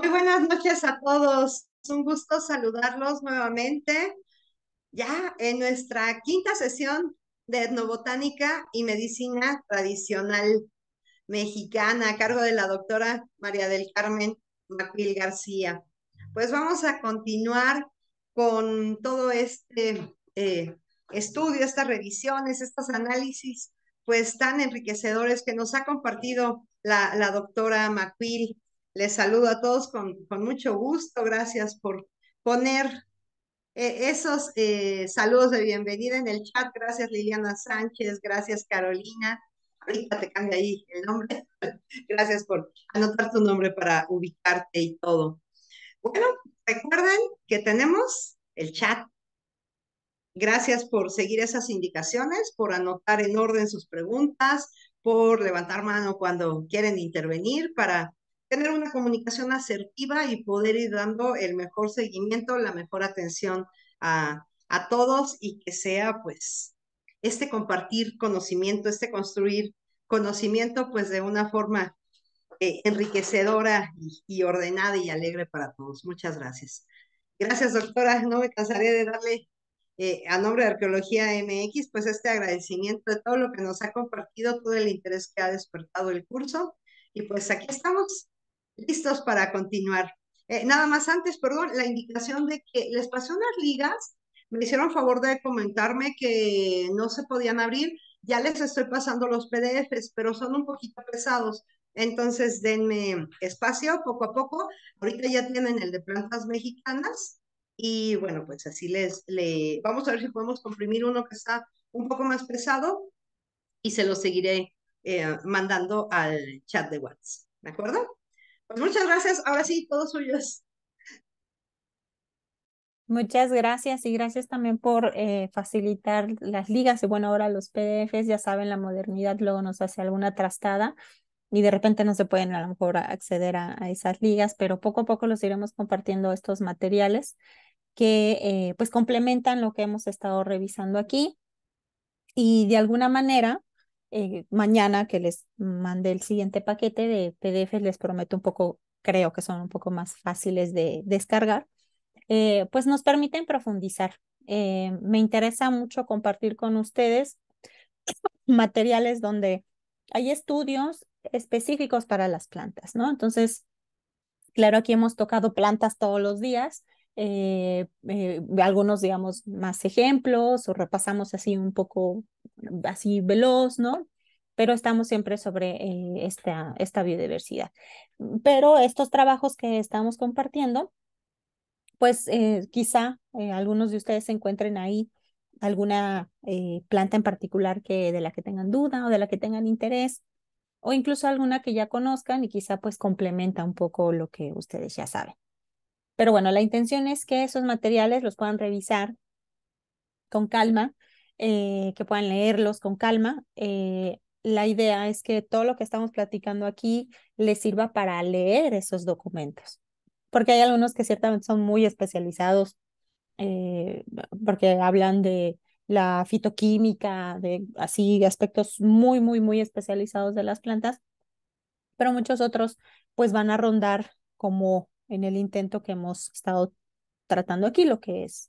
Muy buenas noches a todos. Es Un gusto saludarlos nuevamente ya en nuestra quinta sesión de etnobotánica y medicina tradicional mexicana a cargo de la doctora María del Carmen Macuil García. Pues vamos a continuar con todo este eh, estudio, estas revisiones, estos análisis, pues tan enriquecedores que nos ha compartido la, la doctora Macuil. Les saludo a todos con, con mucho gusto. Gracias por poner eh, esos eh, saludos de bienvenida en el chat. Gracias Liliana Sánchez, gracias Carolina. Ahorita te cambia ahí el nombre. gracias por anotar tu nombre para ubicarte y todo. Bueno, recuerden que tenemos el chat. Gracias por seguir esas indicaciones, por anotar en orden sus preguntas, por levantar mano cuando quieren intervenir para tener una comunicación asertiva y poder ir dando el mejor seguimiento, la mejor atención a, todos y que sea pues este compartir conocimiento, este construir conocimiento pues de una forma eh, enriquecedora y, ordenada y alegre para todos. Muchas gracias. Gracias doctora, no me cansaré de darle eh, a nombre de Arqueología MX pues este agradecimiento de todo lo que nos ha compartido, todo el interés que ha despertado el curso y pues aquí estamos listos para continuar. Eh, nada más antes, perdón, la indicación de que les pasé unas ligas, me hicieron favor de comentarme que no se podían abrir, ya les estoy pasando los PDFs, pero son un poquito pesados, entonces denme espacio poco a poco, ahorita ya tienen el de plantas mexicanas y bueno, pues así les, le vamos a ver si podemos comprimir uno que está un poco más pesado y se lo seguiré eh, mandando al chat de WhatsApp, ¿de acuerdo? Pues muchas gracias. Ahora sí, todos suyos. Muchas gracias y gracias también por eh, facilitar las ligas y bueno, ahora los PDFs, ya saben, la modernidad luego nos hace alguna trastada y de repente no se pueden a lo mejor acceder a, esas ligas, pero poco a poco los iremos compartiendo estos materiales que eh, pues complementan lo que hemos estado revisando aquí y de alguna manera eh, mañana que les mande el siguiente paquete de PDF les prometo un poco, creo que son un poco más fáciles de descargar, eh, pues nos permiten profundizar. Eh, me interesa mucho compartir con ustedes materiales donde hay estudios específicos para las plantas, ¿no? Entonces, claro, aquí hemos tocado plantas todos los días, algunos, digamos, más ejemplos o repasamos así un poco así veloz, ¿no? Pero estamos siempre sobre eh, esta, esta biodiversidad. Pero estos trabajos que estamos compartiendo, pues eh, quizá eh, algunos de ustedes encuentren ahí alguna planta en particular que de la que tengan duda o de la que tengan interés o incluso alguna que ya conozcan y quizá pues complementa un poco lo que ustedes ya saben. Pero bueno, la intención es que esos materiales los puedan revisar con calma eh, que puedan leerlos con calma. Eh, la idea es que todo lo que estamos platicando aquí les sirva para leer esos documentos, porque hay algunos que ciertamente son muy especializados, eh, porque hablan de la fitoquímica, de así aspectos muy, muy, muy especializados de las plantas, pero muchos otros pues van a rondar como en el intento que hemos estado tratando aquí, lo que es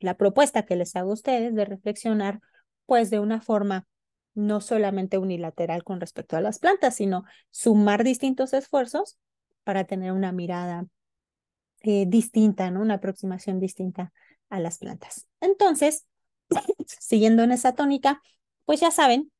la propuesta que les hago a ustedes de reflexionar pues de una forma no solamente unilateral con respecto a las plantas, sino sumar distintos esfuerzos para tener una mirada eh, distinta, ¿no? una aproximación distinta a las plantas. Entonces, siguiendo en esa tónica, pues ya saben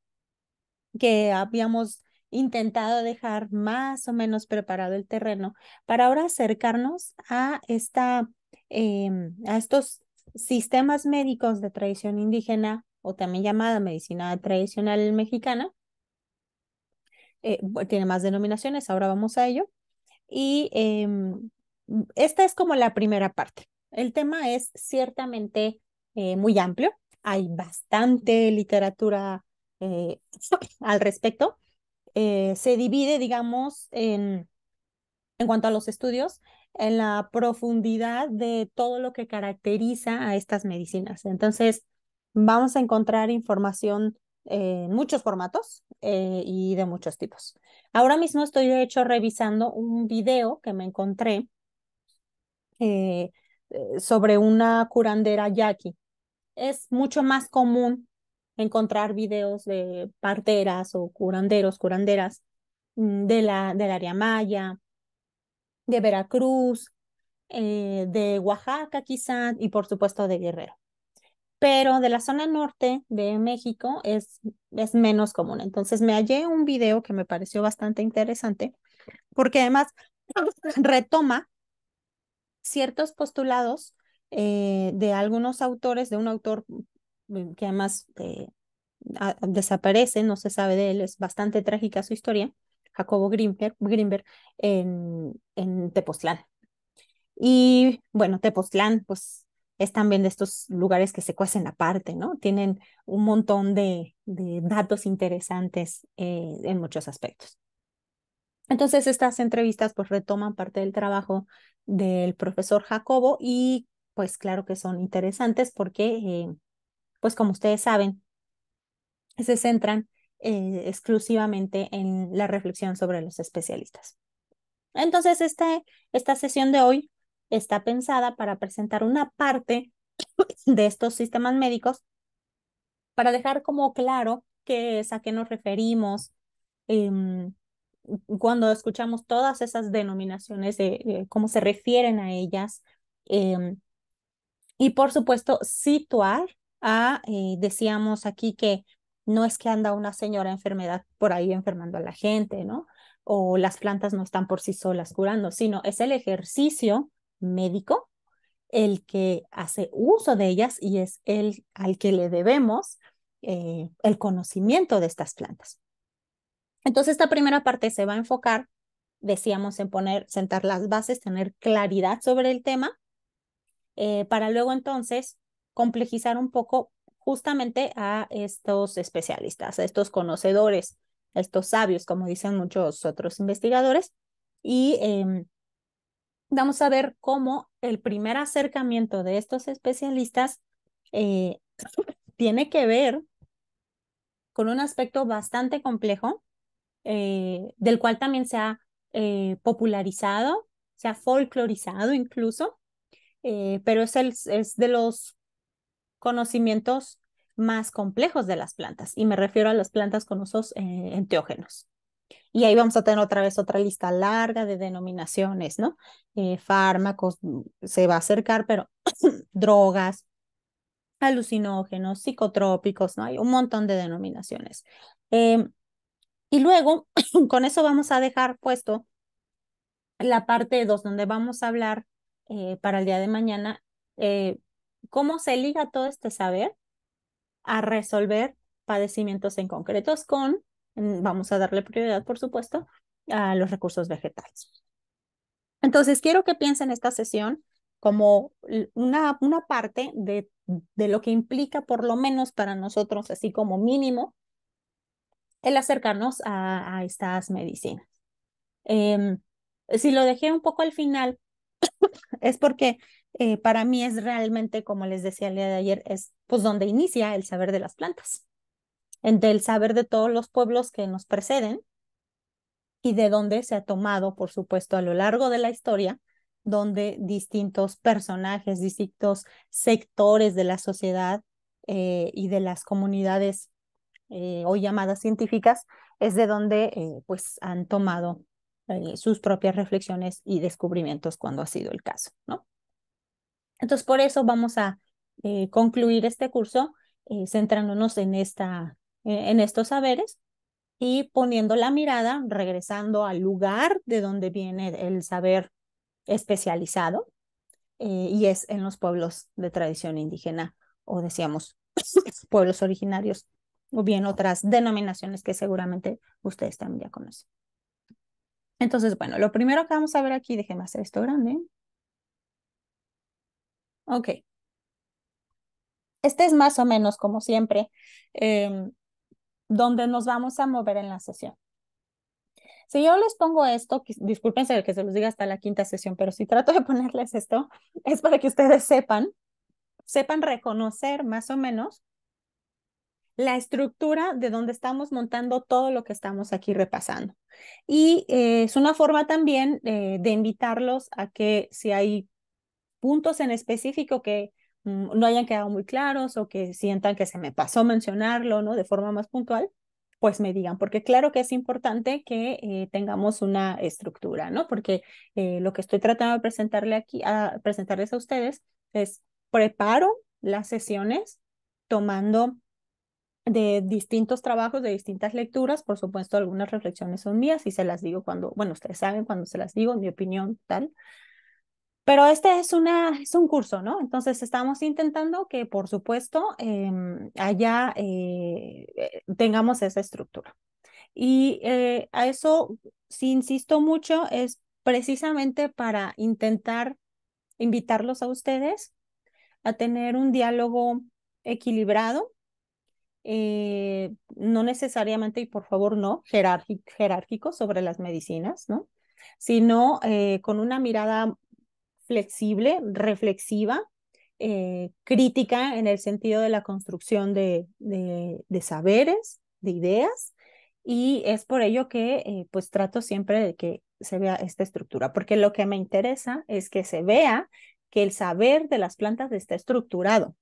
que habíamos intentado dejar más o menos preparado el terreno para ahora acercarnos a esta Em, a estos sistemas médicos de tradición indígena o también llamada medicina tradicional mexicana. Eh, tiene más denominaciones, ahora vamos a ello. Y em, esta es como la primera parte. El tema es ciertamente eh, muy amplio, hay bastante literatura eh, al respecto. se divide, digamos, en, en cuanto a los estudios, en la profundidad de todo lo que caracteriza a estas medicinas. Entonces, vamos a encontrar información eh, en muchos formatos eh, y de muchos tipos. Ahora mismo estoy, de hecho, revisando un video que me encontré eh, sobre una curandera yaqui. Es mucho más común encontrar videos de parteras o curanderos, curanderas mm, de la, del área maya, de Veracruz, eh, de Oaxaca quizá y por supuesto de Guerrero. Pero de la zona norte de México es, es menos común. Entonces me hallé un video que me pareció bastante interesante porque además retoma ciertos postulados eh, de algunos autores, de un autor mm, que además eh, desaparece, no se sabe de él, es bastante trágica su historia, Jacobo Grimberg, en, Tepoztlán. Y bueno, Tepoztlán, pues es también de estos lugares que se cuecen aparte, ¿no? Tienen un montón de, datos interesantes eh, en muchos aspectos. Entonces, estas entrevistas pues retoman parte del trabajo del profesor Jacobo y pues claro que son interesantes porque, eh, pues como ustedes saben, se centran eh, exclusivamente en la reflexión sobre los especialistas. Entonces, este, esta sesión de hoy está pensada para presentar una parte de estos sistemas médicos para dejar como claro qué es, a qué nos referimos, em, cuando escuchamos todas esas denominaciones de cómo se refieren a ellas. Em, y por supuesto, situar a, eh, decíamos aquí que no es que anda una señora enfermedad por ahí enfermando a la gente, ¿no? O las plantas no están por sí solas curando, sino es el ejercicio médico el que hace uso de ellas y es el al que le debemos eh, el conocimiento de estas plantas. Entonces, esta primera parte se va a enfocar, decíamos, en poner, sentar las bases, tener claridad sobre el tema, eh, para luego entonces complejizar un poco justamente a estos especialistas, a estos conocedores, a estos sabios, como dicen muchos otros investigadores. Y em, vamos a ver cómo el primer acercamiento de estos especialistas eh, tiene que ver con un aspecto bastante complejo, eh, del cual también se ha eh, popularizado, se ha folclorizado incluso, pero es, el, es de los conocimientos más complejos de las plantas, y me refiero a las plantas con usos eh, enteógenos. Y ahí vamos a tener otra vez otra lista larga de denominaciones, ¿no? Eh, fármacos, mm, se va a acercar, pero drogas, alucinógenos, psicotrópicos, ¿no? Hay un montón de denominaciones. Em, y luego, con eso vamos a dejar puesto la parte dos, donde vamos a hablar eh, para el día de mañana eh, cómo se liga todo este saber a resolver padecimientos en concretos con, mm, vamos a darle prioridad, por supuesto, a los recursos vegetales. Entonces, quiero que piensen esta sesión como una, una parte de, de lo que implica, por lo menos para nosotros, así como mínimo, el acercarnos a, estas medicinas. Em, si lo dejé un poco al final, es porque eh, para mí es realmente, como les decía el día de ayer, es pues donde inicia el saber de las plantas, del saber de todos los pueblos que nos preceden y de donde se ha tomado, por supuesto, a lo largo de la historia, donde distintos personajes, distintos sectores de la sociedad eh, y de las comunidades eh, hoy llamadas científicas, es de donde pues han tomado sus propias reflexiones y descubrimientos cuando ha sido el caso, ¿no? Entonces, por eso vamos a eh, concluir este curso eh, centrándonos en, esta, e-, en estos saberes y poniendo la mirada, regresando al lugar de donde viene el saber especializado, eh, y es en los pueblos de tradición indígena, o decíamos, pueblos originarios, o bien otras denominaciones que seguramente ustedes también ya conocen. Entonces, bueno, lo primero que vamos a ver aquí, déjenme hacer esto grande, Ok. Este es más o menos, como siempre, em, donde nos vamos a mover en la sesión. Si yo les pongo esto, discúlpense que se los diga hasta la quinta sesión, pero si trato de ponerles esto, es para que ustedes sepan, sepan reconocer más o menos la estructura de donde estamos montando todo lo que estamos aquí repasando. Y eh, es una forma también eh, de invitarlos a que si hay puntos en específico que mm, no hayan quedado muy claros o que sientan que se me pasó mencionarlo, ¿no? De forma más puntual, pues me digan, porque claro que es importante que eh, tengamos una estructura, ¿no? Porque eh, lo que estoy tratando de presentarle aquí, a presentarles a ustedes es preparo las sesiones tomando de distintos trabajos, de distintas lecturas, por supuesto algunas reflexiones son mías y se las digo cuando, bueno, ustedes saben cuando se las digo, mi opinión, tal, pero este es, una, es un curso, ¿no? Entonces estamos intentando que, por supuesto, em, allá eh, eh, tengamos esa estructura. Y eh, a eso, si insisto mucho, es precisamente para intentar invitarlos a ustedes a tener un diálogo equilibrado, no necesariamente, y por favor no, jerárquico sobre las medicinas, ¿no? sino con una mirada flexible, reflexiva, eh, crítica en el sentido de la construcción de, de, saberes, de ideas, y es por ello que eh, pues trato siempre de que se vea esta estructura, porque lo que me interesa es que se vea que el saber de las plantas está estructurado.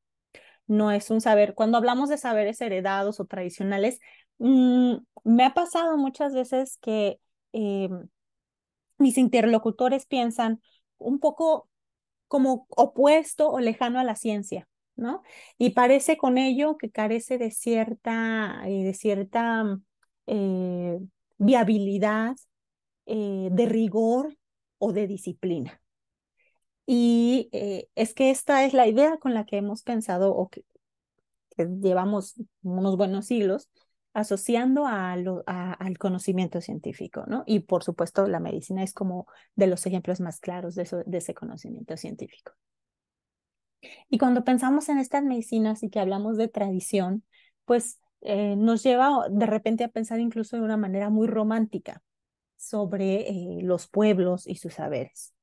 No es un saber, cuando hablamos de saberes heredados o tradicionales, mm, me ha pasado muchas veces que em, mis interlocutores piensan, un poco como opuesto o lejano a la ciencia, ¿no? Y parece con ello que carece de cierta, eh, de cierta eh, viabilidad, eh, de rigor o de disciplina. Y es que esta es la idea con la que hemos pensado o que llevamos unos buenos siglos asociando al conocimiento científico, ¿no? Y por supuesto, la medicina es como de los ejemplos más claros de, ese conocimiento científico. Y cuando pensamos en estas medicinas y que hablamos de tradición, pues eh, nos lleva de repente a pensar incluso de una manera muy romántica sobre eh, los pueblos y sus saberes.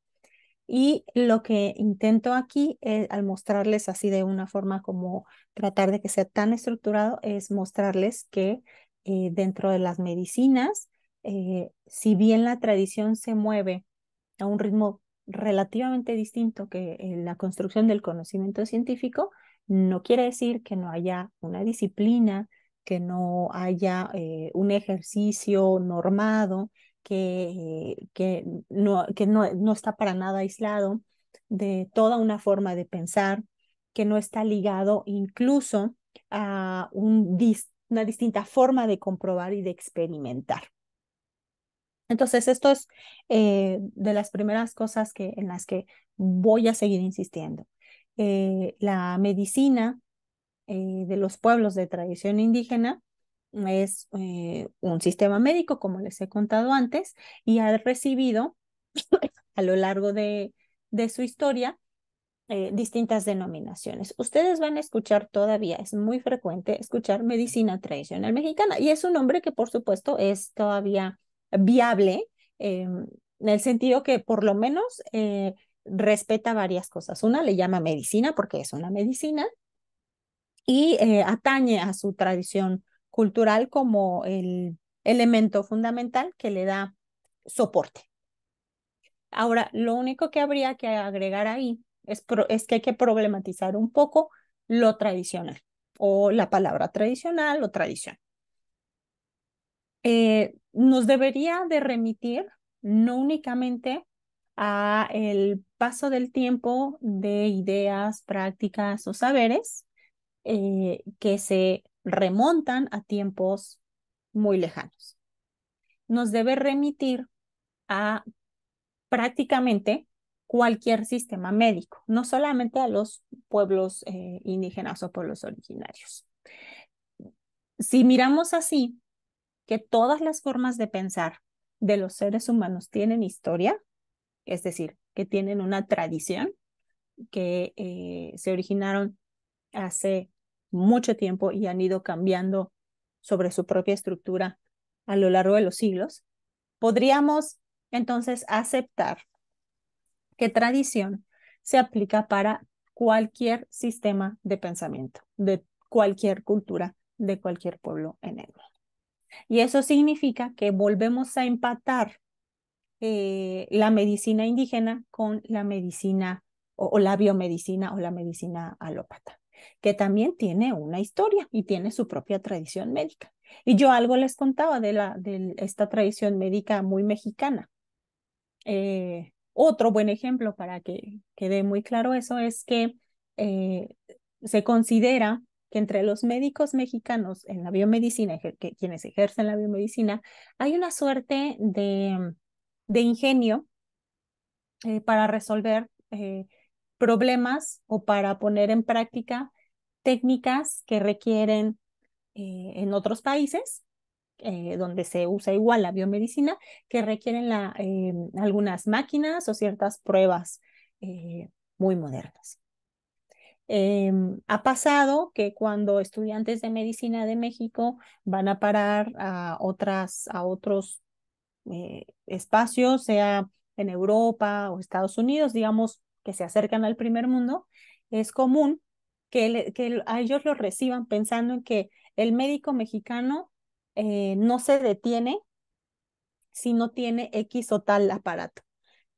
Y lo que intento aquí, es, eh, al mostrarles así de una forma como tratar de que sea tan estructurado, es mostrarles que eh, dentro de las medicinas, eh, si bien la tradición se mueve a un ritmo relativamente distinto que la construcción del conocimiento científico, no quiere decir que no haya una disciplina, que no haya un ejercicio normado, que, que, no, que no, está para nada aislado de toda una forma de pensar, que no está ligado incluso a un una distinta forma de comprobar y de experimentar. Entonces, esto es eh, de las primeras cosas que, en las que voy a seguir insistiendo. Eh, la medicina eh, de los pueblos de tradición indígena es eh, un sistema médico, como les he contado antes, y ha recibido a lo largo de, su historia eh, distintas denominaciones. Ustedes van a escuchar todavía, es muy frecuente escuchar medicina tradicional mexicana y es un nombre que por supuesto es todavía viable eh, en el sentido que por lo menos respeta varias cosas. Una le llama medicina porque es una medicina y atañe a su tradición cultural como el elemento fundamental que le da soporte. Ahora, lo único que habría que agregar ahí es, que hay que problematizar un poco lo tradicional o la palabra tradicional o tradición. Eh, nos debería de remitir no únicamente a el paso del tiempo de ideas, prácticas o saberes eh, que se remontan a tiempos muy lejanos. Nos debe remitir a prácticamente cualquier sistema médico, no solamente a los pueblos eh, indígenas o pueblos originarios. Si miramos así, que todas las formas de pensar de los seres humanos tienen historia, es decir, que tienen una tradición, que eh, se originaron hace mucho tiempo y han ido cambiando sobre su propia estructura a lo largo de los siglos, podríamos entonces aceptar que tradición se aplica para cualquier sistema de pensamiento, de cualquier cultura, de cualquier pueblo en el mundo. Y eso significa que volvemos a empatar eh, la medicina indígena con la medicina o, la biomedicina o la medicina alópata que también tiene una historia y tiene su propia tradición médica. Y yo algo les contaba de, la, de esta tradición médica muy mexicana. Eh, otro buen ejemplo para que quede muy claro eso es que eh, se considera que entre los médicos mexicanos en la biomedicina, quienes ejercen la biomedicina, hay una suerte de, de ingenio eh, para resolver problemas o para poner en práctica técnicas que requieren eh, en otros países, eh, donde se usa igual la biomedicina, que requieren eh, algunas máquinas o ciertas pruebas muy modernas. Em, ha pasado que cuando estudiantes de medicina de México van a parar a, otras, a otros espacios, sea en Europa o Estados Unidos, digamos, que se acercan al primer mundo, es común que, a ellos los reciban pensando en que el médico mexicano eh, no se detiene si no tiene X o tal aparato,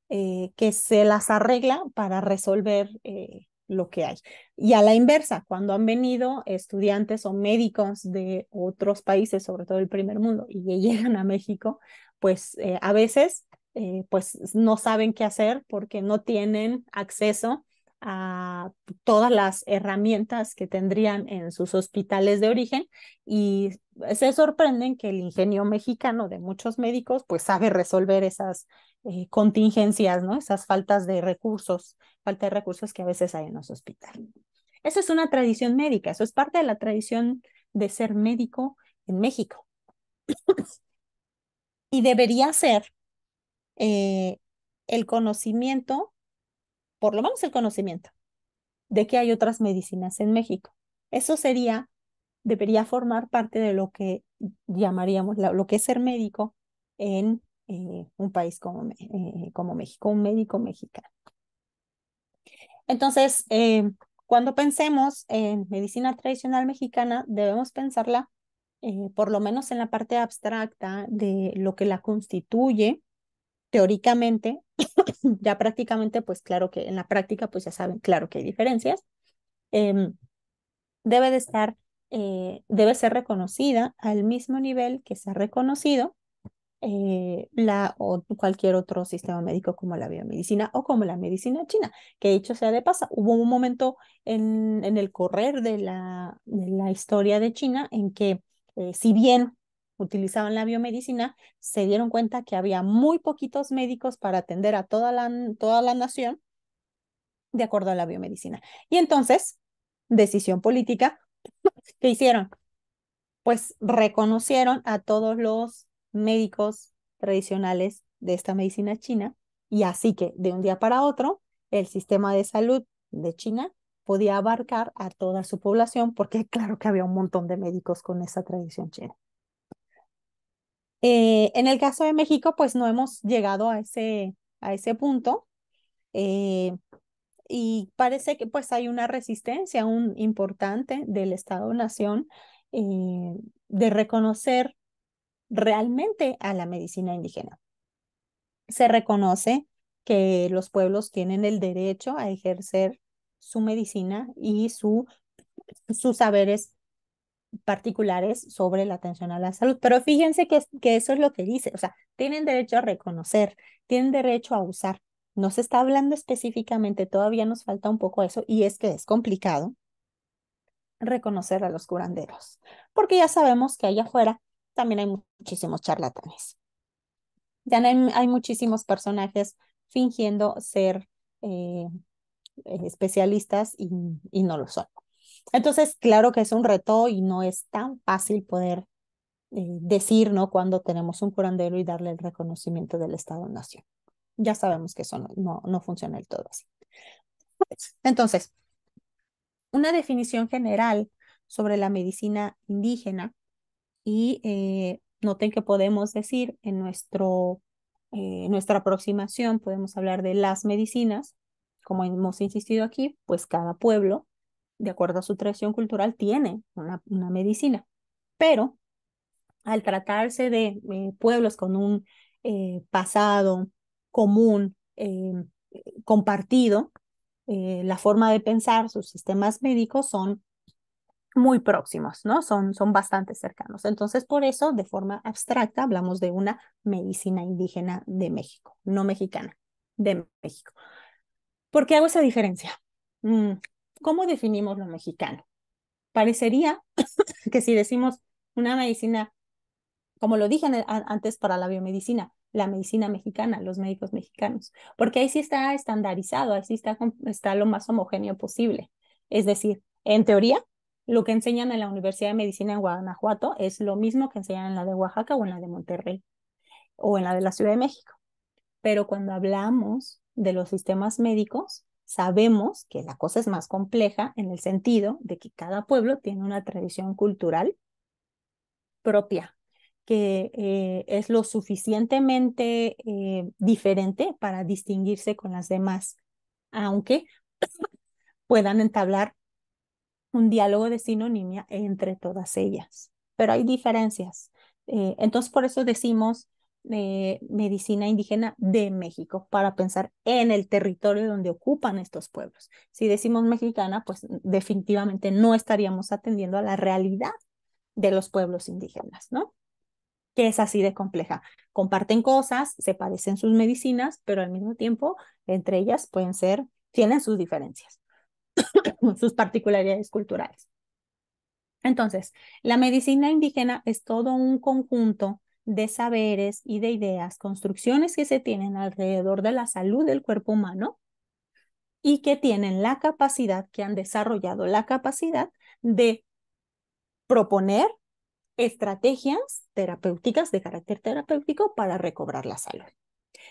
eh, que se las arregla para resolver eh, lo que hay. Y a la inversa, cuando han venido estudiantes o médicos de otros países, sobre todo el primer mundo, y llegan a México, pues a veces eh, pues no saben qué hacer porque no tienen acceso a todas las herramientas que tendrían en sus hospitales de origen y se sorprenden que el ingenio mexicano de muchos médicos pues sabe resolver esas eh, contingencias, ¿no? Esas faltas de recursos, falta de recursos que a veces hay en los hospitales. Eso es una tradición médica, eso es parte de la tradición de ser médico en México. y debería ser eh, el conocimiento, por lo menos el conocimiento, de que hay otras medicinas en México. Eso sería, debería formar parte de lo que llamaríamos lo que es ser médico en eh, un país como, eh, como México, un médico mexicano. Entonces, cuando pensemos en medicina tradicional mexicana, debemos pensarla por lo menos en la parte abstracta de lo que la constituye, teóricamente, ya prácticamente, pues claro que en la práctica, pues ya saben, claro que hay diferencias, em, debe de estar, eh, debe ser reconocida al mismo nivel que se ha reconocido eh, la o cualquier otro sistema médico como la biomedicina o como la medicina china, que dicho sea de paso, hubo un momento en, en el correr de la, la historia de China en que eh, si bien utilizaban la biomedicina, se dieron cuenta que había muy poquitos médicos para atender a toda la, toda la nación de acuerdo a la biomedicina. Y entonces, decisión política, ¿qué hicieron? Pues reconocieron a todos los médicos tradicionales de esta medicina china y así que de un día para otro, el sistema de salud de China podía abarcar a toda su población porque claro que había un montón de médicos con esa tradición china. Eh, en el caso de México, pues no hemos llegado a ese, a ese punto. Eh, y parece que pues hay una resistencia aún importante del Estado-Nación eh, de reconocer realmente a la medicina indígena. Se reconoce que los pueblos tienen el derecho a ejercer su medicina y su, sus saberes particulares sobre la atención a la salud. Pero fíjense que, que eso es lo que dice, o sea, tienen derecho a reconocer, tienen derecho a usar. No se está hablando específicamente, todavía nos falta un poco eso y es que es complicado reconocer a los curanderos, porque ya sabemos que allá afuera también hay muchísimos charlatanes. Ya hay, muchísimos personajes fingiendo ser eh, eh, especialistas y, y no lo son. Entonces, claro que es un reto y no es tan fácil poder eh, decir, ¿no? Cuando tenemos un curandero y darle el reconocimiento del Estado-Nación. Ya sabemos que eso no, funciona del todo así. Entonces, una definición general sobre la medicina indígena y eh, noten que podemos decir en nuestro, eh, nuestra aproximación, podemos hablar de las medicinas, como hemos insistido aquí, pues cada pueblo de acuerdo a su tradición cultural, tiene una, una medicina. Pero al tratarse de eh, pueblos con un eh, pasado común, eh, compartido, la forma de pensar, sus sistemas médicos son muy próximos, ¿no? Son, son bastante cercanos. Entonces, por eso, de forma abstracta, hablamos de una medicina indígena de México, no mexicana, de México. ¿Por qué hago esa diferencia? Mm, ¿cómo definimos lo mexicano? Parecería que si decimos una medicina, como lo dije antes para la biomedicina, la medicina mexicana, los médicos mexicanos, porque ahí sí está estandarizado, ahí sí está, está lo más homogéneo posible. Es decir, en teoría, lo que enseñan en la Universidad de Medicina en Guanajuato es lo mismo que enseñan en la de Oaxaca o en la de Monterrey o en la de la Ciudad de México. Pero cuando hablamos de los sistemas médicos, Sabemos que la cosa es más compleja en el sentido de que cada pueblo tiene una tradición cultural propia, que eh, es lo suficientemente eh, diferente para distinguirse con las demás, aunque puedan entablar un diálogo de sinonimia entre todas ellas. Pero hay diferencias. Eh, entonces, por eso decimos eh, medicina indígena de México para pensar en el territorio donde ocupan estos pueblos. Si decimos mexicana, pues definitivamente no estaríamos atendiendo a la realidad de los pueblos indígenas, ¿no? Que es así de compleja. Comparten cosas, se parecen sus medicinas, pero al mismo tiempo entre ellas pueden ser, tienen sus diferencias, sus particularidades culturales. Entonces, la medicina indígena es todo un conjunto de saberes y de ideas, construcciones que se tienen alrededor de la salud del cuerpo humano y que tienen la capacidad, que han desarrollado la capacidad de proponer estrategias terapéuticas de carácter terapéutico para recobrar la salud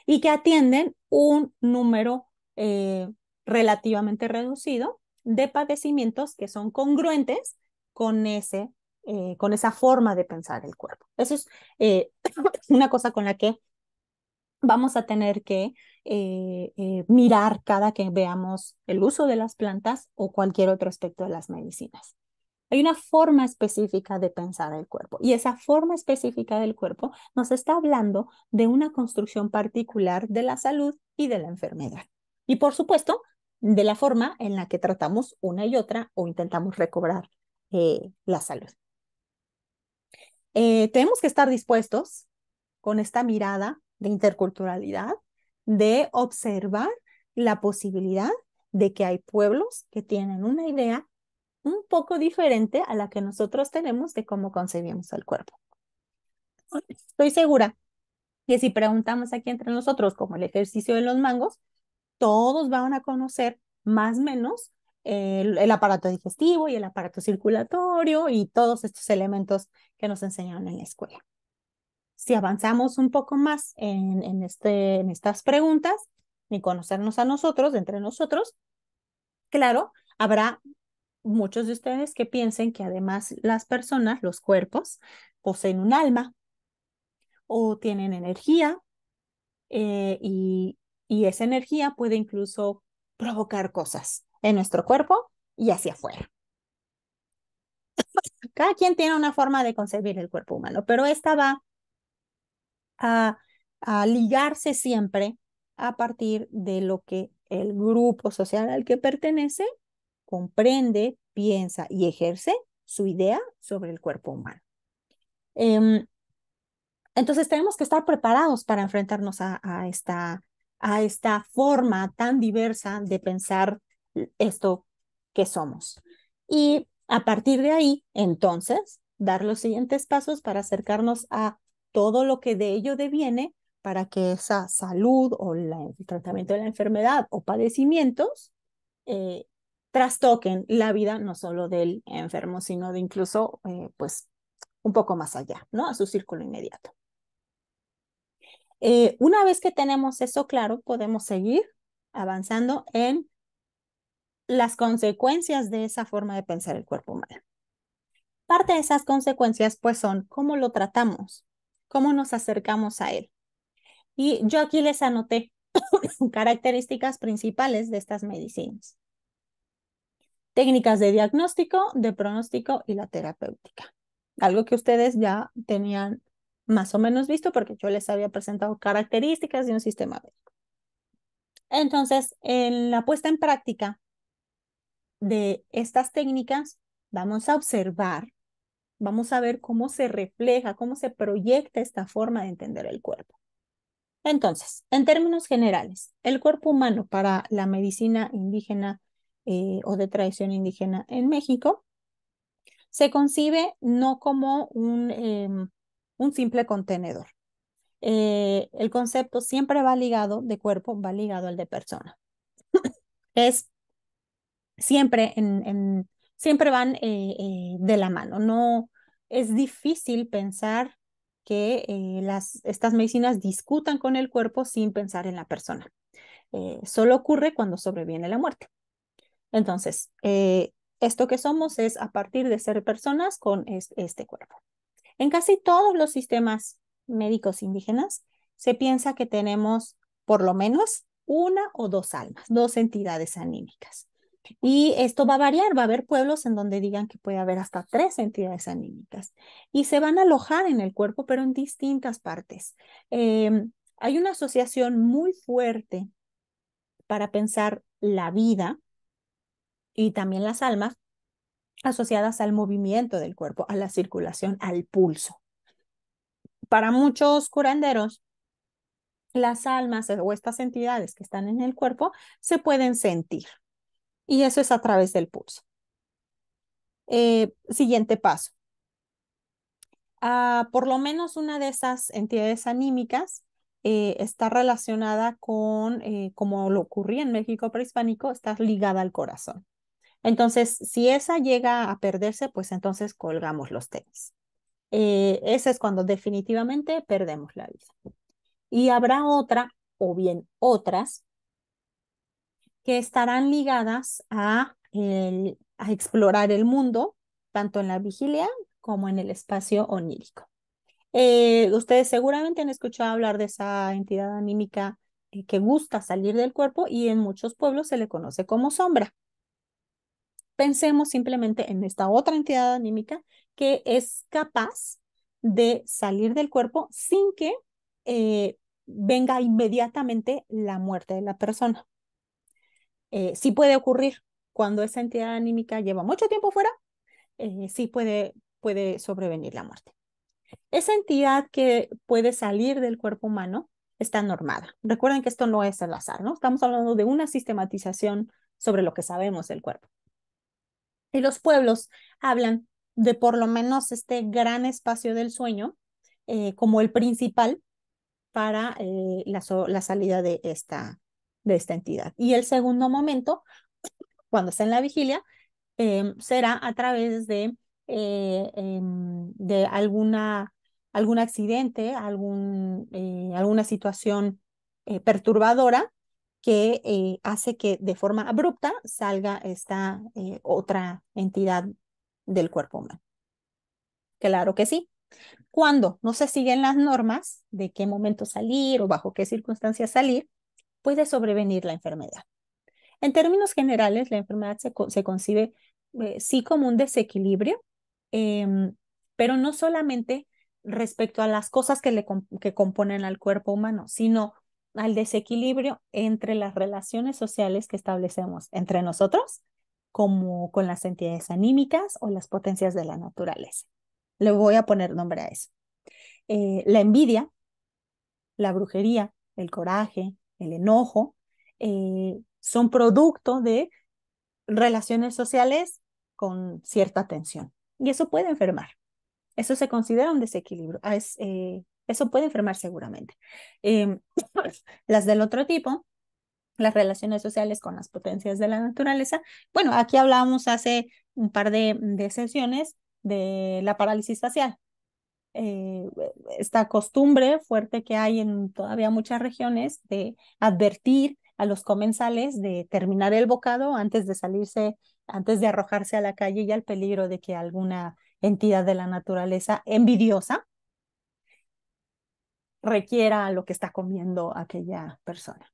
y que atienden un número eh, relativamente reducido de padecimientos que son congruentes con ese eh, con esa forma de pensar el cuerpo. Eso es eh, una cosa con la que vamos a tener que eh, mirar cada que veamos el uso de las plantas o cualquier otro aspecto de las medicinas. Hay una forma específica de pensar el cuerpo y esa forma específica del cuerpo nos está hablando de una construcción particular de la salud y de la enfermedad. Y por supuesto, de la forma en la que tratamos una y otra o intentamos recobrar la salud. Eh, tenemos que estar dispuestos con esta mirada de interculturalidad, de observar la posibilidad de que hay pueblos que tienen una idea un poco diferente a la que nosotros tenemos de cómo concebimos el cuerpo. Estoy segura que si preguntamos aquí entre nosotros, como el ejercicio de los mangos, todos van a conocer más o menos el, aparato digestivo y el aparato circulatorio y todos estos elementos que nos enseñaron en la escuela. Si avanzamos un poco más en, este, en estas preguntas y conocernos a nosotros, entre nosotros, claro, habrá muchos de ustedes que piensen que además las personas, los cuerpos, poseen un alma o tienen energía eh, y esa energía puede incluso provocar cosas en nuestro cuerpo y hacia afuera. Cada quien tiene una forma de concebir el cuerpo humano, pero esta va a, ligarse siempre a partir de lo que el grupo social al que pertenece comprende, piensa y ejerce su idea sobre el cuerpo humano. Em, entonces tenemos que estar preparados para enfrentarnos esta, a esta forma tan diversa de pensar esto que somos. Y a partir de ahí, entonces, dar los siguientes pasos para acercarnos a todo lo que de ello deviene para que esa salud o el tratamiento de la enfermedad o padecimientos eh, trastoquen la vida no solo del enfermo, sino de incluso, eh, pues, un poco más allá, ¿no? A su círculo inmediato. Eh, una vez que tenemos eso claro, podemos seguir avanzando en las consecuencias de esa forma de pensar el cuerpo humano. Parte de esas consecuencias pues son cómo lo tratamos, cómo nos acercamos a él. Y yo aquí les anoté características principales de estas medicinas. Técnicas de diagnóstico, de pronóstico y la terapéutica. Algo que ustedes ya tenían más o menos visto porque yo les había presentado características de un sistema médico. Entonces, en la puesta en práctica de estas técnicas vamos a observar, vamos a ver cómo se refleja, cómo se proyecta esta forma de entender el cuerpo. Entonces, en términos generales, el cuerpo humano para la medicina indígena eh, o de tradición indígena en México se concibe no como un, em, un simple contenedor. Eh, el concepto siempre va ligado de cuerpo, va ligado al de persona. es siempre, van eh, eh, de la mano. No es difícil pensar que eh, estas medicinas discutan con el cuerpo sin pensar en la persona. solo ocurre cuando sobreviene la muerte. Entonces, esto que somos es a partir de ser personas con este cuerpo. En casi todos los sistemas médicos indígenas se piensa que tenemos por lo menos una o dos almas, dos entidades anímicas. Y esto va a variar, va a haber pueblos en donde digan que puede haber hasta tres entidades anímicas y se van a alojar en el cuerpo, pero en distintas partes. Em, hay una asociación muy fuerte para pensar la vida y también las almas asociadas al movimiento del cuerpo, a la circulación, al pulso. Para muchos curanderos, las almas o estas entidades que están en el cuerpo se pueden sentir. Y eso es a través del pulso. Eh, siguiente paso. Ah, por lo menos una de esas entidades anímicas eh, está relacionada con, eh, como lo ocurría en México prehispánico, está ligada al corazón. Entonces, si esa llega a perderse, pues entonces colgamos los tenis. Ese es cuando definitivamente perdemos la vida. Y habrá otra, o bien otras, que estarán ligadas a, explorar el mundo, tanto en la vigilia como en el espacio onírico. Eh, ustedes seguramente han escuchado hablar de esa entidad anímica eh, que gusta salir del cuerpo y en muchos pueblos se le conoce como sombra. Pensemos simplemente en esta otra entidad anímica que es capaz de salir del cuerpo sin que eh, venga inmediatamente la muerte de la persona. Eh, sí puede ocurrir cuando esa entidad anímica lleva mucho tiempo fuera, eh, sí puede, puede sobrevenir la muerte. Esa entidad que puede salir del cuerpo humano está normada. Recuerden que esto no es el azar, ¿no? Estamos hablando de una sistematización sobre lo que sabemos del cuerpo. Y los pueblos hablan de por lo menos este gran espacio del sueño eh, como el principal para la, la, salida de esta, de esta entidad. Y el segundo momento, cuando está en la vigilia, em, será a través de, eh, em, de alguna, algún accidente, algún, eh, alguna situación eh, perturbadora que hace que de forma abrupta salga esta otra entidad del cuerpo humano. Claro que sí. Cuando no se siguen las normas de qué momento salir o bajo qué circunstancias salir, puede sobrevenir la enfermedad. En términos generales, la enfermedad se, concibe eh, sí como un desequilibrio, em, pero no solamente respecto a las cosas que, le componen al cuerpo humano, sino al desequilibrio entre las relaciones sociales que establecemos entre nosotros, como con las entidades anímicas o las potencias de la naturaleza. Le voy a poner nombre a eso. Eh, la envidia, la brujería, el coraje, el enojo, eh, son producto de relaciones sociales con cierta tensión. Y eso puede enfermar. Eso se considera un desequilibrio. Ah, es, eh, eso puede enfermar seguramente. Em, las del otro tipo, las relaciones sociales con las potencias de la naturaleza. Bueno, aquí hablábamos hace un par de sesiones de la parálisis facial, eh, esta costumbre fuerte que hay en todavía muchas regiones de advertir a los comensales de terminar el bocado antes de salirse, antes de arrojarse a la calle y al peligro de que alguna entidad de la naturaleza envidiosa requiera lo que está comiendo aquella persona.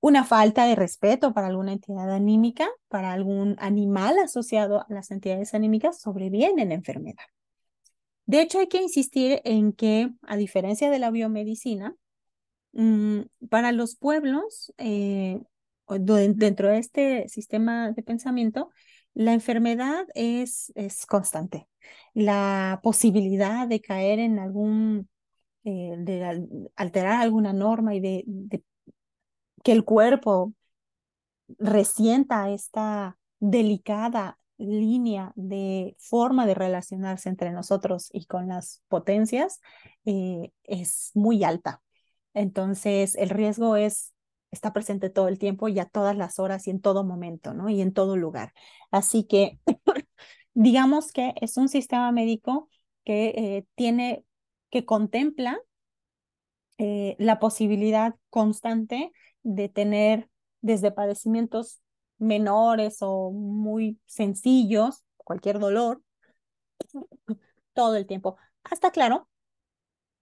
Una falta de respeto para alguna entidad anímica, para algún animal asociado a las entidades anímicas, sobreviene la enfermedad. De hecho, hay que insistir en que, a diferencia de la biomedicina, mm, para los pueblos, eh, dentro de este sistema de pensamiento, la enfermedad es, es constante. La posibilidad de caer en algún, eh, de alterar alguna norma y de, de que el cuerpo resienta esta delicada línea de forma de relacionarse entre nosotros y con las potencias eh, es muy alta. Entonces, el riesgo es está presente todo el tiempo y a todas las horas y en todo momento, ¿no? Y en todo lugar. Así que digamos que es un sistema médico que eh, tiene, que contempla eh, la posibilidad constante de tener desde padecimientos menores o muy sencillos, cualquier dolor, todo el tiempo. Hasta, claro,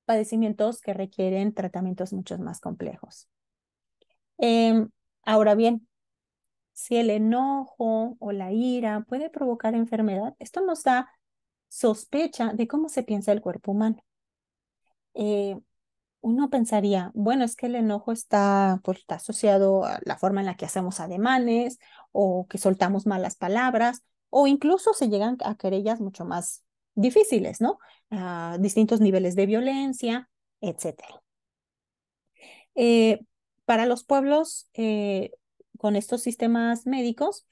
padecimientos que requieren tratamientos mucho más complejos. Em, ahora bien, si el enojo o la ira puede provocar enfermedad, esto nos da sospecha de cómo se piensa el cuerpo humano. Eh, uno pensaría, bueno, es que el enojo está, pues, está asociado a la forma en la que hacemos ademanes o que soltamos malas palabras o incluso se llegan a querellas mucho más difíciles, ¿no? A distintos niveles de violencia, etc. Eh, para los pueblos eh, con estos sistemas médicos,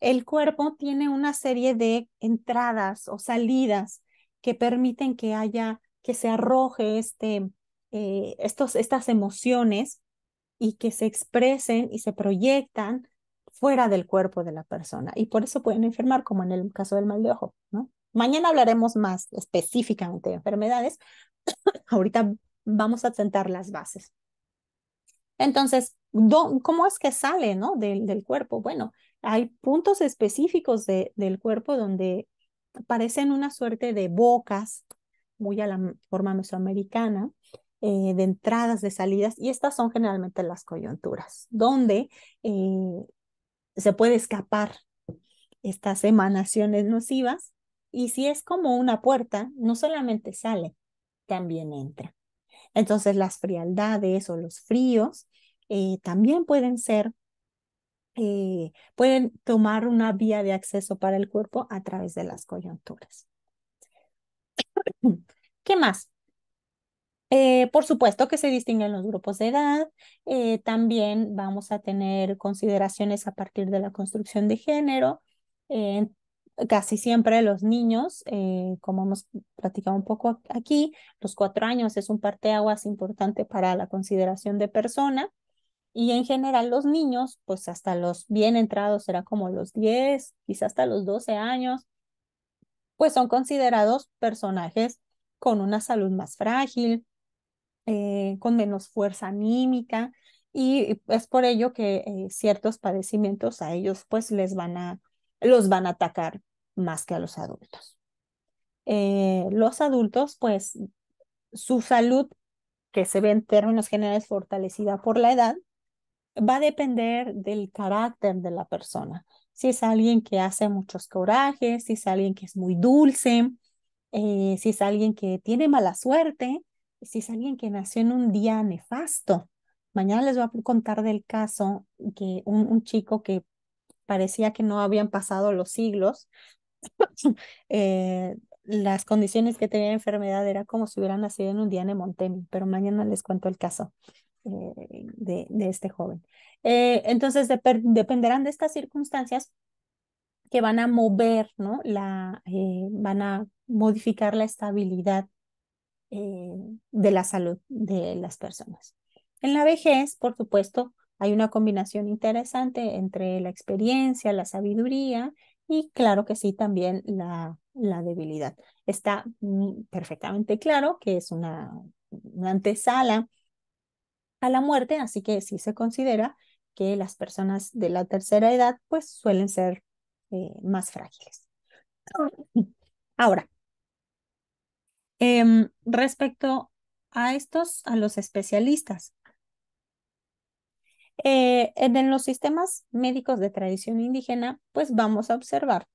el cuerpo tiene una serie de entradas o salidas que permiten que haya, que se arroje este eh, estos, estas emociones y que se expresen y se proyectan fuera del cuerpo de la persona. Y por eso pueden enfermar, como en el caso del mal de ojo, Mañana hablaremos más específicamente de enfermedades. Ahorita vamos a sentar las bases. Entonces, ¿cómo es que sale ¿no? del, del cuerpo? Bueno, hay puntos específicos de, del cuerpo donde aparecen una suerte de bocas, muy a la forma mesoamericana, eh, de entradas, de salidas, y estas son generalmente las coyunturas, donde eh, se puede escapar estas emanaciones nocivas, y si es como una puerta, no solamente sale, también entra. Entonces las frialdades o los fríos eh, también pueden ser, pueden tomar una vía de acceso para el cuerpo a través de las coyunturas. ¿Qué más? Eh, por supuesto que se distinguen los grupos de edad. Eh, también vamos a tener consideraciones a partir de la construcción de género. Eh, casi siempre los niños, eh, como hemos platicado un poco aquí, los cuatro años es un parteaguas importante para la consideración de persona. Y en general los niños, pues hasta los bien entrados, será como los 10, quizás hasta los 12 años, pues son considerados personajes con una salud más frágil, eh, con menos fuerza anímica y es por ello que eh, ciertos padecimientos a ellos pues les van a, los van a atacar más que a los adultos. Eh, los adultos pues su salud que se ve en términos generales fortalecida por la edad va a depender del carácter de la persona. Si es alguien que hace muchos corajes, si es alguien que es muy dulce, si es alguien que tiene mala suerte, si es alguien que nació en un día nefasto, mañana les voy a contar del caso que un, chico que parecía que no habían pasado los siglos, eh, las condiciones que tenía enfermedad era como si hubiera nacido en un día en pero mañana les cuento el caso eh, de, este joven. Eh, entonces dependerán de estas circunstancias que van a mover, ¿no? La, van a modificar la estabilidad eh, de la salud de las personas. En la vejez, por supuesto, hay una combinación interesante entre la experiencia, la sabiduría y claro que sí también la, debilidad. Está mm, perfectamente claro que es una, antesala a la muerte, así que sí se considera que las personas de la tercera edad pues suelen ser eh, más frágiles. Ahora, Em, respecto a estos, a los especialistas. Eh, en los sistemas médicos de tradición indígena, pues vamos a observar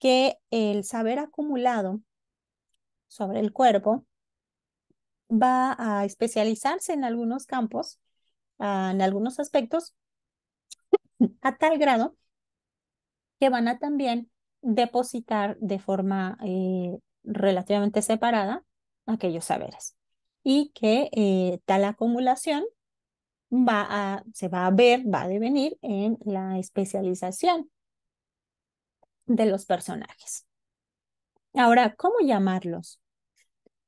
que el saber acumulado sobre el cuerpo va a especializarse en algunos campos, ah, en algunos aspectos, a tal grado que van a también depositar de forma eh, relativamente separada aquellos saberes y que eh, tal acumulación va a, se va a ver, va a devenir en la especialización de los personajes. Ahora, ¿cómo llamarlos?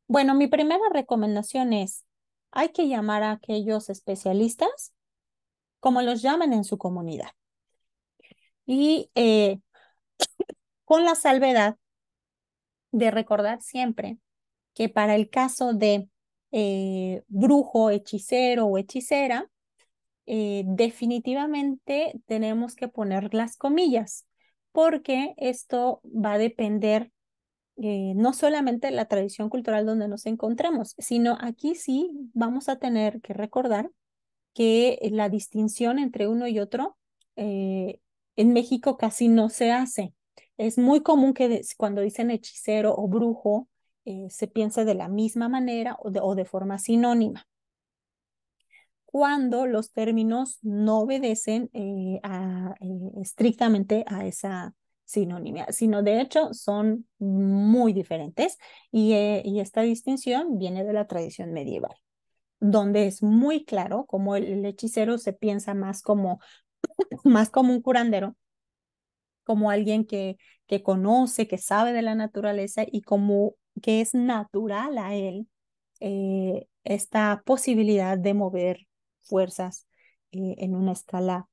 Bueno, mi primera recomendación es, hay que llamar a aquellos especialistas como los llaman en su comunidad. Y eh, con la salvedad de recordar siempre que para el caso de eh, brujo, hechicero o hechicera, eh, definitivamente tenemos que poner las comillas, porque esto va a depender eh, no solamente de la tradición cultural donde nos encontremos, sino aquí sí vamos a tener que recordar que la distinción entre uno y otro en México casi no se hace. Es muy común que cuando dicen hechicero o brujo eh, se piense de la misma manera o de, forma sinónima. Cuando los términos no obedecen eh, eh, estrictamente a esa sinonimia, sino de hecho son muy diferentes y, esta distinción viene de la tradición medieval donde es muy claro cómo el, el hechicero se piensa más como, más como un curandero como alguien que, que conoce, que sabe de la naturaleza y como que es natural a él eh, esta posibilidad de mover fuerzas eh, en una escala,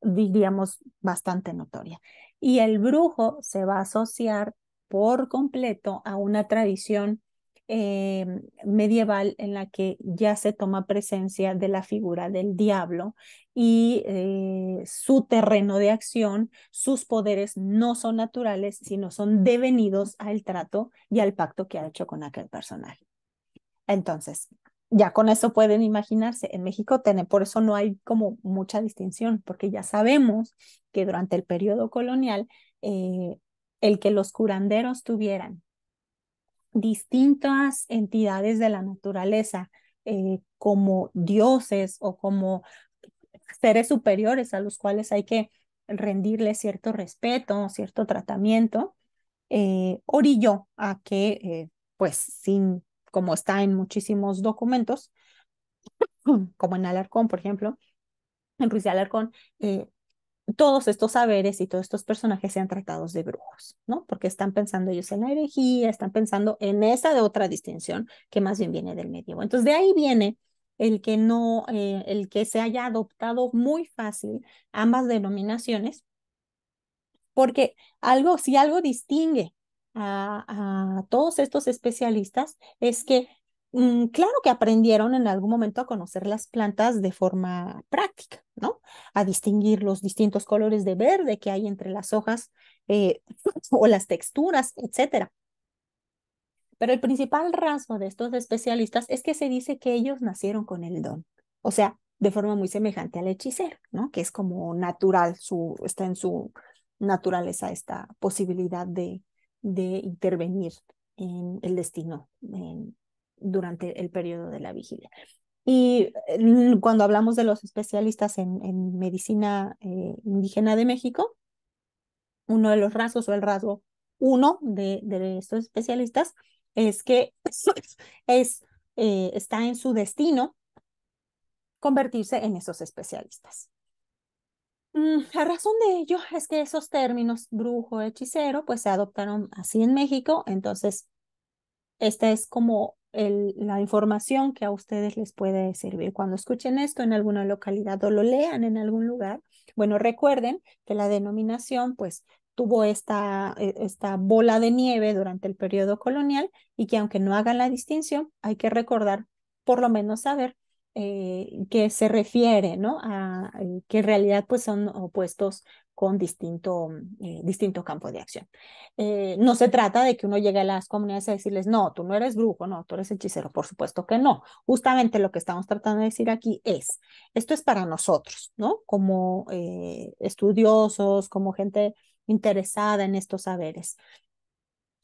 diríamos, bastante notoria. Y el brujo se va a asociar por completo a una tradición eh, medieval en la que ya se toma presencia de la figura del diablo y eh, su terreno de acción, sus poderes no son naturales, sino son devenidos al trato y al pacto que ha hecho con aquel personaje. Entonces, ya con eso pueden imaginarse, en México por eso no hay como mucha distinción, porque ya sabemos que durante el periodo colonial, eh, el que los curanderos tuvieran distintas entidades de la naturaleza eh, como dioses o como seres superiores a los cuales hay que rendirle cierto respeto, cierto tratamiento, eh, orilló a que, eh, pues, sin, como está en muchísimos documentos, como en Alarcón, por ejemplo, en Ruiz de Alarcón, todos estos saberes y todos estos personajes sean tratados de brujos, ¿no? Porque están pensando ellos en la herejía, están pensando en esa de otra distinción que más bien viene del medio. Entonces, de ahí viene el que no, eh, el que se haya adoptado muy fácil ambas denominaciones, porque algo, si algo distingue a, a todos estos especialistas, es que Mm, claro que aprendieron en algún momento a conocer las plantas de forma práctica, ¿no? A distinguir los distintos colores de verde que hay entre las hojas eh, o las texturas, etc. Pero el principal rasgo de estos especialistas es que se dice que ellos nacieron con el don, o sea, de forma muy semejante al hechicero, ¿no? Que es como natural, su, está en su naturaleza esta posibilidad de, de intervenir en el destino en, durante el periodo de la vigilia. Y eh, cuando hablamos de los especialistas en, medicina eh, indígena de México, uno de los rasgos o el rasgo uno de, de estos especialistas es que es, eh, está en su destino convertirse en esos especialistas. Mm, la razón de ello es que esos términos brujo, hechicero, pues se adoptaron así en México, entonces esta es como la información que a ustedes les puede servir. Cuando escuchen esto en alguna localidad o lo lean en algún lugar, bueno, recuerden que la denominación pues tuvo esta, e, esta bola de nieve durante el periodo colonial y que aunque no hagan la distinción, hay que recordar, por lo menos saber eh, qué se refiere, ¿no? A, eh, qué realidad pues son opuestos con distinto, eh, distinto campo de acción. Eh, no se trata de que uno llegue a las comunidades a decirles, no, tú no eres brujo, no, tú eres hechicero, por supuesto que no. Justamente lo que estamos tratando de decir aquí es, esto es para nosotros, ¿no? Como eh, estudiosos, como gente interesada en estos saberes.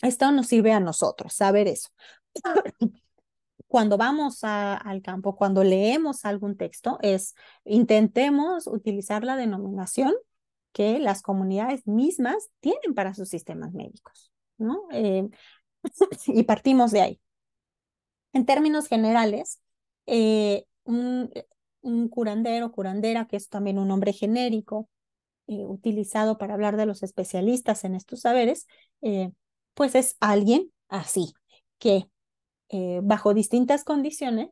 Esto nos sirve a nosotros, saber eso. cuando vamos al campo, cuando leemos algún texto, es intentemos utilizar la denominación que las comunidades mismas tienen para sus sistemas médicos, ¿no? Eh, y partimos de ahí. En términos generales, eh, eh, un, curandero, curandera, que es también un nombre genérico utilizado para hablar de los especialistas en estos saberes, pues es alguien así, que bajo distintas condiciones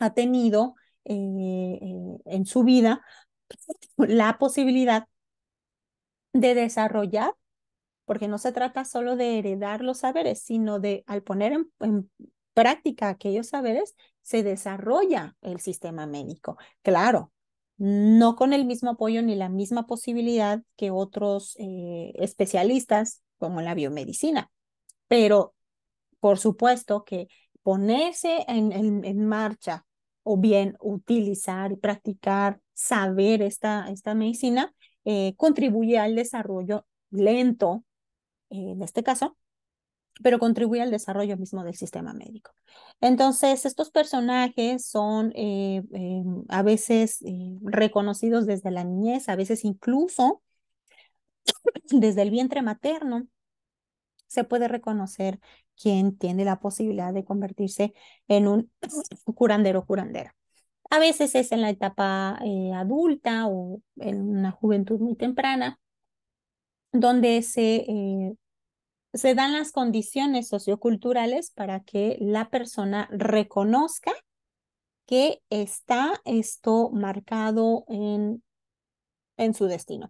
ha tenido en su vida la posibilidad de desarrollar, porque no se trata solo de heredar los saberes, sino de al poner en, práctica aquellos saberes, se desarrolla el sistema médico. Claro, no con el mismo apoyo ni la misma posibilidad que otros eh, especialistas como la biomedicina, pero por supuesto que ponerse en, en marcha o bien utilizar y practicar saber esta, esta medicina eh, contribuye al desarrollo lento, eh, en este caso, pero contribuye al desarrollo mismo del sistema médico. Entonces, estos personajes son eh, a veces reconocidos desde la niñez, a veces incluso desde el vientre materno. Se puede reconocer quien tiene la posibilidad de convertirse en un curandero curandera. A veces es en la etapa eh, adulta o en una juventud muy temprana, donde se, eh, se dan las condiciones socioculturales para que la persona reconozca que está esto marcado en, en su destino,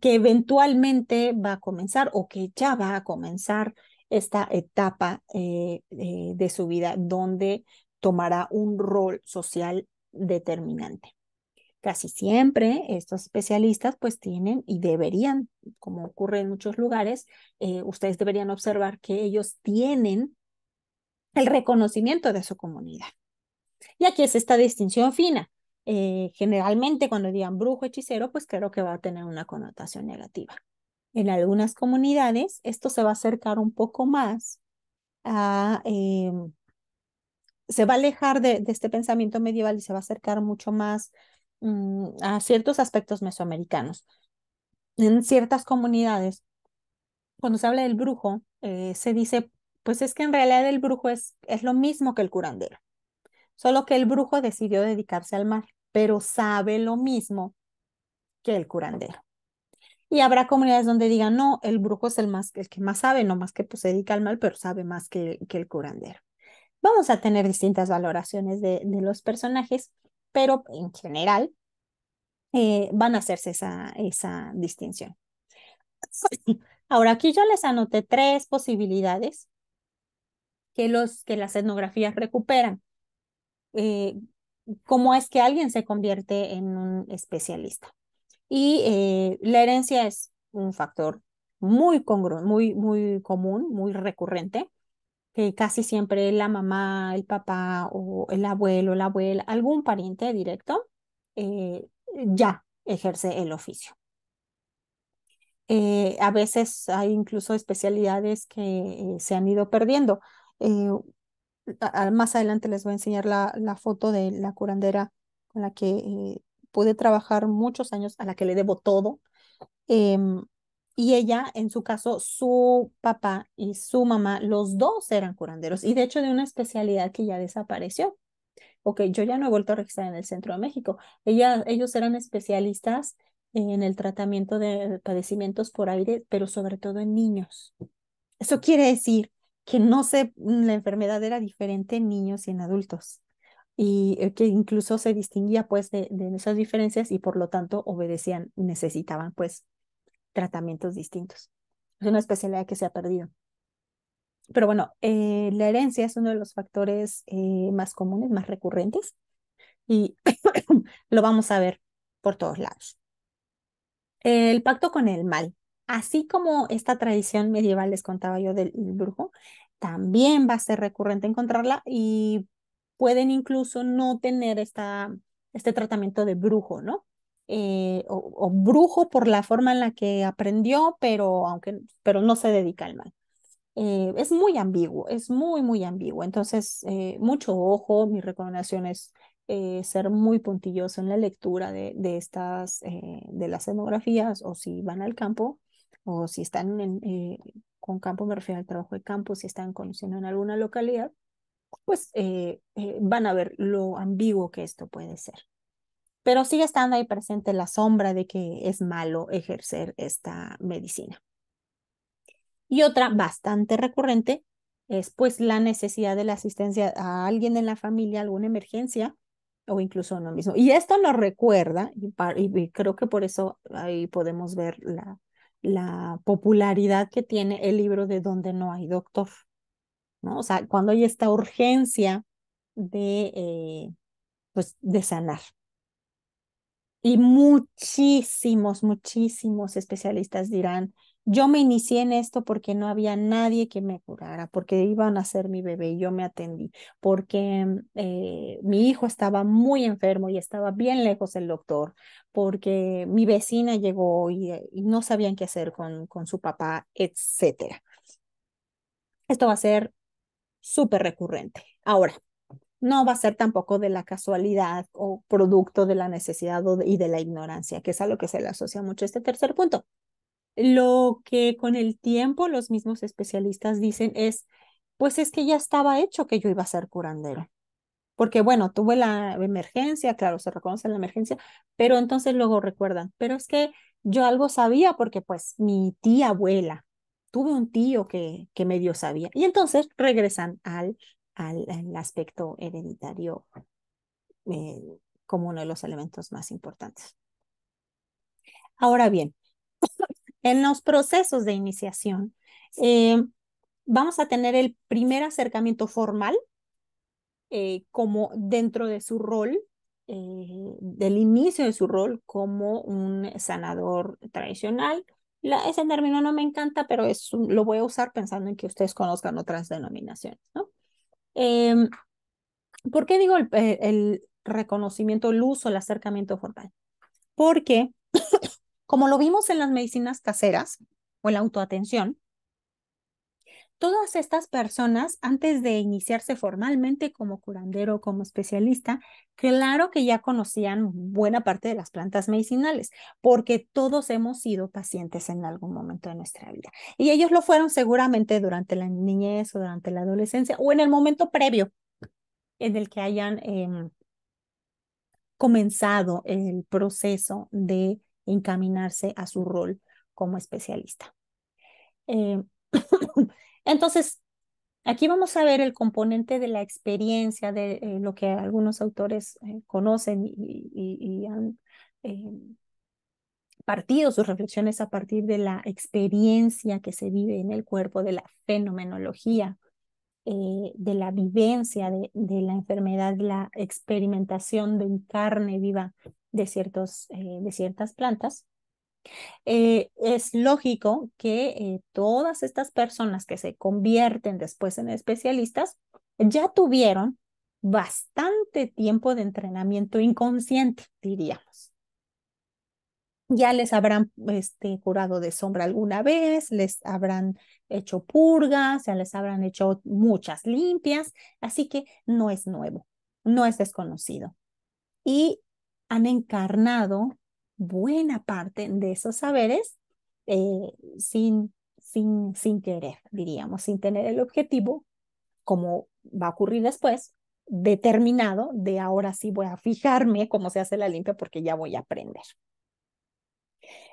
que eventualmente va a comenzar o que ya va a comenzar esta etapa eh, de su vida donde tomará un rol social determinante. Casi siempre estos especialistas pues tienen y deberían, como ocurre en muchos lugares, eh, ustedes deberían observar que ellos tienen el reconocimiento de su comunidad. Y aquí es esta distinción fina. Eh, generalmente cuando digan brujo, hechicero, pues creo que va a tener una connotación negativa. En algunas comunidades esto se va a acercar un poco más a em, se va a alejar de, este pensamiento medieval y se va a acercar mucho más mm, a ciertos aspectos mesoamericanos. En ciertas comunidades, cuando se habla del brujo, eh, se dice, pues es que en realidad el brujo es, es lo mismo que el curandero, solo que el brujo decidió dedicarse al mal, pero sabe lo mismo que el curandero. Y habrá comunidades donde digan, no, el brujo es el, más, el que más sabe, no más que pues, se dedica al mal, pero sabe más que, que el curandero vamos a tener distintas valoraciones de, los personajes, pero en general eh, van a hacerse esa, esa distinción. Ahora aquí yo les anoté tres posibilidades que, los, que las etnografías recuperan. Eh, cómo es que alguien se convierte en un especialista. Y eh, la herencia es un factor muy, muy, muy común, muy recurrente que casi siempre la mamá, el papá o el abuelo, la abuela, algún pariente directo, eh, ya ejerce el oficio. Eh, a veces hay incluso especialidades que eh, se han ido perdiendo. más adelante les voy a enseñar la, la, foto de la curandera con la que pude trabajar muchos años, a la que le debo todo. Em, y ella, en su caso, su papá y su mamá, los dos eran curanderos y de hecho de una especialidad que ya desapareció. Ok, yo ya no he vuelto a registrar en el Centro de México. Ella, ellos eran especialistas en el tratamiento de padecimientos por aire, pero sobre todo en niños. Eso quiere decir que no se, la enfermedad era diferente en niños y en adultos y eh, que incluso se distinguía pues de esas diferencias y por lo tanto obedecían, necesitaban pues tratamientos distintos. Es una especialidad que se ha perdido. Pero bueno, eh, la herencia es uno de los factores eh, más comunes, más recurrentes, y lo vamos a ver por todos lados. El pacto con el mal. Así como esta tradición medieval les contaba yo del brujo, también va a ser recurrente encontrarla y pueden incluso no tener esta, este tratamiento de brujo, ¿no? Eh, o, brujo por la forma en la que aprendió, pero, aunque, pero no se dedica al mal. Eh, es muy ambiguo, es muy, muy ambiguo. Entonces, eh, mucho ojo, mi recomendación es ser muy puntilloso en la lectura de, estas, de las etnografías, o si van al campo, o si están en, con campo, me refiero al trabajo de campo, si están conociendo en alguna localidad, pues van a ver lo ambiguo que esto puede ser pero sigue estando ahí presente la sombra de que es malo ejercer esta medicina. Y otra bastante recurrente es pues la necesidad de la asistencia a alguien en la familia, alguna emergencia o incluso uno mismo. Y esto nos recuerda, y, creo que por eso ahí podemos ver la, popularidad que tiene el libro de Donde no hay doctor. ¿no? O sea, cuando hay esta urgencia de, eh, pues, de sanar y muchísimos, muchísimos especialistas dirán, yo me inicié en esto porque no había nadie que me curara, porque iban a ser mi bebé y yo me atendí, porque eh, mi hijo estaba muy enfermo y estaba bien lejos el doctor, porque mi vecina llegó y, y no sabían qué hacer con, con su papá, etcétera. Esto va a ser súper recurrente. Ahora, no va a ser tampoco de la casualidad o producto de la necesidad y de la ignorancia, que es a lo que se le asocia mucho este tercer punto. Lo que con el tiempo los mismos especialistas dicen es, pues es que ya estaba hecho que yo iba a ser curandero. Porque bueno, tuve la emergencia, claro, se reconoce la emergencia, pero entonces luego recuerdan, pero es que yo algo sabía porque pues mi tía abuela, tuve un tío que, que medio sabía. Y entonces regresan al al, aspecto hereditario eh, como uno de los elementos más importantes. Ahora bien, en los procesos de iniciación, eh, vamos a tener el primer acercamiento formal eh, como dentro de su rol, del inicio de su rol como un sanador tradicional. ese término no me encanta, pero lo voy a usar pensando en que ustedes conozcan otras denominaciones, ¿no? Em, ¿Por qué digo el, reconocimiento, el uso, el acercamiento formal? Porque, como lo vimos en las medicinas caseras o en la autoatención, Todas estas personas, antes de iniciarse formalmente como curandero o como especialista, claro que ya conocían buena parte de las plantas medicinales, porque todos hemos sido pacientes en algún momento de nuestra vida. Y ellos lo fueron seguramente durante la niñez o durante la adolescencia o en el momento previo en el que hayan em, comenzado el proceso de encaminarse a su rol como especialista. Em, entonces, aquí vamos a ver el componente de la experiencia, de eh, lo que algunos autores eh, conocen y, han eh, partido sus reflexiones a partir de la experiencia que se vive en el cuerpo, de la fenomenología, de la vivencia de, la enfermedad, la experimentación de carne viva de, ciertos, de ciertas plantas. Eh, es lógico que eh, todas estas personas que se convierten después en especialistas ya tuvieron bastante tiempo de entrenamiento inconsciente, diríamos. Ya les habrán este, curado de sombra alguna vez, les habrán hecho purgas, ya les habrán hecho muchas limpias, así que no es nuevo, no es desconocido. Y han encarnado buena parte de esos saberes eh, sin, sin, sin querer, diríamos, sin tener el objetivo, como va a ocurrir después, determinado de ahora sí voy a fijarme cómo se hace la limpia porque ya voy a aprender.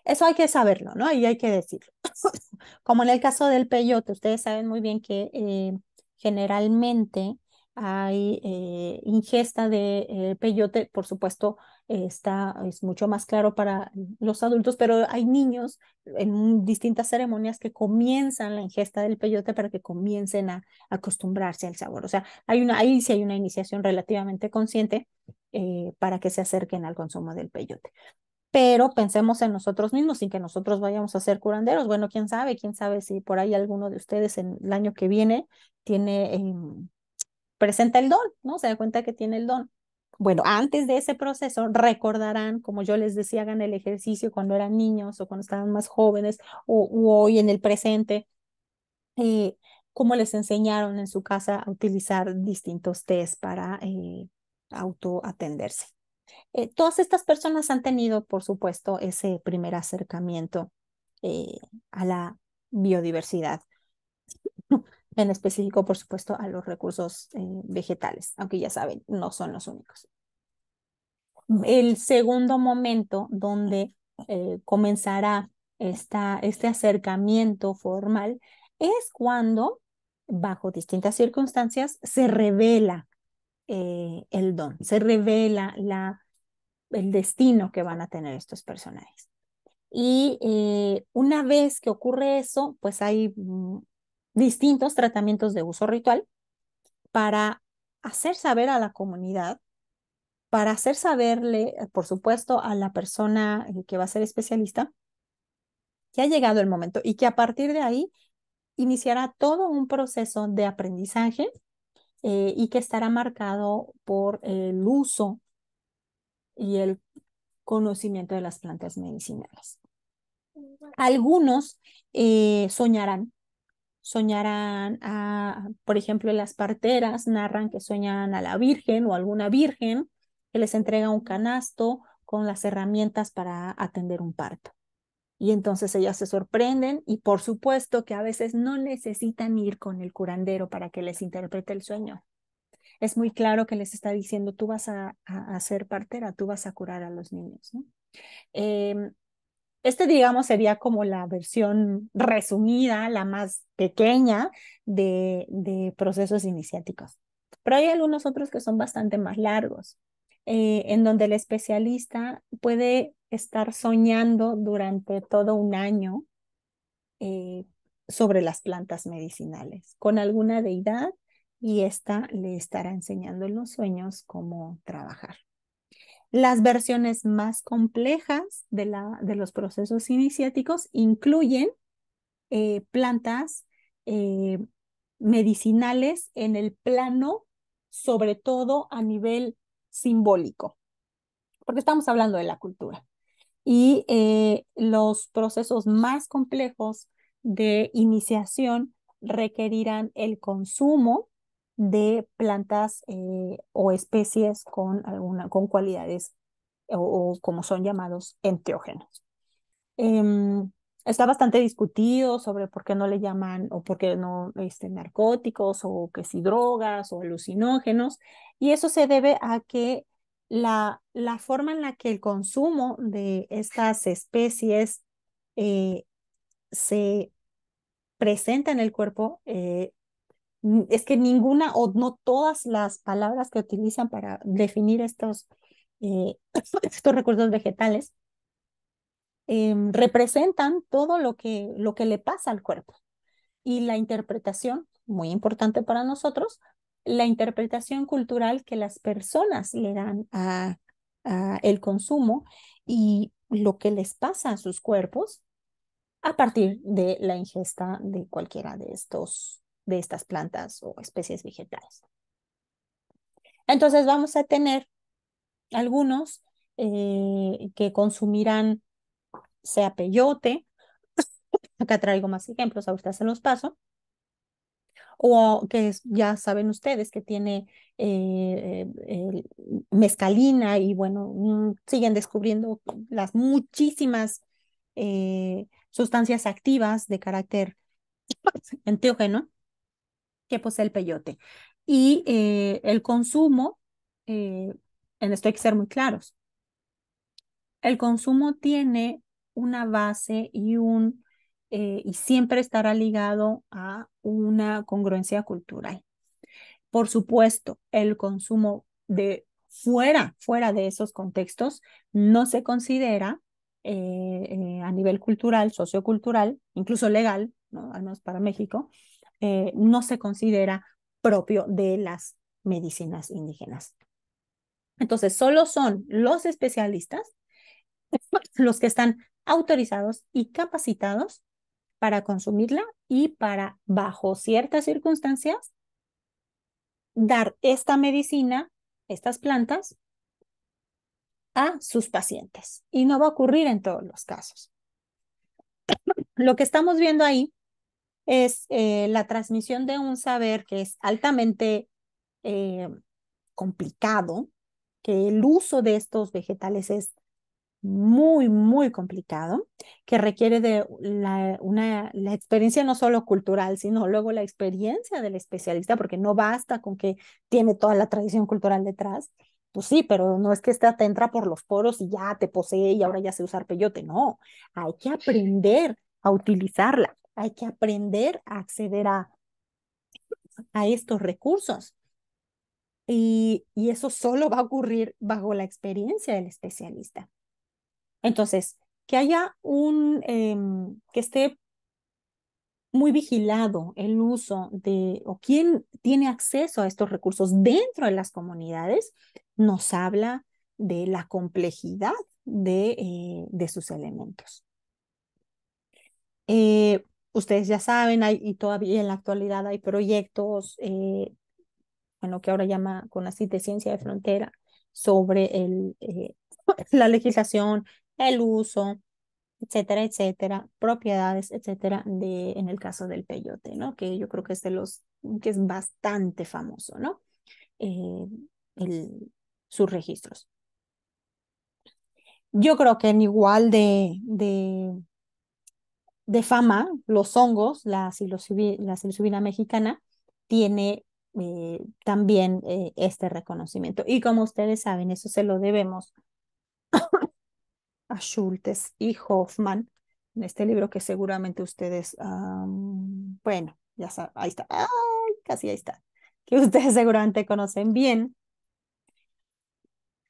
Eso hay que saberlo, ¿no? Y hay que decirlo. Como en el caso del peyote, ustedes saben muy bien que eh, generalmente hay eh, ingesta de peyote, por supuesto, está, es mucho más claro para los adultos, pero hay niños en distintas ceremonias que comienzan la ingesta del peyote para que comiencen a acostumbrarse al sabor. O sea, hay una, ahí sí hay una iniciación relativamente consciente eh, para que se acerquen al consumo del peyote. Pero pensemos en nosotros mismos sin que nosotros vayamos a ser curanderos. Bueno, quién sabe, quién sabe si por ahí alguno de ustedes en el año que viene tiene, em, presenta el don, ¿no? Se da cuenta que tiene el don bueno, antes de ese proceso recordarán, como yo les decía, hagan el ejercicio cuando eran niños o cuando estaban más jóvenes o, hoy en el presente, eh, cómo les enseñaron en su casa a utilizar distintos test para eh, autoatenderse. Eh, todas estas personas han tenido, por supuesto, ese primer acercamiento a la biodiversidad en específico, por supuesto, a los recursos eh, vegetales, aunque ya saben, no son los únicos. El segundo momento donde eh, comenzará esta, este acercamiento formal es cuando, bajo distintas circunstancias, se revela eh, el don, se revela la, el destino que van a tener estos personajes. Y una vez que ocurre eso, pues hay mm, distintos tratamientos de uso ritual para hacer saber a la comunidad, para hacer saberle, por supuesto, a la persona eh, que va a ser especialista, que ha llegado el momento y que a partir de ahí iniciará todo un proceso de aprendizaje eh, y que estará marcado por el uso y el conocimiento de las plantas medicinales. Algunos eh, soñarán soñarán a, por ejemplo, las parteras narran que sueñan a la Virgen o alguna Virgen que les entrega un canasto con las herramientas para atender un parto. Y entonces ellas se sorprenden y por supuesto que a veces no necesitan ir con el curandero para que les interprete el sueño. Es muy claro que les está diciendo, tú vas a, a, ser partera, tú vas a curar a los niños. Em, este, digamos, sería como la versión resumida, la más pequeña de, procesos iniciáticos. Pero hay algunos otros que son bastante más largos, eh, en donde el especialista puede estar soñando durante todo un año eh, sobre las plantas medicinales, con alguna deidad, y esta le estará enseñando en los sueños cómo trabajar. Las versiones más complejas de, los procesos iniciáticos incluyen eh, plantas eh, medicinales en el plano, sobre todo a nivel simbólico, porque estamos hablando de la cultura. Y eh, los procesos más complejos de iniciación requerirán el consumo de plantas eh, o especies con, alguna, con cualidades o, como son llamados enteógenos. Em, está bastante discutido sobre por qué no le llaman o por qué no este, narcóticos o que si drogas o alucinógenos y eso se debe a que la, la forma en la que el consumo de estas especies eh, se presenta en el cuerpo eh, es que ninguna o no todas las palabras que utilizan para definir estos, eh, estos recursos vegetales em, representan todo lo que, lo que le pasa al cuerpo. Y la interpretación, muy importante para nosotros, la interpretación cultural que las personas le dan a, a el consumo y lo que les pasa a sus cuerpos a partir de la ingesta de cualquiera de estos de estas plantas o especies vegetales. Entonces vamos a tener algunos eh, que consumirán sea peyote, acá traigo más ejemplos, ahorita se los paso, o que ya saben ustedes que tiene eh, eh y bueno, mm, siguen descubriendo las muchísimas eh, sustancias activas de carácter enteógeno que posee pues, el peyote. Y eh, el consumo, eh, en esto hay que ser muy claros, el consumo tiene una base y un eh, y siempre estará ligado a una congruencia cultural. Por supuesto, el consumo de fuera, fuera de esos contextos, no se considera a nivel cultural, sociocultural, incluso legal, ¿no? al menos para México, eh, no se considera propio de las medicinas indígenas. Entonces, solo son los especialistas los que están autorizados y capacitados para consumirla y para, bajo ciertas circunstancias, dar esta medicina, estas plantas, a sus pacientes. Y no va a ocurrir en todos los casos. Lo que estamos viendo ahí es eh, la transmisión de un saber que es altamente eh, complicado, que el uso de estos vegetales es muy, muy complicado, que requiere de la, una, la experiencia no solo cultural, sino luego la experiencia del especialista, porque no basta con que tiene toda la tradición cultural detrás. Pues sí, pero no es que esta te entra por los poros y ya te posee y ahora ya sé usar peyote. No, hay que aprender a utilizarla hay que aprender a acceder a, a estos recursos. Y, eso solo va a ocurrir bajo la experiencia del especialista. Entonces, que haya un, em, que esté muy vigilado el uso de, o quién tiene acceso a estos recursos dentro de las comunidades, nos habla de la complejidad de, eh, de sus elementos. Eh, ustedes ya saben, hay, y todavía en la actualidad hay proyectos, bueno eh, en que ahora llama con así de ciencia de frontera, sobre el, eh, la legislación, el uso, etcétera, etcétera, propiedades, etcétera, de, en el caso del peyote, ¿no? Que yo creo que es los, que es bastante famoso, ¿no? Eh, el, sus registros. Yo creo que en igual de, de de fama, los hongos, la psilocibina, la mexicana, tiene eh, también eh, este reconocimiento. Y como ustedes saben, eso se lo debemos a Schultes y Hoffman, en este libro que seguramente ustedes, bueno, ya ahí está, casi ahí está, que ustedes seguramente conocen bien,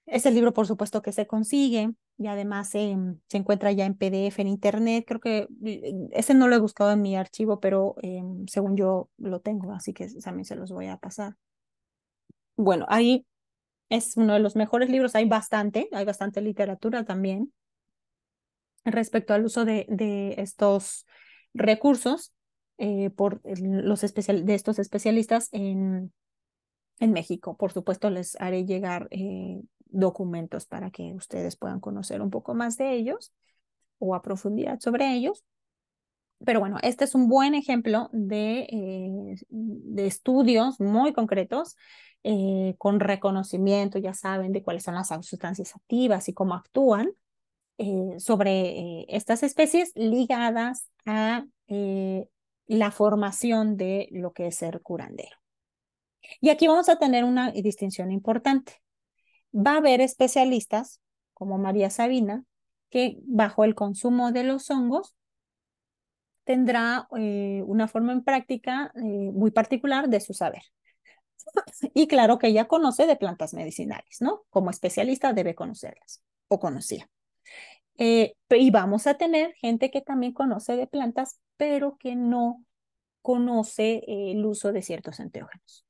ese libro, por supuesto, que se consigue y además se encuentra ya en PDF en Internet. Creo que eh, eh, ese no lo he buscado en mi archivo, pero em, según yo lo tengo, así que también se los voy a pasar. Bueno, ahí es uno de los mejores libros. Hay bastante, hay bastante literatura también respecto al uso de, estos recursos eh, por los especial, de estos especialistas en, México. Por supuesto, les haré llegar documentos para que ustedes puedan conocer un poco más de ellos o a profundidad sobre ellos. Pero bueno, este es un buen ejemplo de, eh, estudios muy concretos eh, con reconocimiento, ya saben, de cuáles son las sustancias activas y cómo actúan eh, sobre estas especies ligadas a la formación de lo que es ser curandero. Y aquí vamos a tener una distinción importante va a haber especialistas como María Sabina que bajo el consumo de los hongos tendrá eh, una forma en práctica eh, muy particular de su saber. Y claro que ella conoce de plantas medicinales, ¿no? Como especialista debe conocerlas o conocía. Eh, y vamos a tener gente que también conoce de plantas, pero que no conoce el uso de ciertos enteógenos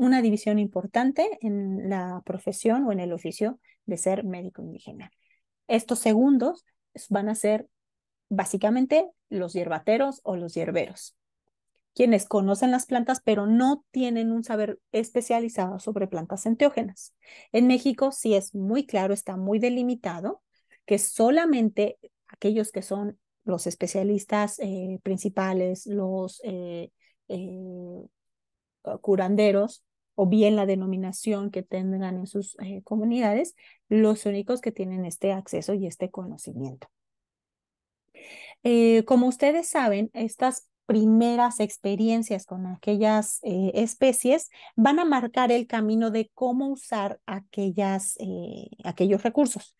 una división importante en la profesión o en el oficio de ser médico indígena. Estos segundos van a ser básicamente los hierbateros o los hierberos, quienes conocen las plantas pero no tienen un saber especializado sobre plantas enteógenas. En México sí es muy claro, está muy delimitado que solamente aquellos que son los especialistas eh, principales, los eh, eh, curanderos, o bien la denominación que tengan en sus eh, comunidades, los únicos que tienen este acceso y este conocimiento. Eh, como ustedes saben, estas primeras experiencias con aquellas eh, especies van a marcar el camino de cómo usar aquellas, aquellos recursos.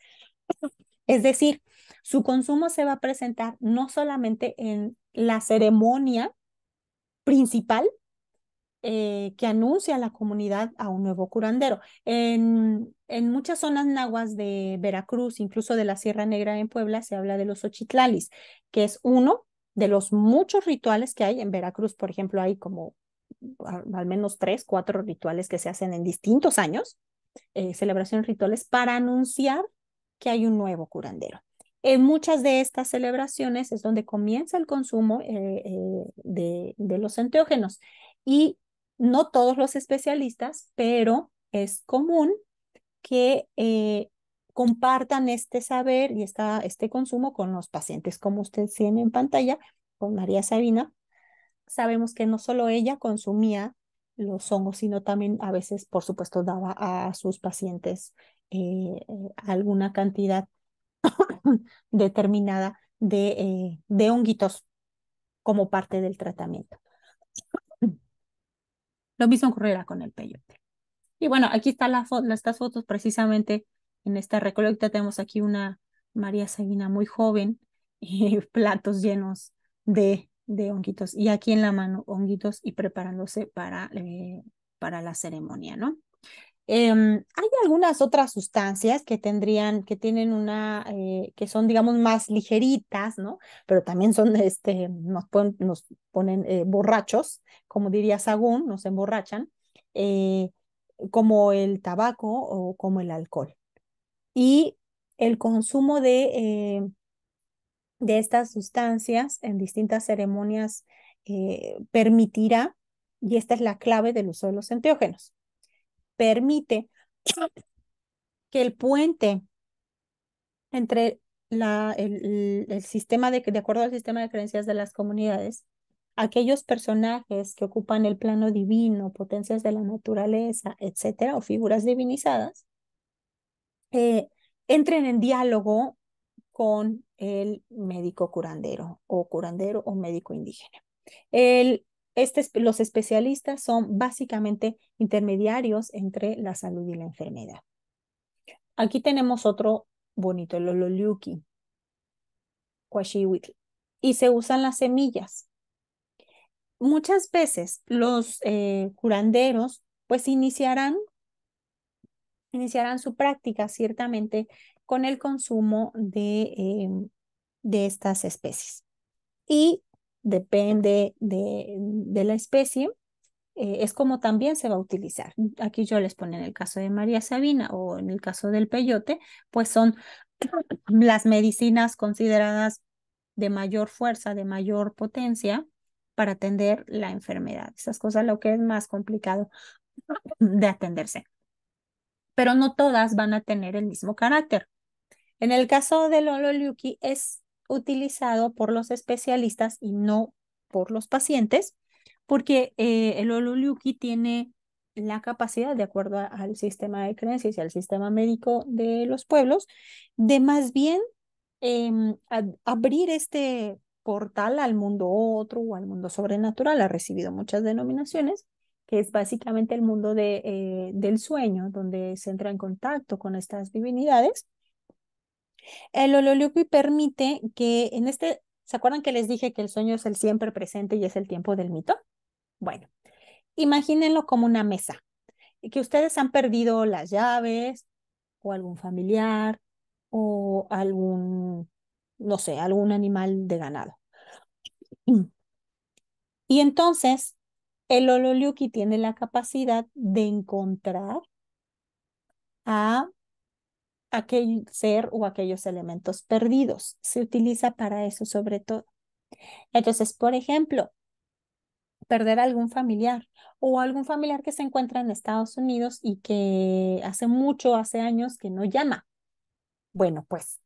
Es decir, su consumo se va a presentar no solamente en la ceremonia principal, eh, que anuncia a la comunidad a un nuevo curandero. En, en, muchas zonas nahuas de Veracruz, incluso de la Sierra Negra en Puebla, se habla de los ochitlalis, que es uno de los muchos rituales que hay en Veracruz. Por ejemplo, hay como al menos tres, cuatro rituales que se hacen en distintos años, eh, celebraciones rituales, para anunciar que hay un nuevo curandero. En muchas de estas celebraciones es donde comienza el consumo eh, de, los enteógenos y no todos los especialistas, pero es común que eh, compartan este saber y esta, este consumo con los pacientes, como ustedes tienen en pantalla, con María Sabina. Sabemos que no solo ella consumía los hongos, sino también a veces, por supuesto, daba a sus pacientes eh, alguna cantidad determinada de, eh, de honguitos como parte del tratamiento. Lo mismo ocurrirá con el peyote. Y bueno, aquí están la estas fotos precisamente en esta recolecta. Tenemos aquí una María Sabina muy joven y platos llenos de, de honguitos. Y aquí en la mano honguitos y preparándose para, eh, para la ceremonia, ¿no? Em, hay algunas otras sustancias que tendrían, que tienen una, eh, que son, digamos, más ligeritas, ¿no? Pero también son, este, nos, ponen eh, borrachos, como diría Sagún, nos emborrachan, eh, como el tabaco o como el alcohol. Y el consumo de, em, de estas sustancias en distintas ceremonias permitirá, y esta es la clave del uso de los enteógenos permite que el puente entre la, el, el, sistema de, de acuerdo al sistema de creencias de las comunidades, aquellos personajes que ocupan el plano divino, potencias de la naturaleza, etcétera, o figuras divinizadas, eh, entren en diálogo con el médico curandero o curandero o médico indígena. El este los especialistas son básicamente intermediarios entre la salud y la enfermedad. Aquí tenemos otro bonito, el ololiuki, y se usan las semillas. Muchas veces los eh, curanderos pues iniciarán, iniciarán su práctica ciertamente con el consumo de, em, de estas especies. Y depende de, la especie, eh, es como también se va a utilizar. Aquí yo les pongo en el caso de María Sabina o en el caso del peyote, pues son las medicinas consideradas de mayor fuerza, de mayor potencia para atender la enfermedad. Esas cosas lo que es más complicado de atenderse. Pero no todas van a tener el mismo carácter. En el caso del Ololiuki es utilizado por los especialistas y no por los pacientes, porque eh, el Oluluki tiene la capacidad, de acuerdo al sistema de creencias y al sistema médico de los pueblos, de más bien em, abrir este portal al mundo otro o al mundo sobrenatural. Ha recibido muchas denominaciones, que es básicamente el mundo eh, del sueño, donde se entra en contacto con estas divinidades el Ololuki permite que en este, ¿se acuerdan que les dije que el sueño es el siempre presente y es el tiempo del mito? Bueno, imagínenlo como una mesa, que ustedes han perdido las llaves o algún familiar o algún, no sé, algún animal de ganado. Y entonces, el Ololiuki tiene la capacidad de encontrar a aquel ser o aquellos elementos perdidos. Se utiliza para eso sobre todo. Entonces, por ejemplo, perder algún familiar o algún familiar que se encuentra en Estados Unidos y que hace mucho, hace años que no llama. Bueno, pues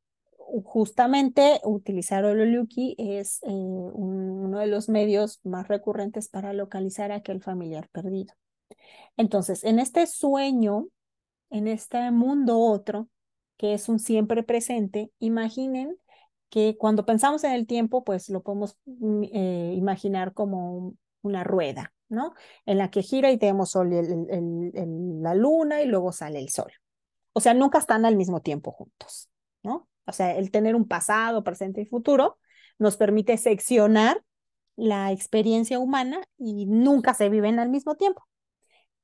justamente utilizar Ololuki es eh, uno de los medios más recurrentes para localizar a aquel familiar perdido. Entonces, en este sueño, en este mundo otro, que es un siempre presente, imaginen que cuando pensamos en el tiempo, pues lo podemos mm, eh, imaginar como una rueda, ¿no? En la que gira y tenemos sol y la luna y luego sale el sol. O sea, nunca están al mismo tiempo juntos, ¿no? O sea, el tener un pasado, presente y futuro nos permite seccionar la experiencia humana y nunca se viven al mismo tiempo.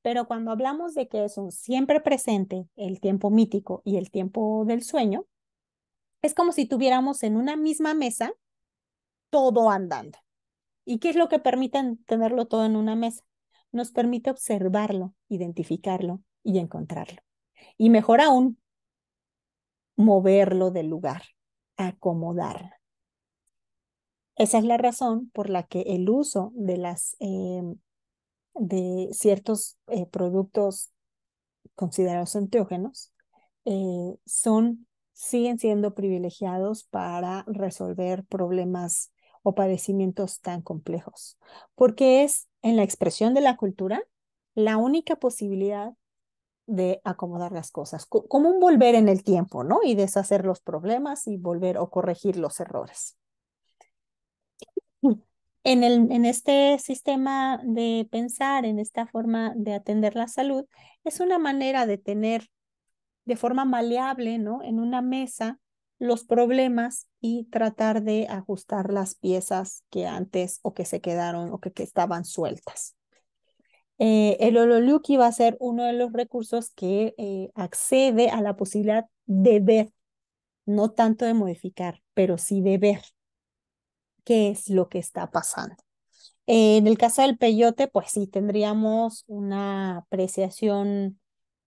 Pero cuando hablamos de que es un siempre presente el tiempo mítico y el tiempo del sueño, es como si tuviéramos en una misma mesa todo andando. ¿Y qué es lo que permite tenerlo todo en una mesa? Nos permite observarlo, identificarlo y encontrarlo. Y mejor aún, moverlo del lugar, acomodarlo. Esa es la razón por la que el uso de las em, de ciertos eh, productos considerados enteógenos eh, son, siguen siendo privilegiados para resolver problemas o padecimientos tan complejos, porque es en la expresión de la cultura la única posibilidad de acomodar las cosas, como un volver en el tiempo, ¿no? Y deshacer los problemas y volver o corregir los errores. En, el, en este sistema de pensar, en esta forma de atender la salud, es una manera de tener de forma maleable, ¿no? En una mesa los problemas y tratar de ajustar las piezas que antes o que se quedaron o que, que estaban sueltas. Eh, el Ololuki va a ser uno de los recursos que eh, accede a la posibilidad de ver, no tanto de modificar, pero sí de ver, qué es lo que está pasando. En el caso del peyote, pues sí, tendríamos una apreciación,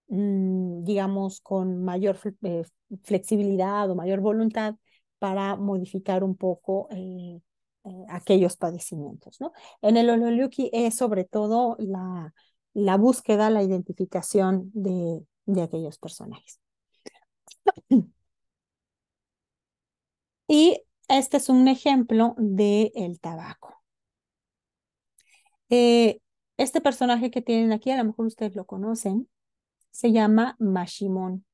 mm, digamos, con mayor eh, flexibilidad o mayor voluntad para modificar un poco eh, eh, aquellos padecimientos. ¿no? En el Ololuki es sobre todo la, la búsqueda, la identificación de, de aquellos personajes. Y este es un ejemplo de el tabaco. Eh, este personaje que tienen aquí, a lo mejor ustedes lo conocen, se llama Mashimon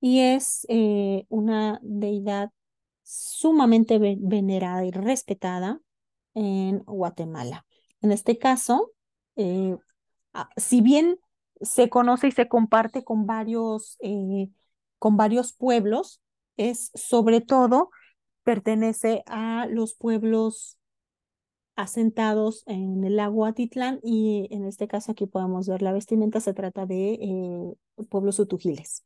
y es eh, una deidad sumamente venerada y respetada en Guatemala. En este caso, eh, ah, si bien se conoce y se comparte con varios, con varios pueblos, es sobre todo pertenece a los pueblos asentados en el lago Atitlán y en este caso aquí podemos ver la vestimenta, se trata de eh, pueblos utujiles.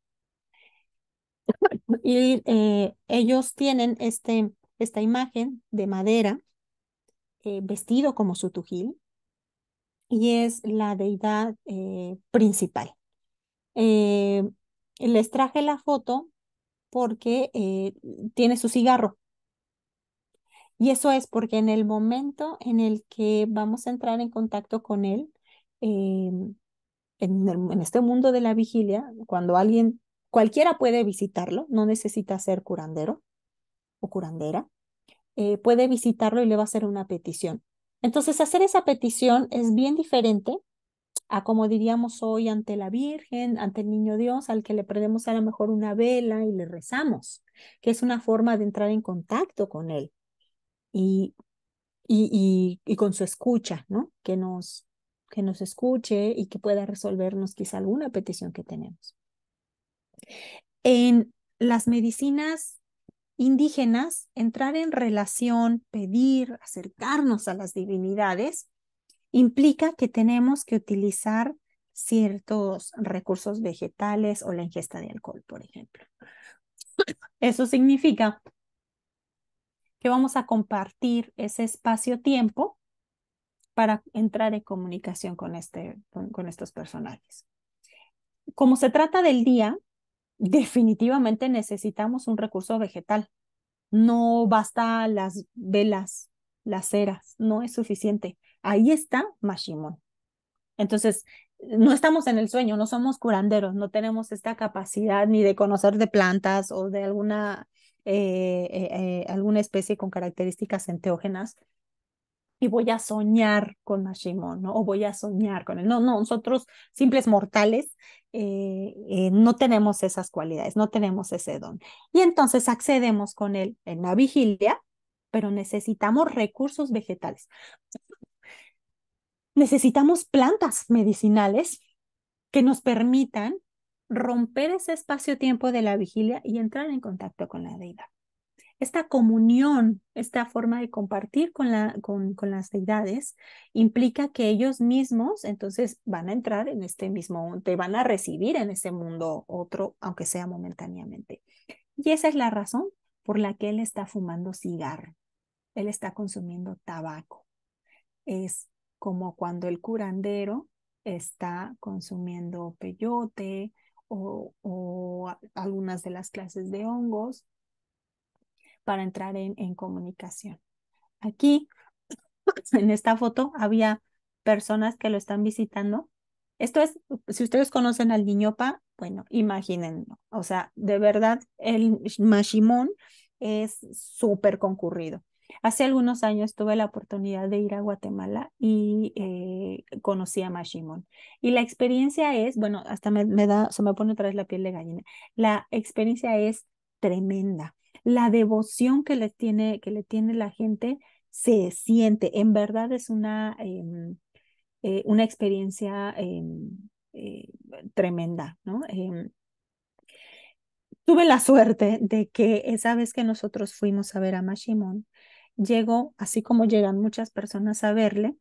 Y eh, ellos tienen este, esta imagen de madera eh, vestido como sutujil y es la deidad principal. les traje la foto porque tiene su cigarro, y eso es porque en el momento en el que vamos a entrar en contacto con Él, em, en, este mundo de la vigilia, cuando alguien, cualquiera puede visitarlo, no necesita ser curandero o curandera, eh, puede visitarlo y le va a hacer una petición. Entonces, hacer esa petición es bien diferente a como diríamos hoy ante la Virgen, ante el Niño Dios, al que le prendemos a lo mejor una vela y le rezamos, que es una forma de entrar en contacto con Él y, con su escucha, ¿no? Que nos, que nos escuche y que pueda resolvernos quizá alguna petición que tenemos. En las medicinas indígenas, entrar en relación, pedir, acercarnos a las divinidades, implica que tenemos que utilizar ciertos recursos vegetales o la ingesta de alcohol, por ejemplo. Eso significa que vamos a compartir ese espacio-tiempo para entrar en comunicación con, este, con, estos personajes. Como se trata del día, definitivamente necesitamos un recurso vegetal. No basta las velas, las ceras, no es suficiente. Ahí está Mashimon. Entonces, no estamos en el sueño, no somos curanderos, no tenemos esta capacidad ni de conocer de plantas o de alguna eh, eh, eh, alguna especie con características enteógenas y voy a soñar con Mashimon, O voy a soñar con él. No, no, nosotros, simples mortales, no tenemos esas cualidades, no tenemos ese don. Y entonces accedemos con él en la vigilia, pero necesitamos recursos vegetales. Necesitamos plantas medicinales que nos permitan romper ese espacio-tiempo de la vigilia y entrar en contacto con la deidad. Esta comunión, esta forma de compartir con, las deidades, implica que ellos mismos entonces van a entrar en este mismo, te van a recibir en este mundo otro, aunque sea momentáneamente. Y esa es la razón por la que él está fumando cigarro, él está consumiendo tabaco. Es como cuando el curandero está consumiendo peyote, o, algunas de las clases de hongos para entrar en, en comunicación. Aquí, en esta foto, había personas que lo están visitando. Esto es, si ustedes conocen al niñopa, bueno, imagínenlo. O sea, de verdad, el Mashimón es súper concurrido. Hace algunos años tuve la oportunidad de ir a Guatemala y eh, conocí a Mashimon. Y la experiencia es, bueno, hasta me, da, se me pone otra vez la piel de gallina. La experiencia es tremenda. La devoción que le tiene, que le tiene la gente se siente. En verdad es una, em, eh, una experiencia em, eh, tremenda, ¿no? Em, tuve la suerte de que esa vez que nosotros fuimos a ver a Mashimon, Llegó, así como llegan muchas personas a verle,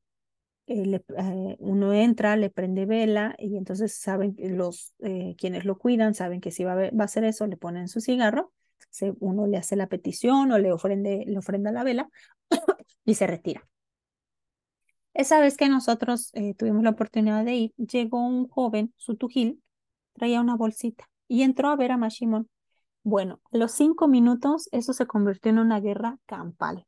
eh, eh, uno entra, le prende vela y entonces saben los eh, quienes lo cuidan, saben que si va a, hacer eso, le ponen su cigarro, uno le hace la petición o le, le ofrenda la vela y se retira. Esa vez que nosotros tuvimos la oportunidad de ir, llegó un joven, Sutujil, traía una bolsita y entró a ver a Mashimon. Bueno, los cinco minutos eso se convirtió en una guerra campal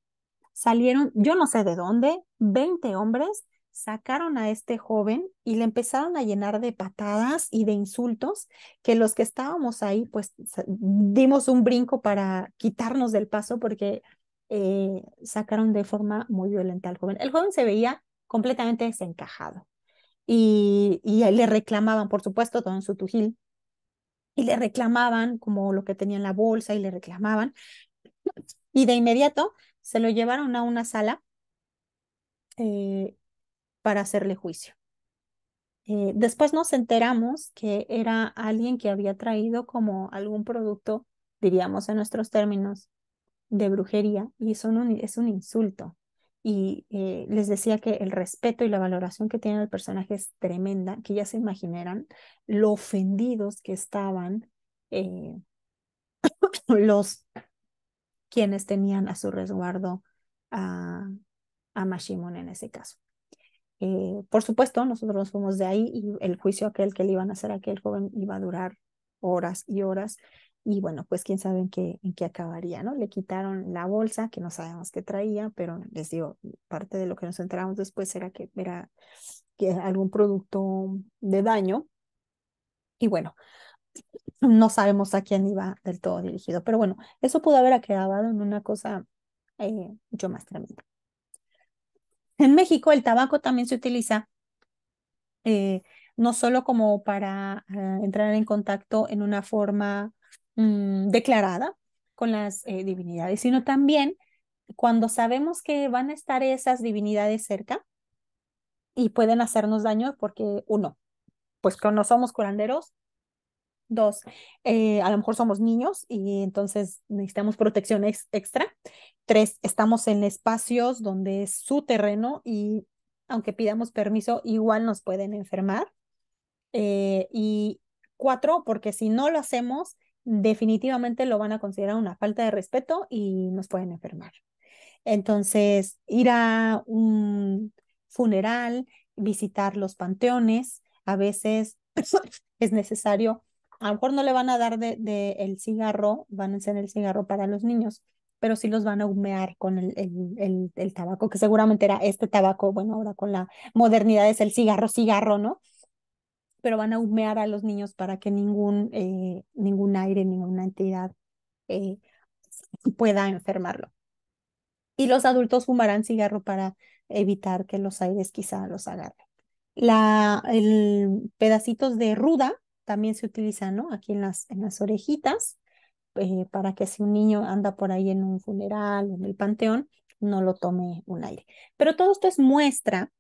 salieron, yo no sé de dónde, 20 hombres sacaron a este joven y le empezaron a llenar de patadas y de insultos que los que estábamos ahí pues dimos un brinco para quitarnos del paso porque eh, sacaron de forma muy violenta al joven. El joven se veía completamente desencajado y, y le reclamaban, por supuesto, todo en su tujil, y le reclamaban como lo que tenía en la bolsa y le reclamaban. Y de inmediato se lo llevaron a una sala eh, para hacerle juicio. Eh, después nos enteramos que era alguien que había traído como algún producto, diríamos en nuestros términos, de brujería y eso un, es un insulto. Y eh, les decía que el respeto y la valoración que tiene el personaje es tremenda, que ya se imaginarán lo ofendidos que estaban los quienes tenían a su resguardo a, a Mashimon en ese caso. Eh, por supuesto, nosotros nos fuimos de ahí y el juicio aquel que le iban a hacer a aquel joven iba a durar horas y horas. Y bueno, pues quién sabe en qué, en qué acabaría, ¿no? Le quitaron la bolsa, que no sabemos qué traía, pero les digo, parte de lo que nos enteramos después era que era que algún producto de daño. Y bueno, no sabemos a quién iba del todo dirigido. Pero bueno, eso pudo haber acabado en una cosa eh, mucho más tremenda. En México el tabaco también se utiliza eh, no solo como para ah, entrar en contacto en una forma mm, declarada con las eh, divinidades, sino también cuando sabemos que van a estar esas divinidades cerca y pueden hacernos daño porque uno, pues que no somos curanderos Dos, eh, a lo mejor somos niños y entonces necesitamos protección extra. Tres, estamos en espacios donde es su terreno y aunque pidamos permiso, igual nos pueden enfermar. Eh, y cuatro, porque si no lo hacemos, definitivamente lo van a considerar una falta de respeto y nos pueden enfermar. Entonces, ir a un funeral, visitar los panteones, a veces es necesario a lo mejor no le van a dar de, el cigarro, van a encender el cigarro para los niños, pero sí los van a humear con el, el, tabaco, que seguramente era este tabaco, bueno, ahora con la modernidad es el cigarro, cigarro, ¿no? Pero van a humear a los niños para que ningún, eh, ningún aire, ninguna entidad eh, pueda enfermarlo. Y los adultos fumarán cigarro para evitar que los aires quizá los agarren. La, el, pedacitos de ruda también se utiliza, ¿no? Aquí en las, en las orejitas, eh, para que si un niño anda por ahí en un funeral o en el panteón, no lo tome un aire. Pero todo esto es muestra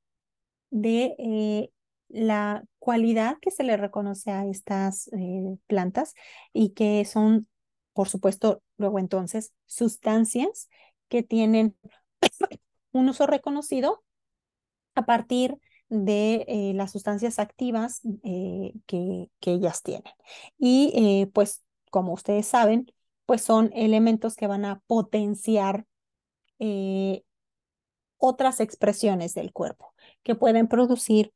de eh, la cualidad que se le reconoce a estas eh, plantas y que son, por supuesto, luego entonces, sustancias que tienen un uso reconocido a partir de de eh, las sustancias activas eh, que, que, ellas tienen. Y eh, pues, como ustedes saben, pues son elementos que van a potenciar otras expresiones del cuerpo, que pueden producir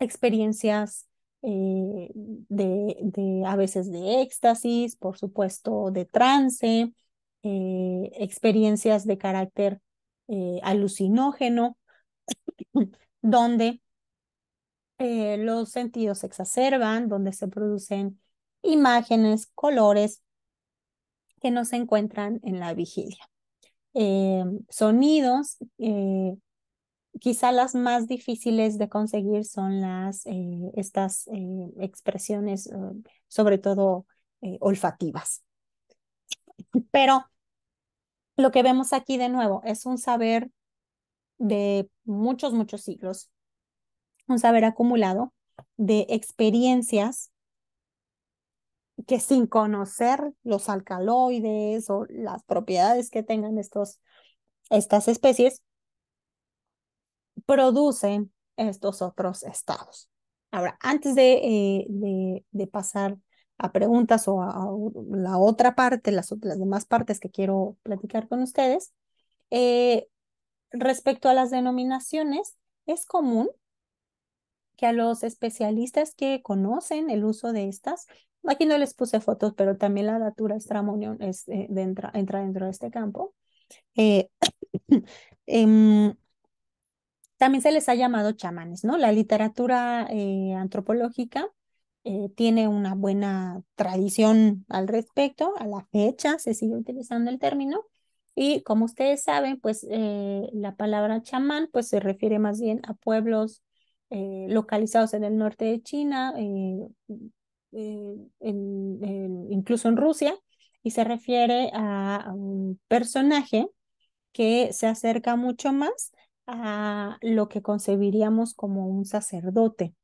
experiencias de, de, a veces de éxtasis, por supuesto, de trance, experiencias de carácter alucinógeno, donde eh, los sentidos se exacerban, donde se producen imágenes, colores que no se encuentran en la vigilia. Eh, sonidos, eh, quizá las más difíciles de conseguir son las, eh, estas expresiones, sobre todo olfativas. Pero lo que vemos aquí de nuevo es un saber de muchos, muchos siglos, un saber acumulado de experiencias que sin conocer los alcaloides o las propiedades que tengan estos, estas especies, producen estos otros estados. Ahora, antes de, eh, de, pasar a preguntas o a, la otra parte, las, las demás partes que quiero platicar con ustedes, eh, Respecto a las denominaciones, es común que a los especialistas que conocen el uso de estas, aquí no les puse fotos, pero también la datura estramonión es, eh, de entra, dentro de este campo. Eh, em, también se les ha llamado chamanes, ¿no? La literatura eh, antropológica tiene una buena tradición al respecto, a la fecha se sigue utilizando el término, y como ustedes saben, pues eh, la palabra chamán pues se refiere más bien a pueblos eh, localizados en el norte de China, eh, incluso en Rusia, y se refiere a, a un personaje que se acerca mucho más a lo que concebiríamos como un sacerdote,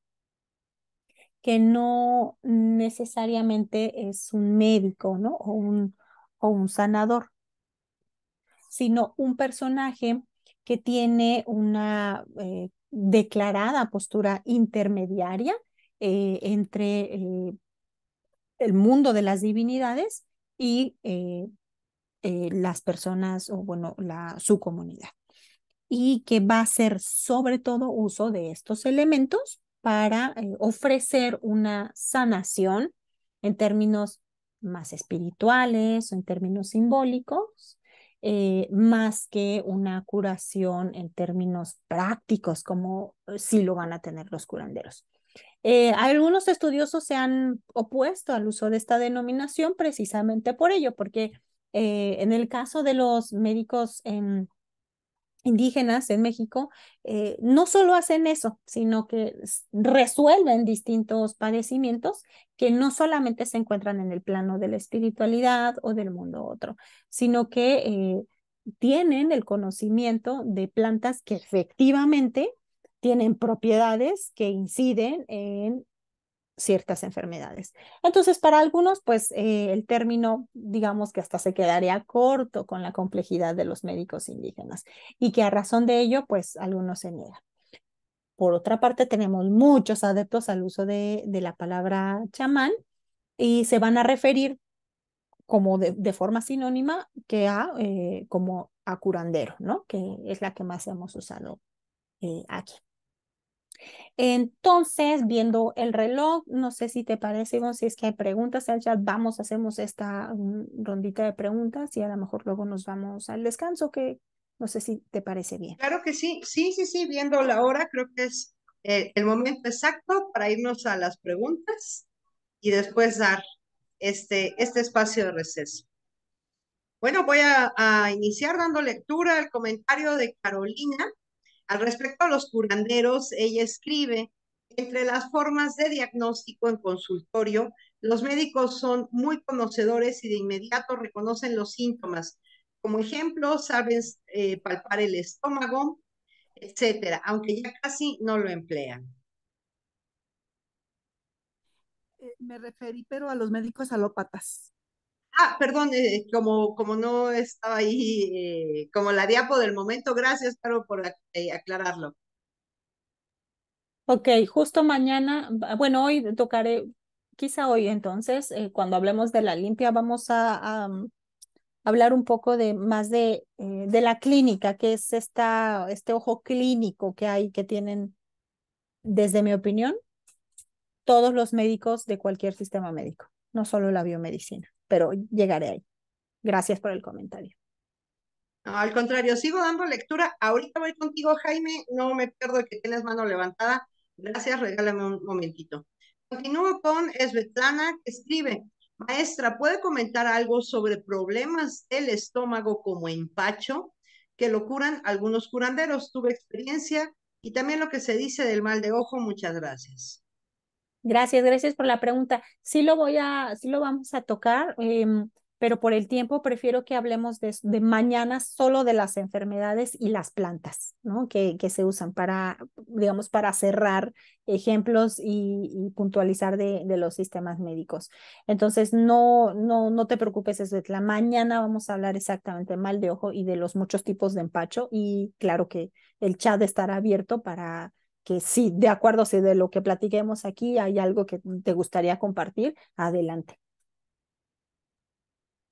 que no necesariamente es un médico, ¿no? O un, o un sanador sino un personaje que tiene una eh, declarada postura intermediaria eh, entre eh, el mundo de las divinidades y las personas o bueno, su comunidad. Y que va a hacer sobre todo uso de estos elementos para ofrecer una sanación en términos más espirituales o en términos simbólicos eh, más que una curación en términos prácticos, como eh, si lo van a tener los curanderos. Eh, algunos estudiosos se han opuesto al uso de esta denominación precisamente por ello, porque en el caso de los médicos en indígenas en México eh, no solo hacen eso, sino que resuelven distintos padecimientos que no solamente se encuentran en el plano de la espiritualidad o del mundo otro, sino que eh, tienen el conocimiento de plantas que efectivamente tienen propiedades que inciden en ciertas enfermedades. Entonces, para algunos, pues eh, el término, digamos que hasta se quedaría corto con la complejidad de los médicos indígenas y que a razón de ello, pues algunos se niegan. Por otra parte, tenemos muchos adeptos al uso de, la palabra chamán y se van a referir como de, forma sinónima que a eh, como a curandero, ¿no? Que es la que más hemos usado eh, aquí. Entonces, viendo el reloj, no sé si te parece, si es que hay preguntas al chat, vamos, hacemos esta rondita de preguntas y a lo mejor luego nos vamos al descanso, que no sé si te parece bien. Claro que sí, sí, sí, sí, viendo la hora, creo que es eh, el momento exacto para irnos a las preguntas y después dar este, este espacio de receso. Bueno, voy a, a iniciar dando lectura al comentario de Carolina al respecto a los curanderos, ella escribe, entre las formas de diagnóstico en consultorio, los médicos son muy conocedores y de inmediato reconocen los síntomas. Como ejemplo, saben eh, palpar el estómago, etcétera, aunque ya casi no lo emplean. Eh, me referí, pero a los médicos alópatas. Ah, perdón, eh, como, como no estaba ahí, eh, como la diapo del momento, gracias, pero por eh, aclararlo. Ok, justo mañana, bueno, hoy tocaré, quizá hoy entonces, cuando hablemos de la limpia, vamos a, mm, hablar un poco de más de, de la clínica, que es esta, este ojo clínico que hay, que tienen, desde mi opinión, todos los médicos de cualquier sistema médico, no solo la biomedicina pero llegaré ahí. Gracias por el comentario. al contrario, sigo dando lectura. Ahorita voy contigo, Jaime. No me pierdo que tienes mano levantada. Gracias, regálame un momentito. Continúo con Svetlana, que escribe, maestra, ¿puede comentar algo sobre problemas del estómago como empacho que lo curan algunos curanderos? Tuve experiencia y también lo que se dice del mal de ojo. Muchas gracias. Gracias, gracias por la pregunta. Sí lo voy a, sí lo vamos a tocar, em, pero por el tiempo prefiero que hablemos de, mañana solo de las enfermedades y las plantas, ¿no? Que, que se usan para, digamos, para cerrar ejemplos y, puntualizar de, los sistemas médicos. Entonces, no, no, no te preocupes, la Mañana vamos a hablar exactamente mal de ojo y de los muchos tipos de empacho y claro que el chat estará abierto para que sí, de acuerdo, si de lo que platiquemos aquí hay algo que te gustaría compartir, adelante.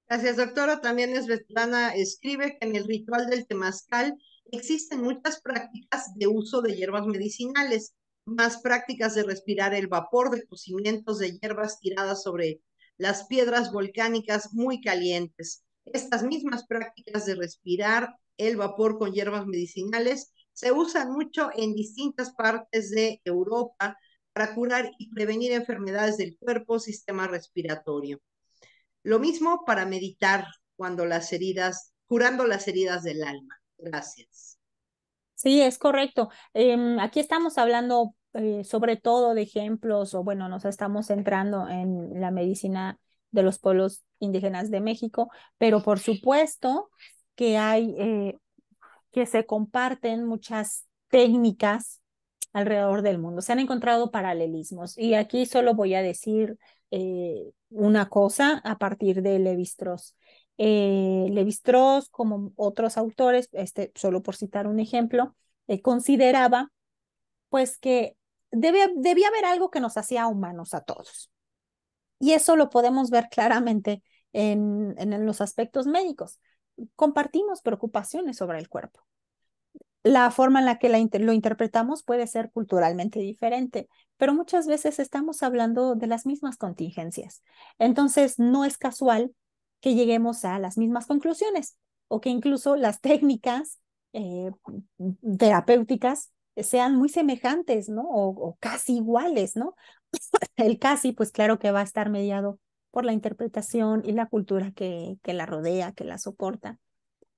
Gracias, doctora. También es Betlana escribe que en el ritual del temazcal existen muchas prácticas de uso de hierbas medicinales, más prácticas de respirar el vapor de cocimientos de hierbas tiradas sobre las piedras volcánicas muy calientes. Estas mismas prácticas de respirar el vapor con hierbas medicinales se usan mucho en distintas partes de Europa para curar y prevenir enfermedades del cuerpo, sistema respiratorio. Lo mismo para meditar cuando las heridas, curando las heridas del alma. Gracias. Sí, es correcto. Em, aquí estamos hablando eh, sobre todo de ejemplos, o bueno, nos estamos centrando en la medicina de los pueblos indígenas de México, pero por supuesto que hay eh, que se comparten muchas técnicas alrededor del mundo. Se han encontrado paralelismos y aquí solo voy a decir eh, una cosa a partir de Levi-Strauss. Eh, Levi-Strauss, como otros autores, este, solo por citar un ejemplo, eh, consideraba pues que debía haber algo que nos hacía humanos a todos. Y eso lo podemos ver claramente en los aspectos médicos compartimos preocupaciones sobre el cuerpo. La forma en la que lo interpretamos puede ser culturalmente diferente, pero muchas veces estamos hablando de las mismas contingencias. Entonces, no es casual que lleguemos a las mismas conclusiones o que incluso las técnicas eh, terapéuticas sean muy semejantes, ¿no? O, casi iguales, ¿no? el casi, pues claro que va a estar mediado por la interpretación y la cultura que, que la rodea, que la soporta.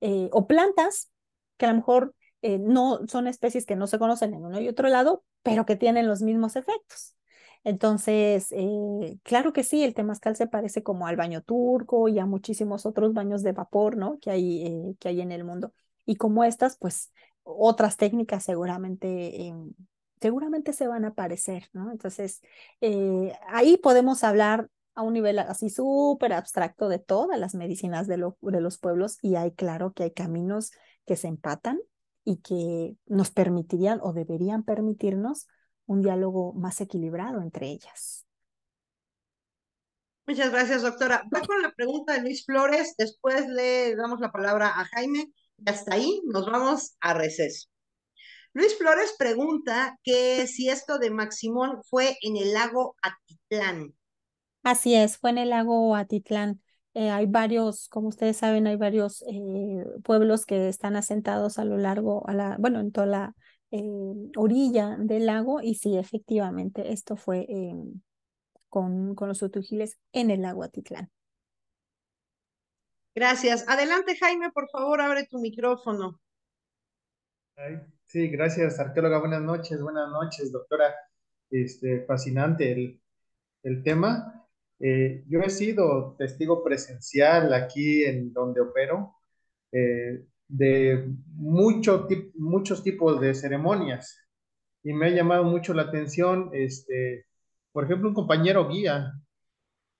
Eh, o plantas que a lo mejor eh, no son especies que no se conocen en uno y otro lado, pero que tienen los mismos efectos. Entonces, eh, claro que sí, el temazcal se parece como al baño turco y a muchísimos otros baños de vapor, ¿no? Que hay, que hay en el mundo. Y como estas, pues otras técnicas seguramente, seguramente se van a parecer. ¿no? Entonces, ahí podemos hablar a un nivel así súper abstracto de todas las medicinas de, los pueblos y hay claro que hay caminos que se empatan y que nos permitirían o deberían permitirnos un diálogo más equilibrado entre ellas. Muchas gracias, doctora. Va con la pregunta de Luis Flores, después le damos la palabra a Jaime y hasta ahí nos vamos a receso. Luis Flores pregunta que si esto de Maximón fue en el lago Atitlán. Así es, fue en el lago Atitlán. Eh, hay varios, como ustedes saben, hay varios eh, pueblos que están asentados a lo largo, a la, bueno, en toda la eh, orilla del lago y sí, efectivamente, esto fue con, los otujiles en el lago Atitlán. Gracias. Adelante, Jaime, por favor, abre tu micrófono. Sí, gracias, arqueóloga. Buenas noches, buenas noches, doctora. Este, fascinante el tema. Eh, yo he sido testigo presencial aquí en donde opero eh, de mucho, muchos tipos de ceremonias y me ha llamado mucho la atención, este, por ejemplo, un compañero guía,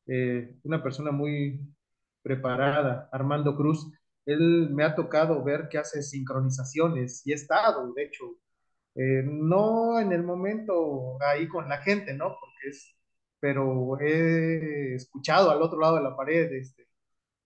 eh, una persona muy preparada, Armando Cruz, él me ha tocado ver que hace sincronizaciones y he estado, de hecho, no en el momento ahí con la gente, ¿no? Porque es pero he escuchado al otro lado de la pared este,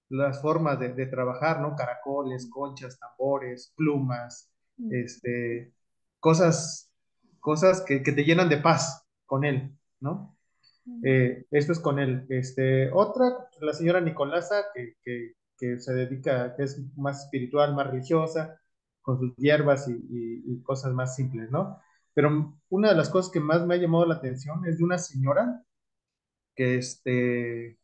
las formas de, de, trabajar, ¿no? Caracoles, conchas, tambores, plumas, mm. este, cosas, cosas que, que te llenan de paz con él, ¿no? Mm. Eh, esto es con él. Este, otra, la señora Nicolasa, que, que, que, se dedica, que es más espiritual, más religiosa, con sus hierbas y, y, y cosas más simples, ¿no? Pero una de las cosas que más me ha llamado la atención es de una señora que este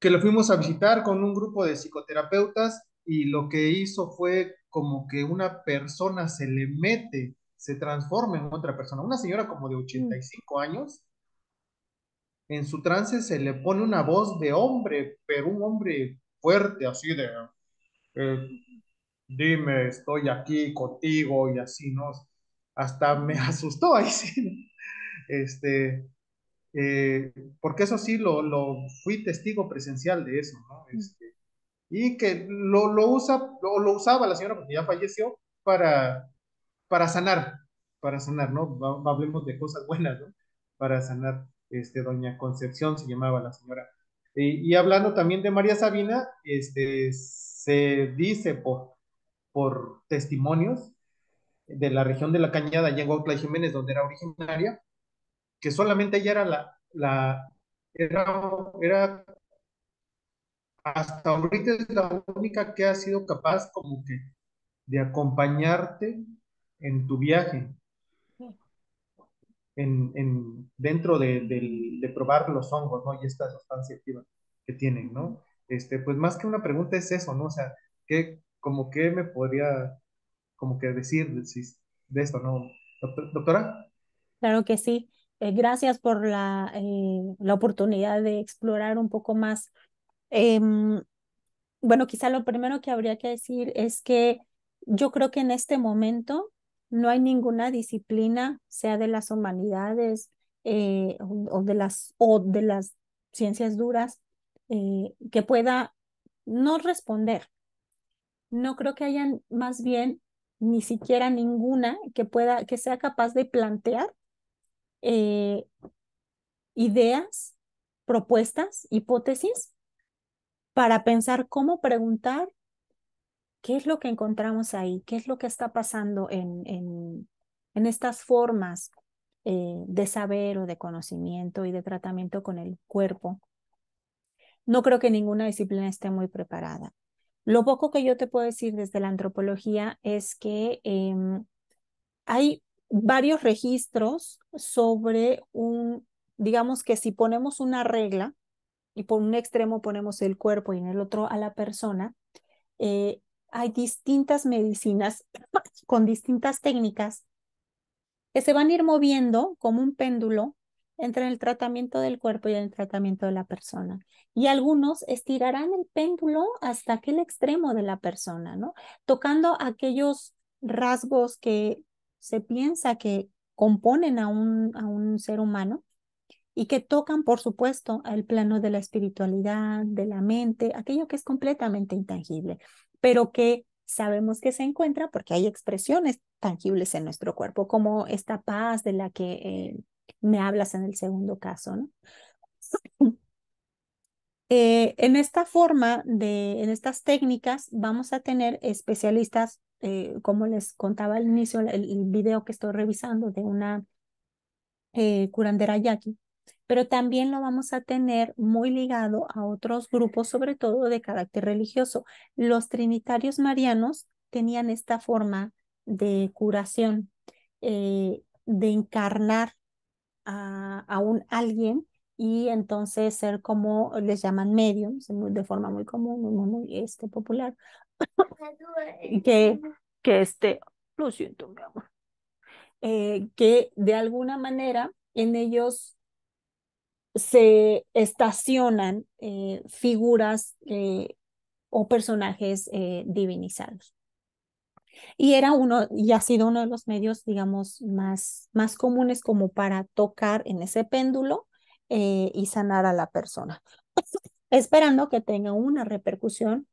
que lo fuimos a visitar con un grupo de psicoterapeutas y lo que hizo fue como que una persona se le mete, se transforma en otra persona. Una señora como de 85 años, en su trance se le pone una voz de hombre, pero un hombre fuerte, así de, eh, dime, estoy aquí contigo y así, ¿no? Hasta me asustó ahí sí. Este, eh, porque eso sí, lo, lo, fui testigo presencial de eso, ¿no? Mm. Este, y que lo, lo usa, lo, lo, usaba la señora porque ya falleció para, para sanar, para sanar, ¿no? Hablemos de cosas buenas, ¿no? Para sanar, este, doña Concepción se llamaba la señora. Y, y hablando también de María Sabina, este, se dice por, por testimonios de la región de la Cañada, allá en Jiménez, donde era originaria, que solamente ella era la, la era, hasta ahorita es la única que ha sido capaz como que de acompañarte en tu viaje, en, dentro de, probar los hongos, ¿no? Y esta sustancia activa que tienen, ¿no? Este, pues más que una pregunta es eso, ¿no? O sea, ¿qué, como que me podría, como que decir de esto, ¿no? Doctora. Claro que sí. Eh, gracias por la, eh, la, oportunidad de explorar un poco más. Em, bueno, quizá lo primero que habría que decir es que yo creo que en este momento no hay ninguna disciplina, sea de las humanidades eh, o, de las, o de las ciencias duras, que pueda no responder. No creo que haya más bien ni siquiera ninguna que pueda que sea capaz de plantear eh, ideas, propuestas, hipótesis para pensar cómo preguntar qué es lo que encontramos ahí, qué es lo que está pasando en, en, estas formas eh, de saber o de conocimiento y de tratamiento con el cuerpo. No creo que ninguna disciplina esté muy preparada. Lo poco que yo te puedo decir desde la antropología es que em, hay varios registros sobre un, digamos que si ponemos una regla y por un extremo ponemos el cuerpo y en el otro a la persona, eh, hay distintas medicinas con distintas técnicas que se van a ir moviendo como un péndulo entre el tratamiento del cuerpo y el tratamiento de la persona. Y algunos estirarán el péndulo hasta aquel extremo de la persona, ¿no? Tocando aquellos rasgos que se piensa que componen a un, a un ser humano y que tocan, por supuesto, al plano de la espiritualidad, de la mente, aquello que es completamente intangible, pero que sabemos que se encuentra porque hay expresiones tangibles en nuestro cuerpo, como esta paz de la que eh, me hablas en el segundo caso, ¿no? Eh, en esta forma de, en estas técnicas, vamos a tener especialistas, eh, como les contaba al inicio, el, video que estoy revisando de una eh, curandera yaqui, pero también lo vamos a tener muy ligado a otros grupos, sobre todo de carácter religioso. Los trinitarios marianos tenían esta forma de curación, de encarnar a, a un alguien y entonces ser como les llaman mediums de forma muy común, muy, muy este, popular, que, que este, lo siento, eh, que de alguna manera en ellos se estacionan eh, figuras eh, o personajes divinizados. Y era uno, y ha sido uno de los medios, digamos, más, más comunes como para tocar en ese péndulo eh, y sanar a la persona, esperando que tenga una repercusión,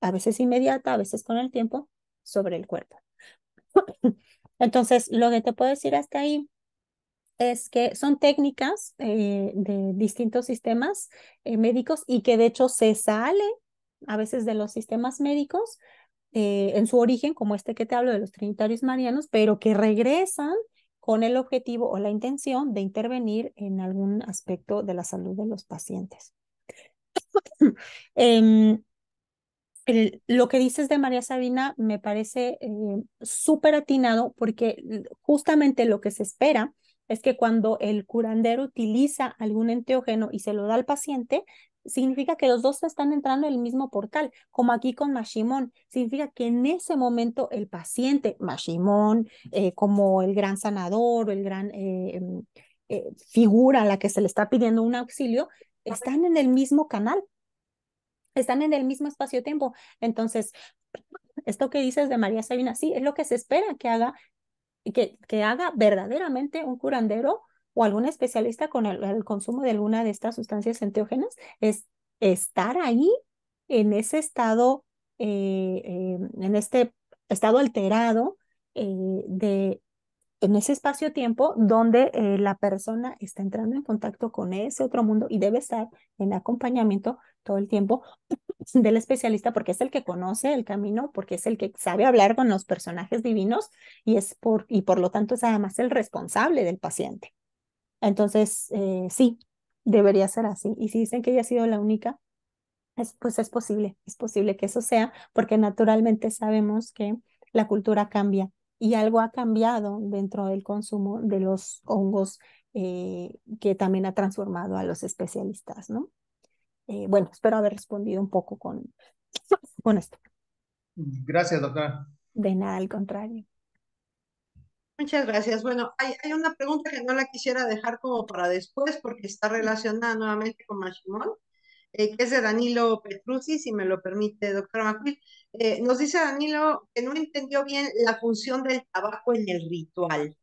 a veces inmediata, a veces con el tiempo, sobre el cuerpo. Entonces, lo que te puedo decir hasta ahí es que son técnicas eh, de distintos sistemas eh, médicos y que de hecho se sale a veces de los sistemas médicos en su origen, como este que te hablo de los trinitarios marianos, pero que regresan con el objetivo o la intención de intervenir en algún aspecto de la salud de los pacientes. Em, lo que dices de María Sabina me parece eh, súper atinado porque justamente lo que se espera es que cuando el curandero utiliza algún enteógeno y se lo da al paciente, significa que los dos están entrando en el mismo portal, como aquí con Mashimón. Significa que en ese momento el paciente, Mashimón, eh, como el gran sanador o el gran eh, em, eh, figura a la que se le está pidiendo un auxilio, están en el mismo canal, están en el mismo espacio-tiempo. Entonces, esto que dices de María Sabina, sí, es lo que se espera que haga, que, que haga verdaderamente un curandero o algún especialista con el, consumo de alguna de estas sustancias enteógenas es estar ahí en ese estado, eh, eh, en este estado alterado eh, de, en ese espacio-tiempo donde la persona está entrando en contacto con ese otro mundo y debe estar en acompañamiento todo el tiempo del especialista porque es el que conoce el camino, porque es el que sabe hablar con los personajes divinos y es por y por lo tanto es además el responsable del paciente. Entonces, eh, sí, debería ser así. Y si dicen que ella ha sido la única, pues es posible, es posible que eso sea, porque naturalmente sabemos que la cultura cambia y algo ha cambiado dentro del consumo de los hongos eh, que también ha transformado a los especialistas, ¿no? Eh, bueno, espero haber respondido un poco con, con esto. Gracias, doctora. De nada, al contrario. Muchas gracias. Bueno, hay, una pregunta que no la quisiera dejar como para después porque está relacionada nuevamente con Machimón, eh, que es de Danilo Petruzzi, si me lo permite, doctora Macuil. Eh, nos dice Danilo que no entendió bien la función del tabaco en el ritual.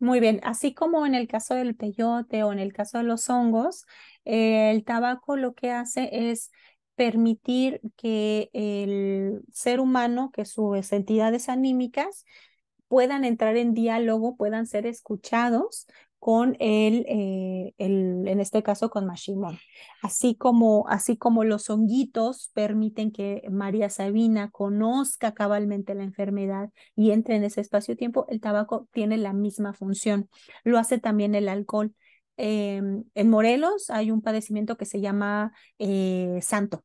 Muy bien, así como en el caso del peyote o en el caso de los hongos, eh, el tabaco lo que hace es permitir que el ser humano, que sus entidades anímicas, puedan entrar en diálogo, puedan ser escuchados con eh, el, en este caso con Mashimon. Así como, así como los honguitos permiten que María Sabina conozca cabalmente la enfermedad y entre en ese espacio-tiempo, el tabaco tiene la misma función. Lo hace también el alcohol. Em, en Morelos hay un padecimiento que se llama eh, santo,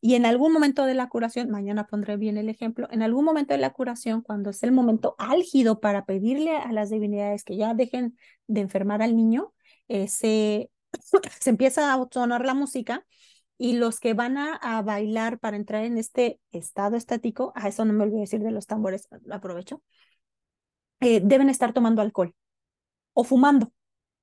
y en algún momento de la curación, mañana pondré bien el ejemplo, en algún momento de la curación, cuando es el momento álgido para pedirle a las divinidades que ya dejen de enfermar al niño, eh, se, empieza a sonar la música y los que van a, bailar para entrar en este estado estático, a eso no me olvido decir de los tambores, lo aprovecho, eh, deben estar tomando alcohol o fumando.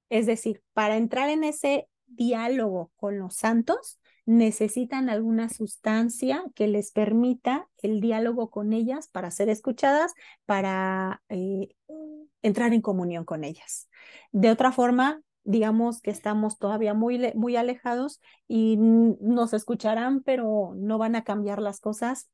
Es decir, para entrar en ese diálogo con los santos, necesitan alguna sustancia que les permita el diálogo con ellas para ser escuchadas, para eh, entrar en comunión con ellas. De otra forma, digamos que estamos todavía muy, muy alejados y nos escucharán, pero no van a cambiar las cosas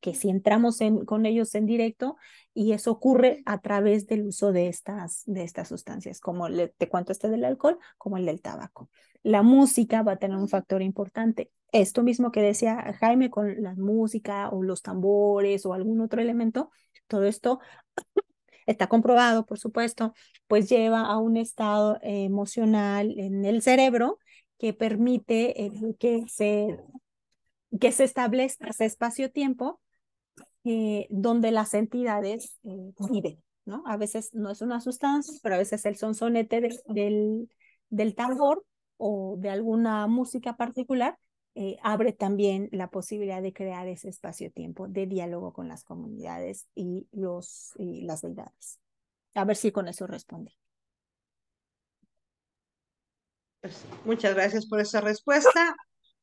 que, si entramos con ellos en directo y eso ocurre a través del uso de estas, de estas sustancias, como de cuánto esté del alcohol, como el del tabaco. La música va a tener un factor importante. Esto mismo que decía Jaime con la música o los tambores o algún otro elemento, todo esto está comprobado, por supuesto, pues lleva a un estado emocional en el cerebro que permite eh, que se que se establezca ese espacio-tiempo eh, donde las entidades eh, viven, ¿no? A veces no es una sustancia, pero a veces el sonsonete del, del tambor o de alguna música particular eh, abre también la posibilidad de crear ese espacio-tiempo de diálogo con las comunidades y, los, y las deidades. A ver si con eso responde. Pues, muchas gracias por esa respuesta.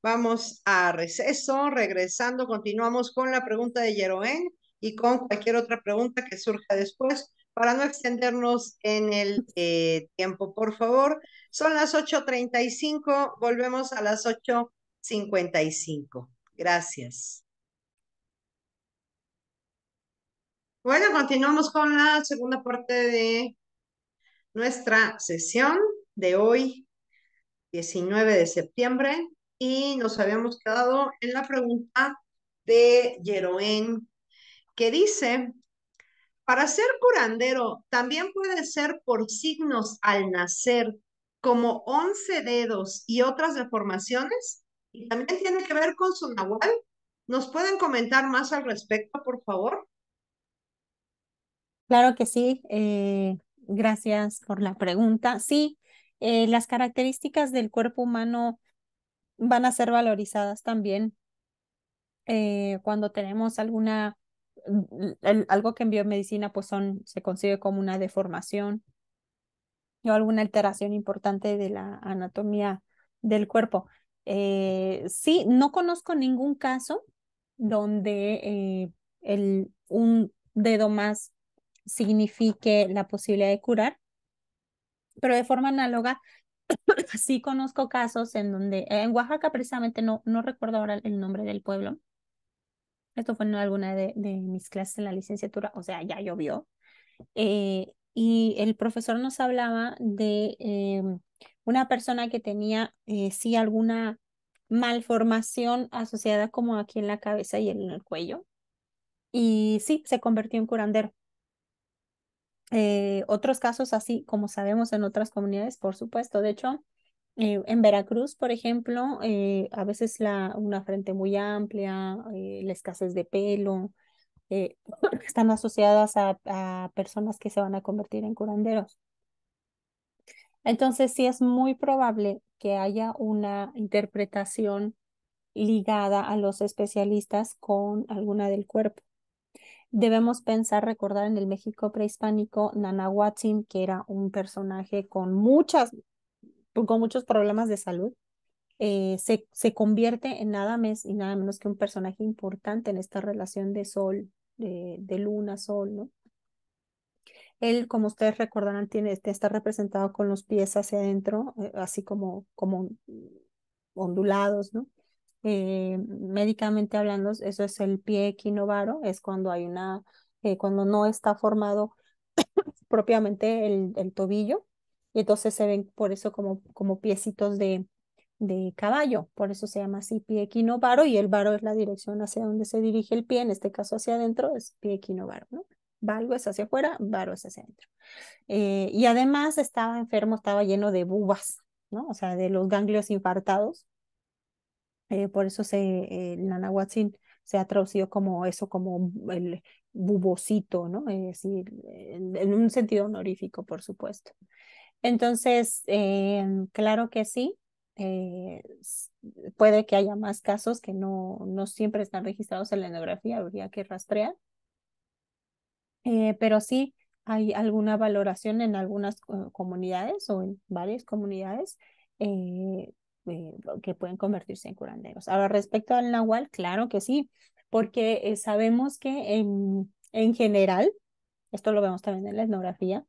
Vamos a receso, regresando, continuamos con la pregunta de Yeroen y con cualquier otra pregunta que surja después para no extendernos en el eh, tiempo, por favor. Son las 8.35, volvemos a las 8.55. Gracias. Bueno, continuamos con la segunda parte de nuestra sesión de hoy, 19 de septiembre y nos habíamos quedado en la pregunta de Yeroen, que dice, para ser curandero también puede ser por signos al nacer, como once dedos y otras deformaciones, y también tiene que ver con su nahual. ¿Nos pueden comentar más al respecto, por favor? Claro que sí. Eh, gracias por la pregunta. Sí, eh, las características del cuerpo humano van a ser valorizadas también eh, cuando tenemos alguna, mm, algo que en biomedicina pues son, se consigue como una deformación o alguna alteración importante de la anatomía del cuerpo. Eh, sí, no conozco ningún caso donde eh, el, un dedo más signifique la posibilidad de curar, pero de forma análoga sí conozco casos en donde, en Oaxaca precisamente, no, no recuerdo ahora el nombre del pueblo. Esto fue en alguna de, mis clases en la licenciatura, o sea, ya llovió. Eh, y el profesor nos hablaba de eh, una persona que tenía, eh, sí, alguna malformación asociada como aquí en la cabeza y en el cuello. Y sí, se convirtió en curandero. Eh, otros casos así, como sabemos en otras comunidades, por supuesto. De hecho, eh, en Veracruz, por ejemplo, eh, a veces la, una frente muy amplia, la escasez de pelo, están asociadas a personas que se van a convertir en curanderos. Entonces, sí es muy probable que haya una interpretación ligada a los especialistas con alguna del cuerpo debemos pensar, recordar en el México prehispánico, Nanahuatzin, que era un personaje con muchas, con muchos problemas de salud, eh, se, se, convierte en nada más y nada menos que un personaje importante en esta relación de sol, de, de luna, sol, ¿no? Él, como ustedes recordarán, tiene, este, está representado con los pies hacia adentro, eh, así como, como ondulados, ¿no? Eh, médicamente hablando, eso es el pie equinovaro, es cuando hay una, eh, cuando no está formado propiamente el, tobillo, y entonces se ven por eso como, como piecitos de, de caballo, por eso se llama así pie equinovaro, y el varo es la dirección hacia donde se dirige el pie, en este caso hacia adentro es pie equinovaro, ¿no? Valgo es hacia afuera, varo es hacia adentro. Eh, y además estaba enfermo, estaba lleno de bubas, ¿no? O sea, de los ganglios infartados, eh, por eso se, eh, el se ha traducido como eso, como el bubocito, ¿no? Es eh, decir, en, un sentido honorífico, por supuesto. Entonces, eh, claro que sí, puede que haya más casos que no, no siempre están registrados en la etnografía, habría que rastrear. pero sí hay alguna valoración en algunas comunidades o en varias comunidades eh, que pueden convertirse en curanderos. Ahora, respecto al nahual, claro que sí, porque eh, sabemos que en, general, esto lo vemos también en la etnografía,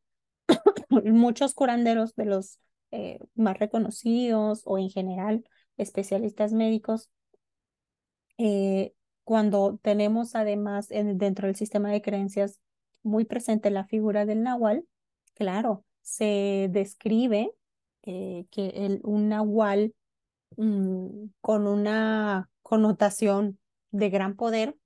muchos curanderos de los eh, más reconocidos o en general especialistas médicos, cuando tenemos además dentro del sistema de creencias muy presente la figura del nahual, claro, se describe que el, un nahual Mm, con una connotación de gran poder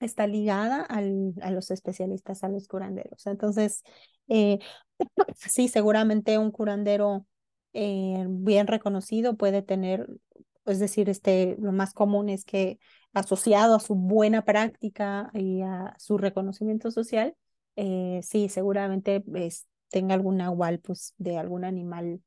está ligada a los especialistas, a los curanderos. Entonces, eh, sí, seguramente un curandero eh, bien reconocido puede tener, es decir, este, lo más común es que asociado a su buena práctica y a su reconocimiento social, eh, sí, seguramente pues, tenga alguna agual pues, de algún animal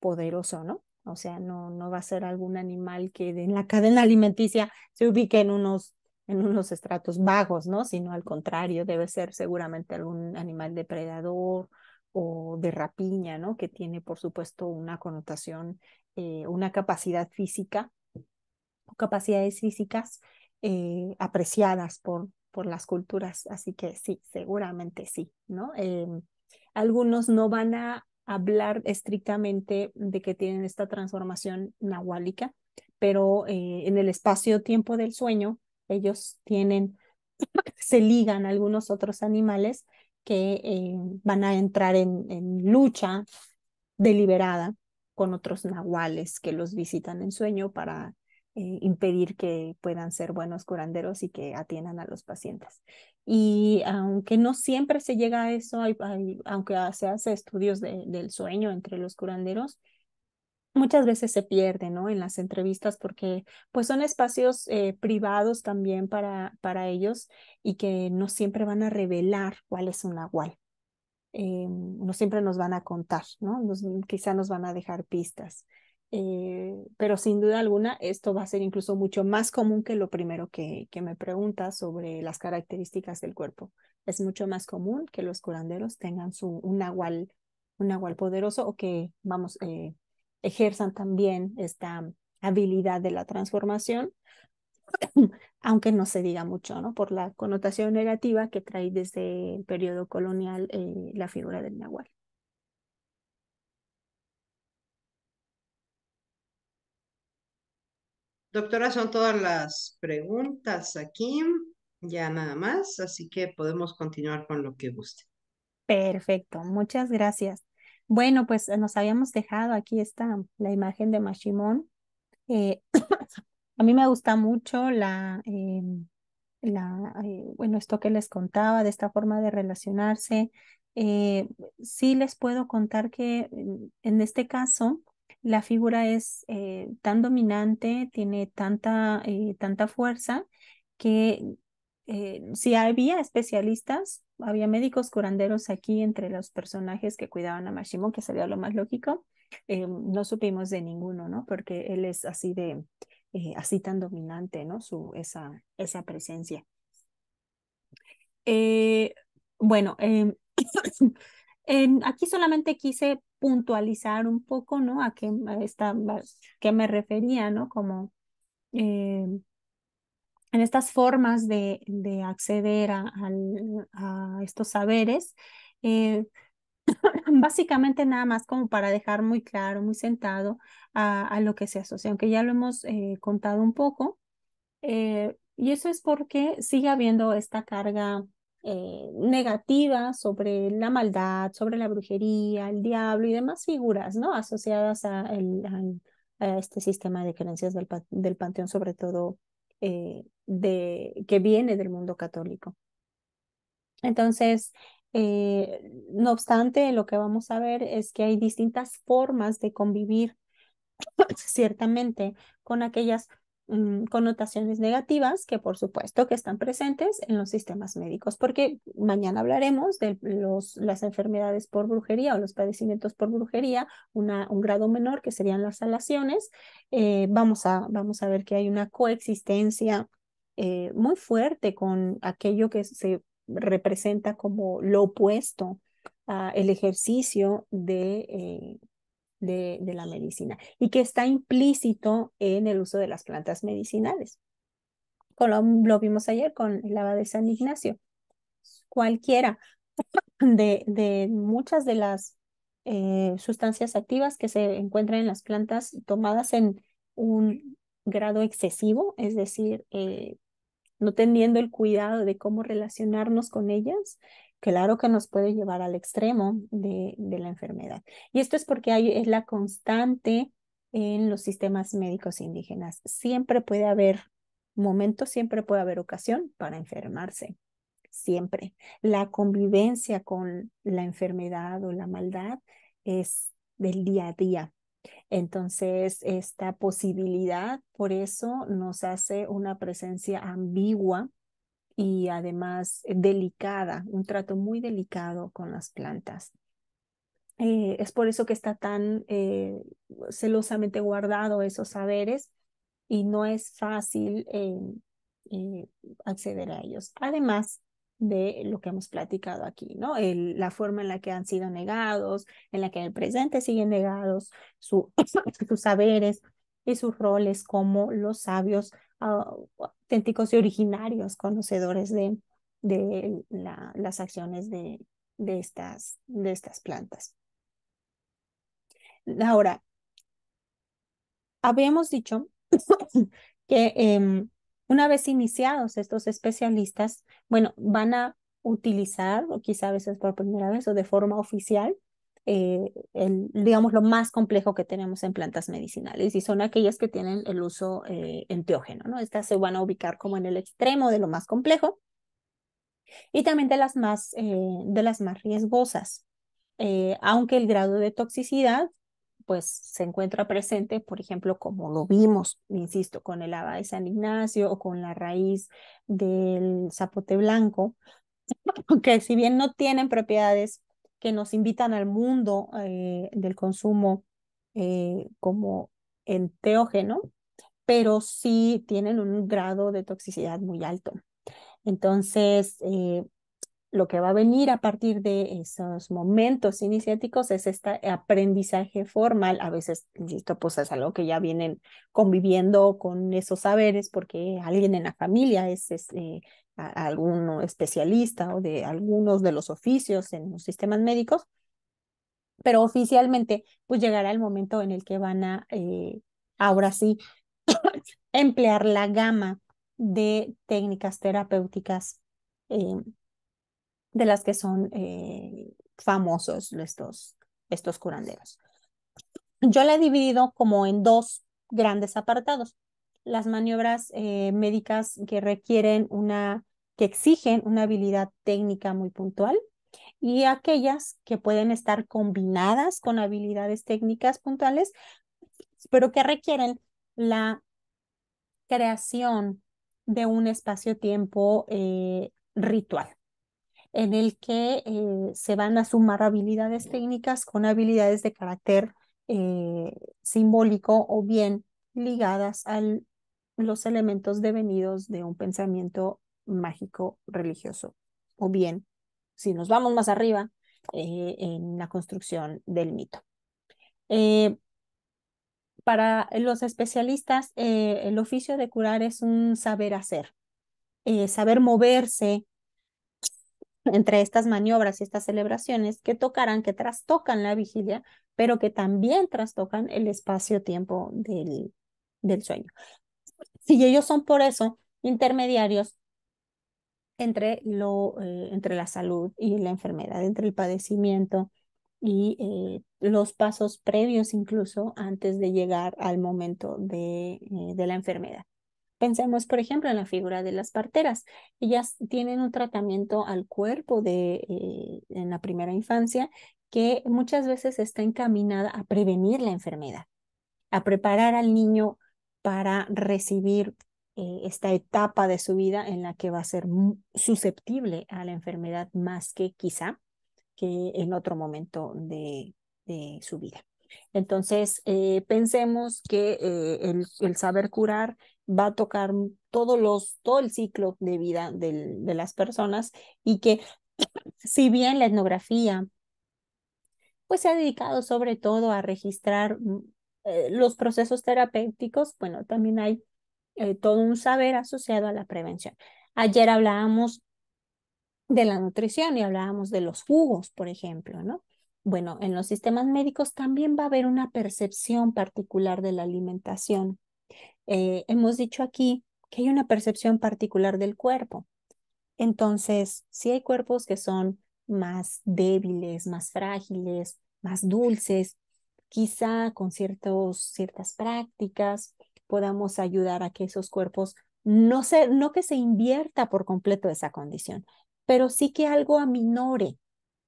poderoso, ¿no? O sea, no, no va a ser algún animal que en la cadena alimenticia se ubique en unos, en unos estratos bajos, ¿no? Sino al contrario, debe ser seguramente algún animal depredador o de rapiña, ¿no? Que tiene, por supuesto, una connotación, eh, una capacidad física o capacidades físicas eh, apreciadas por, por las culturas. Así que sí, seguramente sí, ¿no? Em, algunos no van a hablar estrictamente de que tienen esta transformación nahuálica, pero eh, en el espacio-tiempo del sueño, ellos tienen, se ligan algunos otros animales que eh, van a entrar en, en lucha deliberada con otros nahuales que los visitan en sueño para eh, impedir que puedan ser buenos curanderos y que atiendan a los pacientes. Y aunque no siempre se llega a eso, aunque se hace estudios del sueño entre los curanderos, muchas veces se pierde, ¿no? En las entrevistas porque pues son espacios eh, privados también para, para ellos y que no siempre van a revelar cuál es un nahual. Em, no siempre nos van a contar, ¿no? quizá nos van a dejar pistas. Eh, pero sin duda alguna, esto va a ser incluso mucho más común que lo primero que, me pregunta sobre las características del cuerpo. Es mucho más común que los curanderos tengan su, un, nahual, un poderoso o que, vamos, eh, ejerzan también esta habilidad de la transformación, aunque no se diga mucho, ¿no? Por la connotación negativa que trae desde el periodo colonial eh, la figura del nahual. Doctora, son todas las preguntas aquí, ya nada más, así que podemos continuar con lo que guste. Perfecto, muchas gracias. Bueno, pues eh, nos habíamos dejado, aquí está la imagen de Mashimon. Eh, a mí me gusta mucho la, em, la eh, bueno, esto que les contaba de esta forma de relacionarse. sí les puedo contar que mm, en este caso, la figura es eh, tan dominante, tiene tanta, eh, tanta fuerza que eh, si había especialistas, había médicos curanderos aquí entre los personajes que cuidaban a Mashimo, que sería lo más lógico, no supimos de ninguno, ¿no? Porque él es así de, así tan dominante, ¿no? Su, esa, esa presencia. bueno, em, aquí solamente quise puntualizar un poco, ¿no? A qué, me refería, ¿no? Como eh, en estas formas de, de acceder a, estos saberes. Eh, básicamente nada más como para dejar muy claro, muy sentado a, lo que se asocia, aunque ya lo hemos eh, contado un poco. y eso es porque sigue habiendo esta carga eh, negativas negativa sobre la maldad, sobre la brujería, el diablo y demás figuras ¿no? asociadas a, este sistema de creencias del, panteón, sobre todo eh, de, que viene del mundo católico. Entonces, eh, no obstante, lo que vamos a ver es que hay distintas formas de convivir ciertamente con aquellas Mm, connotaciones negativas que por supuesto que están presentes en los sistemas médicos, porque mañana hablaremos de los, las enfermedades por brujería o los padecimientos por brujería, una, un grado menor que serían las salaciones. Eh, vamos, a, vamos a ver que hay una coexistencia eh, muy fuerte con aquello que se representa como lo opuesto el ejercicio de, eh, de, la medicina y que está implícito en el uso de las plantas medicinales. Lo, lo, vimos ayer con el lava de San Ignacio. Cualquiera de, muchas de las eh, sustancias activas que se encuentran en las plantas tomadas en un grado excesivo, es decir, eh, no teniendo el cuidado de cómo relacionarnos con ellas, claro que nos puede llevar al extremo de, la enfermedad. Y esto es porque es la constante en los sistemas médicos indígenas. Siempre puede haber momentos, siempre puede haber ocasión para enfermarse, siempre. La convivencia con la enfermedad o la maldad es del día a día. Entonces, esta posibilidad, por eso, nos hace una presencia ambigua y además eh, delicada, un trato muy delicado con las plantas. Eh, es por eso que está tan eh, celosamente guardado esos saberes y no es fácil acceder a ellos. Además de lo que hemos platicado aquí, ¿no? la forma en la que han sido negados, en la que en el presente siguen negados sus saberes y sus roles como los sabios Ah, auténticos y originarios conocedores de, de las acciones de, estas, de estas plantas. Ahora, habíamos dicho que em, una vez iniciados estos especialistas, bueno, van a utilizar, o quizá a veces por primera vez o de forma oficial, eh, el, digamos, lo más complejo que tenemos en plantas medicinales y son aquellas que tienen el uso eh, enteógeno, ¿no? Estas se van a ubicar como en el extremo de lo más complejo y también de las más, eh, de las más riesgosas, eh, aunque el grado de toxicidad pues se encuentra presente, por ejemplo, como lo vimos, insisto, con el haba de San Ignacio o con la raíz del zapote blanco, que si bien no tienen propiedades que nos invitan al mundo eh, del consumo eh, como enteógeno, pero sí tienen un grado de toxicidad muy alto. Entonces, eh, lo que va a venir a partir de esos momentos iniciáticos es este aprendizaje formal. A veces, esto pues es algo que ya vienen conviviendo con esos saberes porque alguien en la familia es, eh, algún especialista o de algunos de los oficios en los sistemas médicos. Pero oficialmente, pues llegará el momento en el que van a, eh, ahora sí, emplear la gama de técnicas terapéuticas em, de las que son eh, famosos estos, estos curanderos. Yo la he dividido como en dos grandes apartados. Las maniobras eh, médicas que requieren una, que exigen una habilidad técnica muy puntual y aquellas que pueden estar combinadas con habilidades técnicas puntuales, pero que requieren la creación de un espacio-tiempo eh, ritual en el que eh, se van a sumar habilidades técnicas con habilidades de carácter eh, simbólico o bien ligadas a los elementos devenidos de un pensamiento mágico religioso. O bien, si nos vamos más arriba, eh, en la construcción del mito. para los especialistas, el oficio de curar es un saber hacer, saber moverse entre estas maniobras y estas celebraciones que tocarán, que trastocan la vigilia, pero que también trastocan el espacio-tiempo del, del sueño. Si ellos son por eso intermediarios entre, lo, eh, entre la salud y la enfermedad, entre el padecimiento y eh, los pasos previos incluso antes de llegar al momento de eh, la enfermedad. Pensemos, por ejemplo, en la figura de las parteras. Ellas tienen un tratamiento al cuerpo de, eh, en la primera infancia que muchas veces está encaminada a prevenir la enfermedad, a preparar al niño para recibir eh, esta etapa de su vida en la que va a ser susceptible a la enfermedad más que quizá que en otro momento de, su vida. Entonces, eh, pensemos que el, el, saber curar va a tocar todos los, todo el ciclo de vida de las personas y que si bien la etnografía pues se ha dedicado sobre todo a registrar mm, eh, los procesos terapéuticos, bueno, también hay eh, todo un saber asociado a la prevención. Ayer hablábamos de la nutrición y hablábamos de los jugos, por ejemplo, ¿no? Bueno, en los sistemas médicos también va a haber una percepción particular de la alimentación eh, hemos dicho aquí que hay una percepción particular del cuerpo. Entonces, si hay cuerpos que son más débiles, más frágiles, más dulces, quizá con ciertos, ciertas prácticas podamos ayudar a que esos cuerpos no, se, no que se invierta por completo esa condición, pero sí que algo aminore,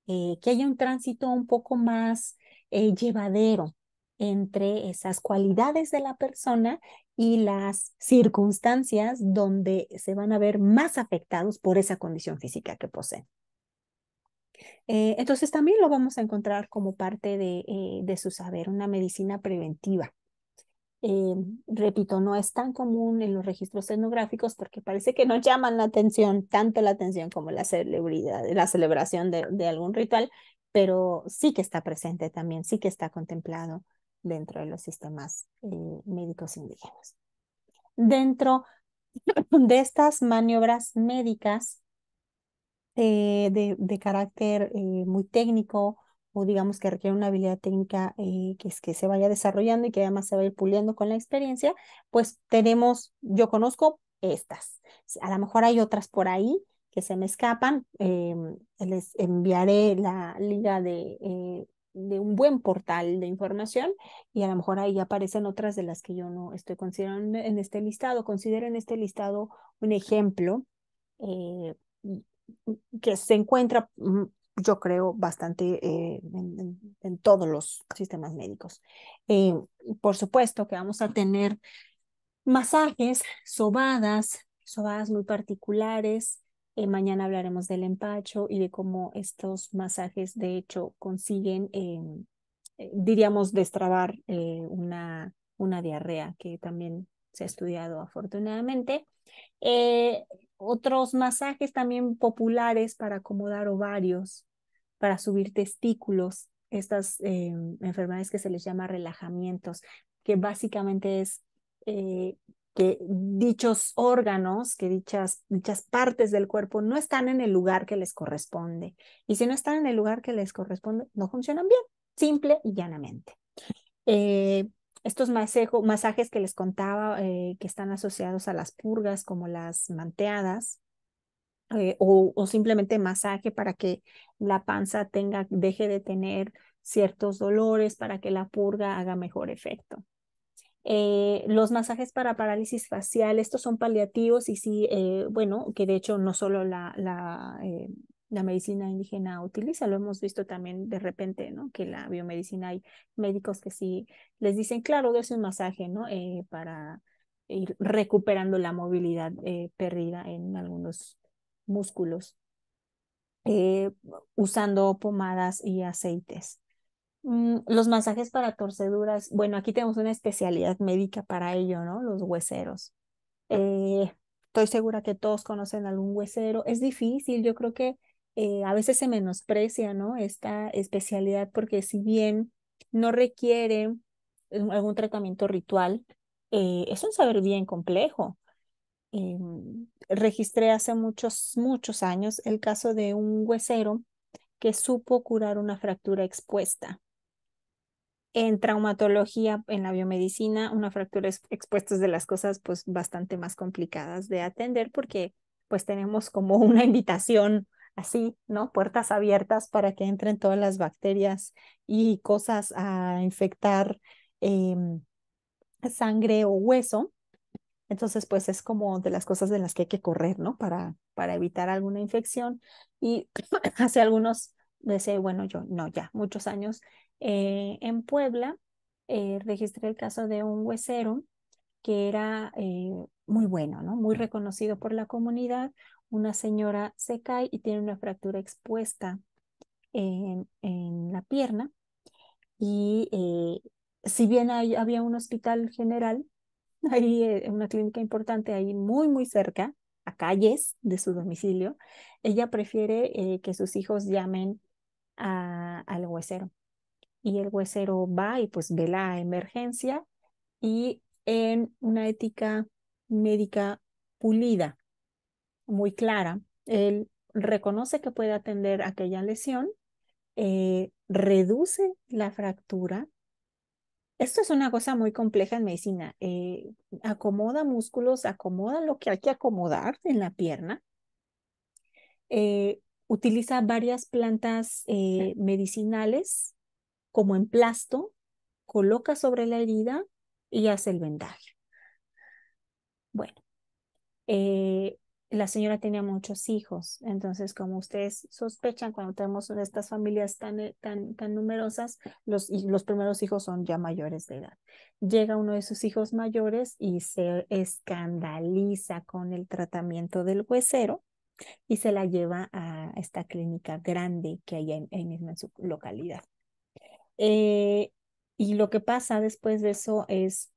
eh, que haya un tránsito un poco más eh, llevadero entre esas cualidades de la persona y las circunstancias donde se van a ver más afectados por esa condición física que poseen. Eh, entonces también lo vamos a encontrar como parte de, eh, su saber, una medicina preventiva. Eh, repito, no es tan común en los registros etnográficos porque parece que no llaman la atención, tanto la atención como la celebridad, la celebración de algún ritual, pero sí que está presente también, sí que está contemplado dentro de los sistemas eh, médicos indígenas. Dentro de estas maniobras médicas eh, de, carácter eh, muy técnico o digamos que requiere una habilidad técnica que, es, que se vaya desarrollando y que además se va a ir puliendo con la experiencia, pues tenemos, yo conozco estas. A lo mejor hay otras por ahí, que se me escapan, em, les enviaré la liga de de un buen portal de información y a lo mejor ahí aparecen otras de las que yo no estoy considerando en este listado. Considero en este listado un ejemplo eh, que se encuentra, mm, yo creo, bastante eh, en, todos los sistemas médicos. Eh, por supuesto que vamos a tener masajes, sobadas, sobadas muy particulares, eh, mañana hablaremos del empacho y de cómo estos masajes, de hecho, consiguen, em, eh, diríamos, destrabar eh, una, una diarrea que también se ha estudiado afortunadamente. otros masajes también populares para acomodar ovarios, para subir testículos, estas em, enfermedades que se les llama relajamientos, que básicamente es que dichos órganos, que dichas, partes del cuerpo no están en el lugar que les corresponde. Y si no están en el lugar que les corresponde, no funcionan bien, simple y llanamente. Eh, estos masajes que les contaba eh, que están asociados a las purgas, como las manteadas, eh, o, o, simplemente masaje para que la panza tenga, deje de tener ciertos dolores, para que la purga haga mejor efecto. Eh, los masajes para parálisis facial, estos son paliativos y sí, eh, bueno, que de hecho no solo la, eh, la, medicina indígena utiliza, lo hemos visto también de repente, ¿no? Que la biomedicina hay médicos que sí les dicen, claro, es un masaje, ¿no? para ir recuperando la movilidad perdida en algunos músculos, usando pomadas y aceites. Mm, los masajes para torceduras, bueno, aquí tenemos una especialidad médica para ello, ¿no? Los hueseros. Eh, estoy segura que todos conocen algún huesero. Es difícil, yo creo que eh, a veces se menosprecia, ¿no? Esta especialidad porque si bien no requiere algún tratamiento ritual, eh, es un saber bien complejo. registré hace muchos, muchos años el caso de un huesero que supo curar una fractura expuesta en traumatología, en la biomedicina, una fractura expuesta es de las cosas pues bastante más complicadas de atender porque pues tenemos como una invitación así, ¿no? Puertas abiertas para que entren todas las bacterias y cosas a infectar em, sangre o hueso. Entonces, pues es como de las cosas de las que hay que correr, ¿no? Para, para evitar alguna infección. Y hace algunos, decía, bueno, yo no, ya muchos años eh, en Puebla eh, registré el caso de un huesero que era eh, muy bueno, ¿no? muy reconocido por la comunidad. Una señora se cae y tiene una fractura expuesta en, la pierna. Y si bien había un hospital general, ahí una clínica importante, ahí muy, muy cerca, a calles de su domicilio, ella prefiere que sus hijos llamen al huesero y el huesero va y pues ve la emergencia y en una ética médica pulida, muy clara, él reconoce que puede atender aquella lesión, eh, reduce la fractura. Esto es una cosa muy compleja en medicina. Eh, acomoda músculos, acomoda lo que hay que acomodar en la pierna. Eh, utiliza varias plantas medicinales como plasto, coloca sobre la herida y hace el vendaje. Bueno, eh, la señora tenía muchos hijos, entonces como ustedes sospechan, cuando tenemos estas familias eh, tan, tan, numerosas, los, los primeros hijos son ya mayores de edad. Llega uno de sus hijos mayores y se escandaliza con el tratamiento del huesero y se la lleva a esta clínica grande que hay ahí mismo en su localidad. Eh, y lo que pasa después de eso es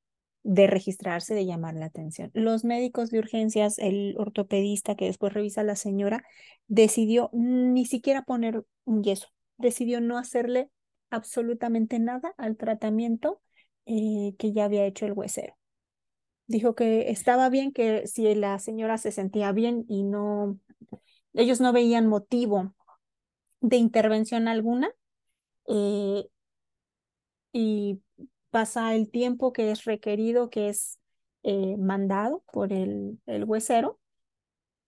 de registrarse, de llamar la atención. Los médicos de urgencias, el ortopedista que después revisa a la señora, decidió ni siquiera poner un yeso, decidió no hacerle absolutamente nada al tratamiento eh, que ya había hecho el huesero. Dijo que estaba bien, que si la señora se sentía bien y no, ellos no veían motivo de intervención alguna, eh, y pasa el tiempo que es requerido, que es eh, mandado por el, el huesero.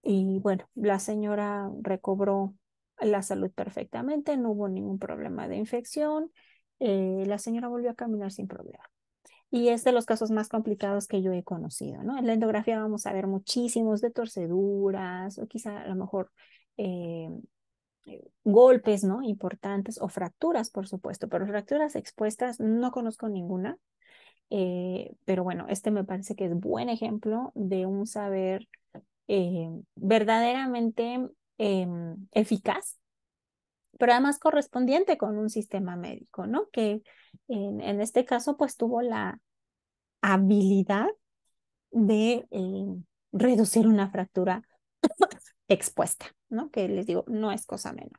Y bueno, la señora recobró la salud perfectamente, no hubo ningún problema de infección, eh, la señora volvió a caminar sin problema. Y es de los casos más complicados que yo he conocido, ¿no? En la endografía vamos a ver muchísimos de torceduras, o quizá a lo mejor eh, golpes, ¿no? Importantes o fracturas, por supuesto, pero fracturas expuestas no conozco ninguna. Eh, pero bueno, este me parece que es buen ejemplo de un saber eh, verdaderamente em, eficaz, pero además correspondiente con un sistema médico, ¿no? Que en, en este caso, pues tuvo la habilidad de em, reducir una fractura expuesta, ¿no? Que les digo, no es cosa menor.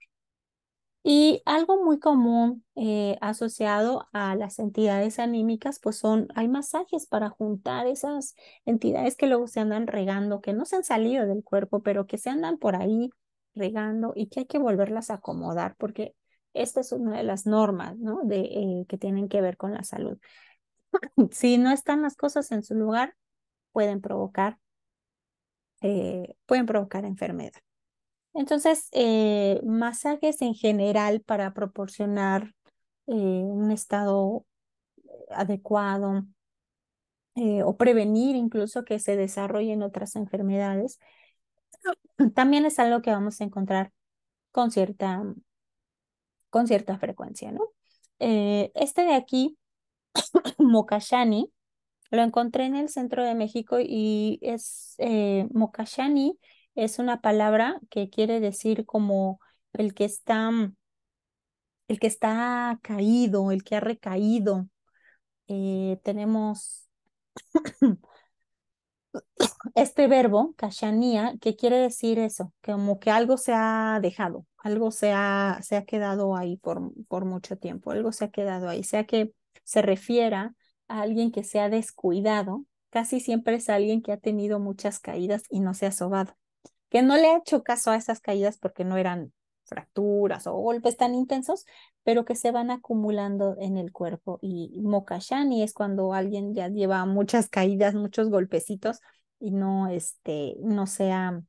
Y algo muy común eh, asociado a las entidades anímicas, pues son, hay masajes para juntar esas entidades que luego se andan regando, que no se han salido del cuerpo, pero que se andan por ahí regando y que hay que volverlas a acomodar, porque esta es una de las normas, ¿no? De, eh, que tienen que ver con la salud. si no están las cosas en su lugar, pueden provocar eh, pueden provocar enfermedad. Entonces, eh, masajes en general para proporcionar eh, un estado adecuado o prevenir incluso que se desarrollen otras enfermedades, también es algo que vamos a encontrar con cierta, con cierta frecuencia, ¿no? este de aquí, Mokashani, lo encontré en el centro de México y es eh, Mokashani, es una palabra que quiere decir como el que está, mm, el que está caído, el que ha recaído. Eh, tenemos este verbo, kashanía, que quiere decir eso, como que algo se ha dejado, algo se ha, se ha quedado ahí por, por mucho tiempo, algo se ha quedado ahí, sea que se refiera a alguien que se ha descuidado, casi siempre es alguien que ha tenido muchas caídas y no se ha sobado, que no le ha hecho caso a esas caídas porque no eran fracturas o golpes tan intensos, pero que se van acumulando en el cuerpo. Y mokashani es cuando alguien ya lleva muchas caídas, muchos golpecitos y no, este, no se ha,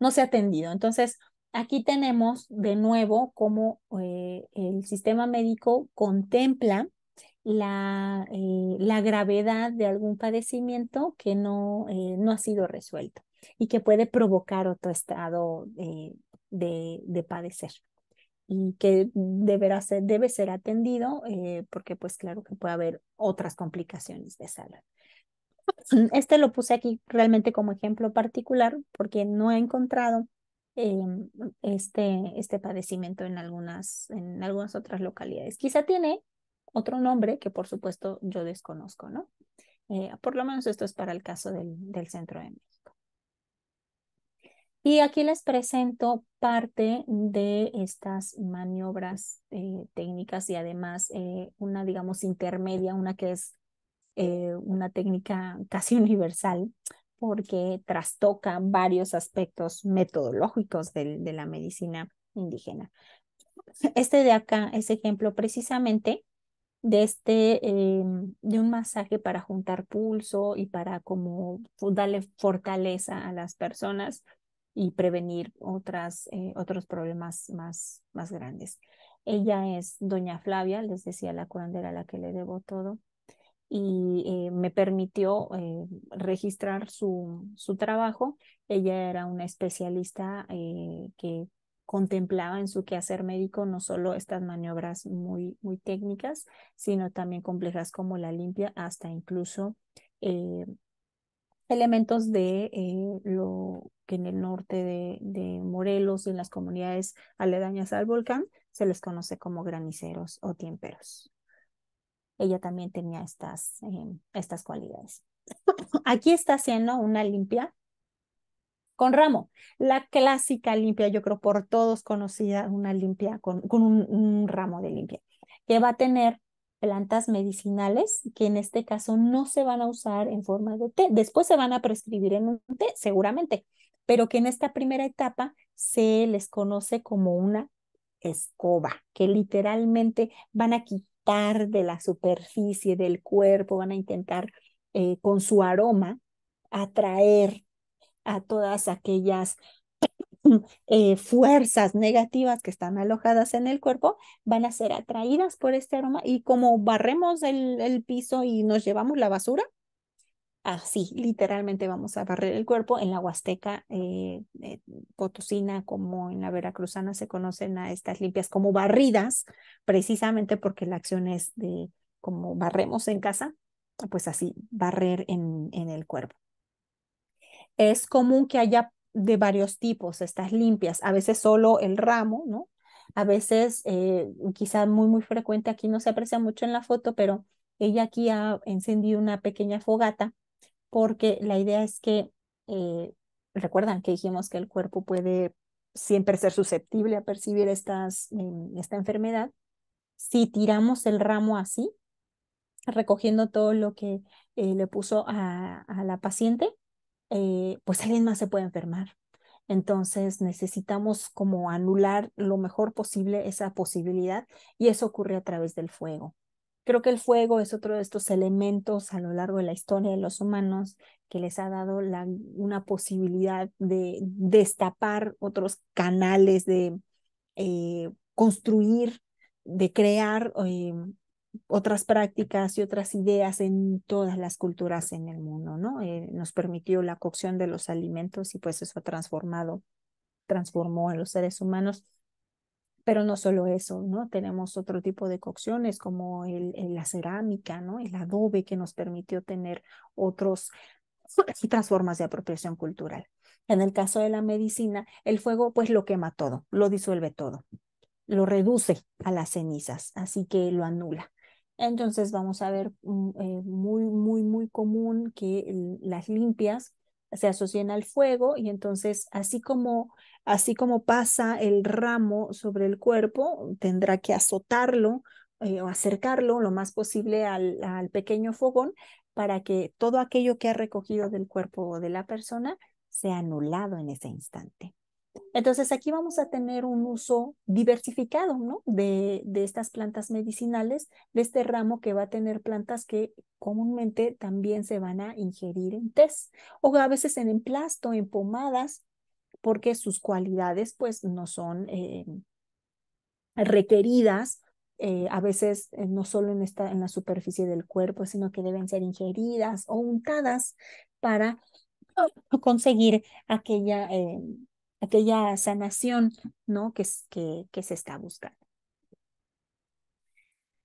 no se ha atendido. Entonces, aquí tenemos de nuevo cómo eh, el sistema médico contempla eh, la, gravedad de algún padecimiento que no, eh, no ha sido resuelto y que puede provocar otro estado eh, de, de, padecer y que deberá ser, debe ser atendido porque pues claro que puede haber otras complicaciones de salud. Este lo puse aquí realmente como ejemplo particular porque no he encontrado em, este, este padecimiento en algunas, en algunas otras localidades. Quizá tiene otro nombre que por supuesto yo desconozco, ¿no? Eh, por lo menos esto es para el caso del, centro de México. Y aquí les presento parte de estas maniobras eh, técnicas y además eh, una, digamos, intermedia, una que es una técnica casi universal porque trastoca varios aspectos metodológicos de, de la medicina indígena. Este de acá es ejemplo precisamente de este eh, de un masaje para juntar pulso y para como darle fortaleza a las personas y prevenir otras eh, otros problemas más más grandes. Ella es doña Flavia, les decía la curandera a la que le debo todo y eh, me permitió registrar su, su trabajo. Ella era una especialista que contemplaba en su quehacer médico no solo estas maniobras muy, muy técnicas, sino también complejas como la limpia, hasta incluso eh, elementos de eh, lo que en el norte de, Morelos y en las comunidades aledañas al volcán se les conoce como graniceros o tiemperos. Ella también tenía estas, eh, estas cualidades. Aquí está haciendo una limpia con ramo. La clásica limpia, yo creo por todos conocida, una limpia con, un, ramo de limpia, que va a tener plantas medicinales que en este caso no se van a usar en forma de té. Después se van a prescribir en un té, seguramente, pero que en esta primera etapa se les conoce como una escoba, que literalmente van a quitar de la superficie del cuerpo, van a intentar eh, con su aroma atraer a todas aquellas eh, fuerzas negativas que están alojadas en el cuerpo van a ser atraídas por este aroma y como barremos el, piso y nos llevamos la basura, así literalmente vamos a barrer el cuerpo. En la Huasteca eh, eh como en la Veracruzana se conocen a estas limpias como barridas, precisamente porque la acción es de como barremos en casa, pues así barrer en, en el cuerpo. Es común que haya de varios tipos estas limpias, a veces solo el ramo, ¿no? A veces, eh, quizás muy, muy frecuente, aquí no se aprecia mucho en la foto, pero ella aquí ha encendido una pequeña fogata porque la idea es que, eh, recuerdan que dijimos que el cuerpo puede siempre ser susceptible a percibir estas, em, esta enfermedad. Si tiramos el ramo así, recogiendo todo lo que eh, le puso a la paciente, eh, pues alguien más se puede enfermar. Entonces necesitamos como anular lo mejor posible esa posibilidad y eso ocurre a través del fuego. Creo que el fuego es otro de estos elementos a lo largo de la historia de los humanos que les ha dado la, una posibilidad de destapar otros canales, de eh, construir, de crear eh, otras prácticas y otras ideas en todas las culturas en el mundo, ¿no? Eh, nos permitió la cocción de los alimentos y pues eso ha transformado, transformó a los seres humanos. Pero no solo eso, ¿no? Tenemos otro tipo de cocciones como el, la cerámica, ¿no? El adobe que nos permitió tener otros, otras formas de apropiación cultural. En el caso de la medicina, el fuego pues lo quema todo, lo disuelve todo, lo reduce a las cenizas, así que lo anula. Entonces vamos a ver mm, eh, muy, muy, muy común que las limpias se asocien al fuego y entonces así como, así como pasa el ramo sobre el cuerpo, tendrá que azotarlo eh, o acercarlo lo más posible al, al pequeño fogón para que todo aquello que ha recogido del cuerpo de la persona sea anulado en ese instante. Entonces aquí vamos a tener un uso diversificado ¿no? de, estas plantas medicinales, de este ramo que va a tener plantas que comúnmente también se van a ingerir en test o a veces en emplasto, en pomadas, porque sus cualidades pues no son eh, requeridas eh, a veces eh, no solo en, esta, en la superficie del cuerpo, sino que deben ser ingeridas o untadas para ah, conseguir aquella aquella sanación ¿no? que, que, que se está buscando.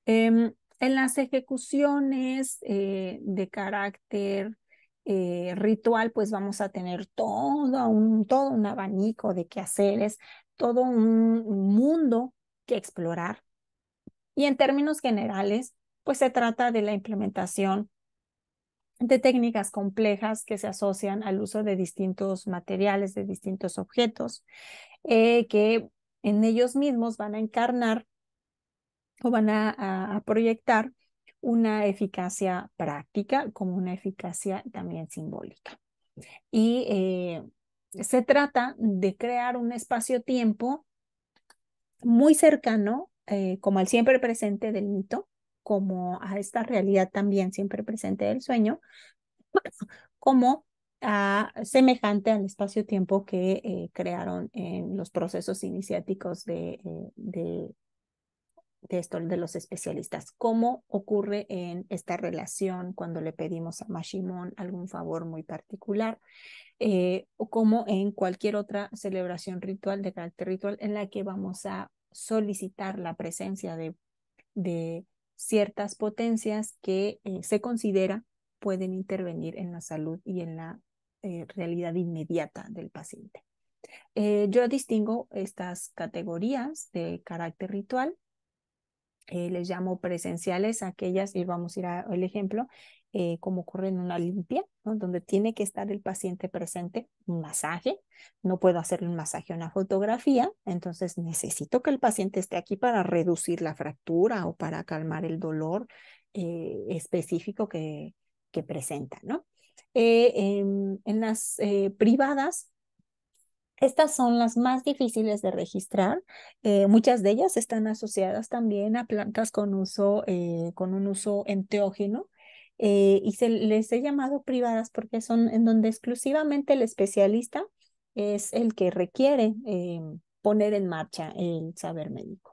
Em, en las ejecuciones eh, de carácter eh, ritual, pues vamos a tener todo un, todo un abanico de quehaceres, todo un mundo que explorar. Y en términos generales, pues se trata de la implementación de técnicas complejas que se asocian al uso de distintos materiales, de distintos objetos, eh, que en ellos mismos van a encarnar o van a, proyectar una eficacia práctica como una eficacia también simbólica. Y eh, se trata de crear un espacio-tiempo muy cercano, eh, como al siempre presente del mito, como a esta realidad también siempre presente del sueño, como a, semejante al espacio-tiempo que eh, crearon en los procesos iniciáticos eh, de, de, esto, de los especialistas. ¿Cómo ocurre en esta relación cuando le pedimos a Mashimon algún favor muy particular? Eh, o como en cualquier otra celebración ritual de carácter ritual en la que vamos a solicitar la presencia de ciertas potencias que eh, se considera pueden intervenir en la salud y en la eh, realidad inmediata del paciente. Eh, yo distingo estas categorías de carácter ritual eh, les llamo presenciales, aquellas, y vamos a ir al ejemplo, eh, como ocurre en una limpia, donde tiene que estar el paciente presente, un masaje, no puedo hacerle un masaje a una fotografía, entonces necesito que el paciente esté aquí para reducir la fractura o para calmar el dolor eh, específico que, que presenta, ¿no? en las privadas estas son las más difíciles de registrar. Eh, muchas de ellas están asociadas también a plantas con, uso, eh, con un uso enteógeno eh, y se les he llamado privadas porque son en donde exclusivamente el especialista es el que requiere poner en marcha el saber médico.